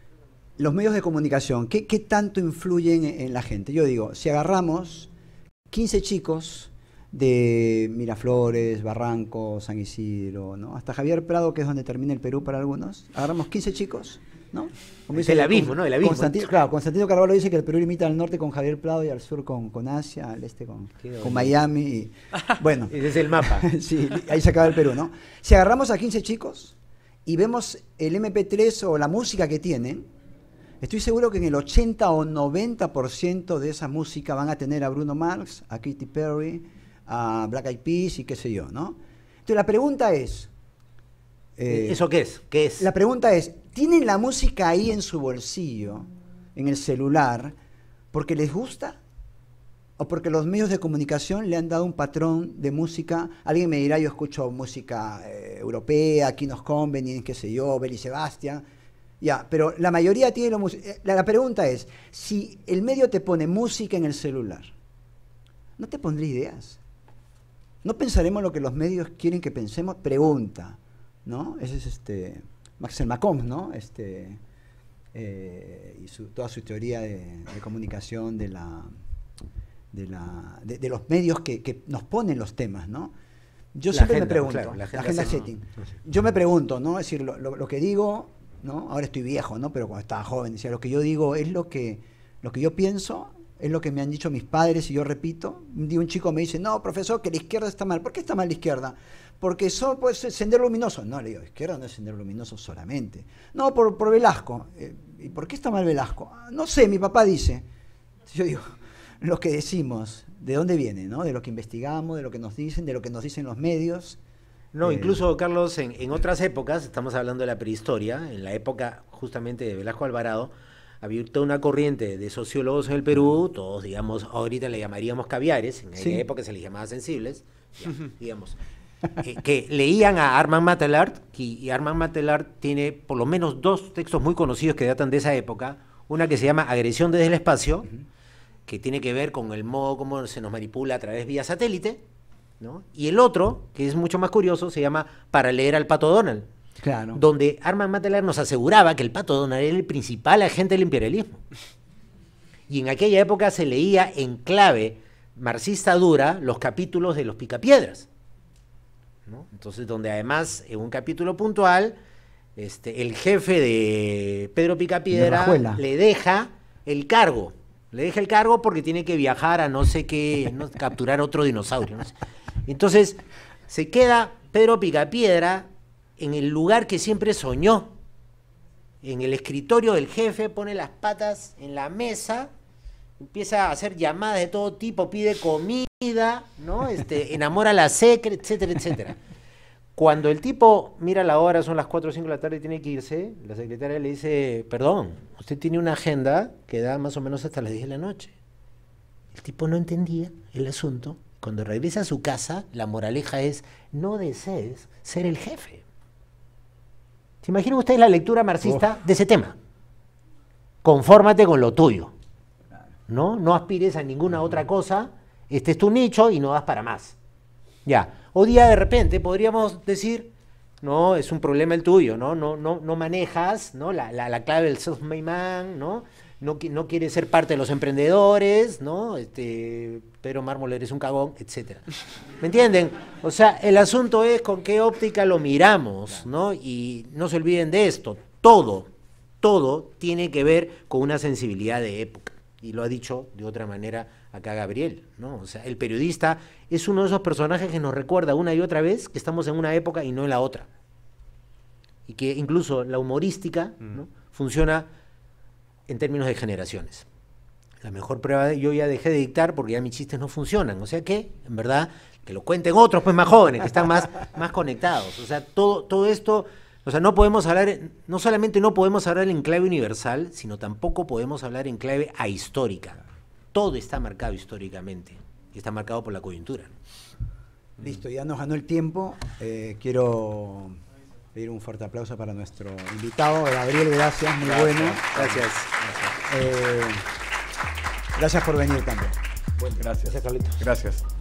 [CLEARS THROAT] los medios de comunicación, ¿qué, tanto influyen en, en la gente? Yo digo, si agarramos 15 chicos, de Miraflores, Barranco, San Isidro, ¿no? Hasta Javier Prado, que es donde termina el Perú para algunos. Agarramos 15 chicos, ¿no? el abismo, ¿no? El abismo. Constantino, claro, Constantino Carvalho dice que el Perú limita al norte con Javier Prado y al sur con, con Asia, al este con, con Miami. bueno. [LAUGHS] es el mapa. [LAUGHS] ahí se acaba el Perú, ¿no? Si agarramos a 15 chicos y vemos el MP3 o la música que tienen, Estoy seguro que en el 80 o 90% de esa música van a tener a Bruno Marx, a Katy Perry, a Black Eyed Peas y qué sé yo, ¿no? Entonces la pregunta es... Eh, ¿Eso qué es? qué es? La pregunta es, ¿tienen la música ahí en su bolsillo, en el celular, porque les gusta? ¿O porque los medios de comunicación le han dado un patrón de música? Alguien me dirá, yo escucho música eh, europea, Kinos Convenience, qué sé yo, Belly Sebastian. Ya, pero la mayoría tiene la eh, la, la pregunta es, si el medio te pone música en el celular, ¿no te pondría ideas? ¿No pensaremos lo que los medios quieren que pensemos? Pregunta, ¿no? Ese es este, Maxel Macomb, ¿no? Este, eh, y toda su teoría de, comunicación de, la, de, la, de, los medios que, nos ponen los temas, ¿no? Yo siempre me pregunto, la agenda, setting. yo me pregunto, ¿no? Es decir, lo, lo, que digo, ¿no? Ahora estoy viejo, ¿no? Pero cuando estaba joven, decía, lo que yo digo es lo que, lo que yo pienso es lo que me han dicho mis padres y yo repito. Un chico me dice, no, profesor, que la izquierda está mal. ¿Por qué está mal la izquierda? Porque eso puede ser sendero luminoso. No, le digo, izquierda no es sendero luminoso solamente. No, por, por Velasco. Eh, ¿Y por qué está mal Velasco? Ah, no sé, mi papá dice. Yo digo, [LAUGHS] lo que decimos, ¿de dónde viene? No? De lo que investigamos, de lo que nos dicen, de lo que nos dicen los medios. No, eh, incluso, Carlos, en, en otras épocas, estamos hablando de la prehistoria, en la época justamente de Velasco Alvarado, había una corriente de sociólogos en el Perú, todos, digamos, ahorita le llamaríamos caviares, en aquella época se les llamaba sensibles, digamos, que leían a Armand Matelard, y Armand Matelard tiene por lo menos dos textos muy conocidos que datan de esa época, una que se llama Agresión desde el espacio, que tiene que ver con el modo como se nos manipula a través vía satélite, y el otro, que es mucho más curioso, se llama Para leer al pato Donald donde Armand Matelar nos aseguraba que el pato Donald era el principal agente del imperialismo. Y en aquella época se leía en clave marxista dura los capítulos de los picapiedras. Entonces, donde además, en un capítulo puntual, este, el jefe de Pedro Picapiedra le deja el cargo. Le deja el cargo porque tiene que viajar a no sé qué, [LAUGHS] capturar otro dinosaurio. Entonces, se queda Pedro Picapiedra en el lugar que siempre soñó. En el escritorio del jefe pone las patas en la mesa, empieza a hacer llamadas de todo tipo, pide comida, ¿no? Este, [LAUGHS] enamora a la secre, etcétera, etcétera. Cuando el tipo mira la hora, son las 4 o 5 de la tarde y tiene que irse, la secretaria le dice, perdón, usted tiene una agenda que da más o menos hasta las 10 de la noche. El tipo no entendía el asunto. Cuando regresa a su casa, la moraleja es, no desees ser el jefe. ¿Se imaginan ustedes la lectura marxista de ese tema? Confórmate con lo tuyo. ¿No? No aspires a ninguna otra cosa. Este es tu nicho y no vas para más. Ya. O día de repente podríamos decir, no, es un problema el tuyo, ¿no? No, no, no manejas, ¿no? La, la, clave del self ¿no? no, no quiere ser parte de los emprendedores, ¿no? Este, pero Mármol eres un cagón, etcétera. ¿Me entienden? O sea, el asunto es con qué óptica lo miramos, ¿no? Y no se olviden de esto, todo, todo tiene que ver con una sensibilidad de época. Y lo ha dicho de otra manera acá Gabriel, ¿no? O sea, el periodista es uno de esos personajes que nos recuerda una y otra vez que estamos en una época y no en la otra. Y que incluso la humorística, ¿no? Mm. Funciona en términos de generaciones. La mejor prueba yo ya dejé de dictar porque ya mis chistes no funcionan. O sea que, en verdad, que lo cuenten otros, pues más jóvenes, que están más, [LAUGHS] más conectados. O sea, todo, todo esto, o sea, no podemos hablar, no solamente no podemos hablar en clave universal, sino tampoco podemos hablar en clave ahistórica. Todo está marcado históricamente y está marcado por la coyuntura. Listo, ya nos ganó el tiempo. Eh, quiero pedir un fuerte aplauso para nuestro invitado, Gabriel, gracias, muy bueno. Gracias. Eh, gracias. por venir también. gracias. Gracias, Carlitos. Gracias.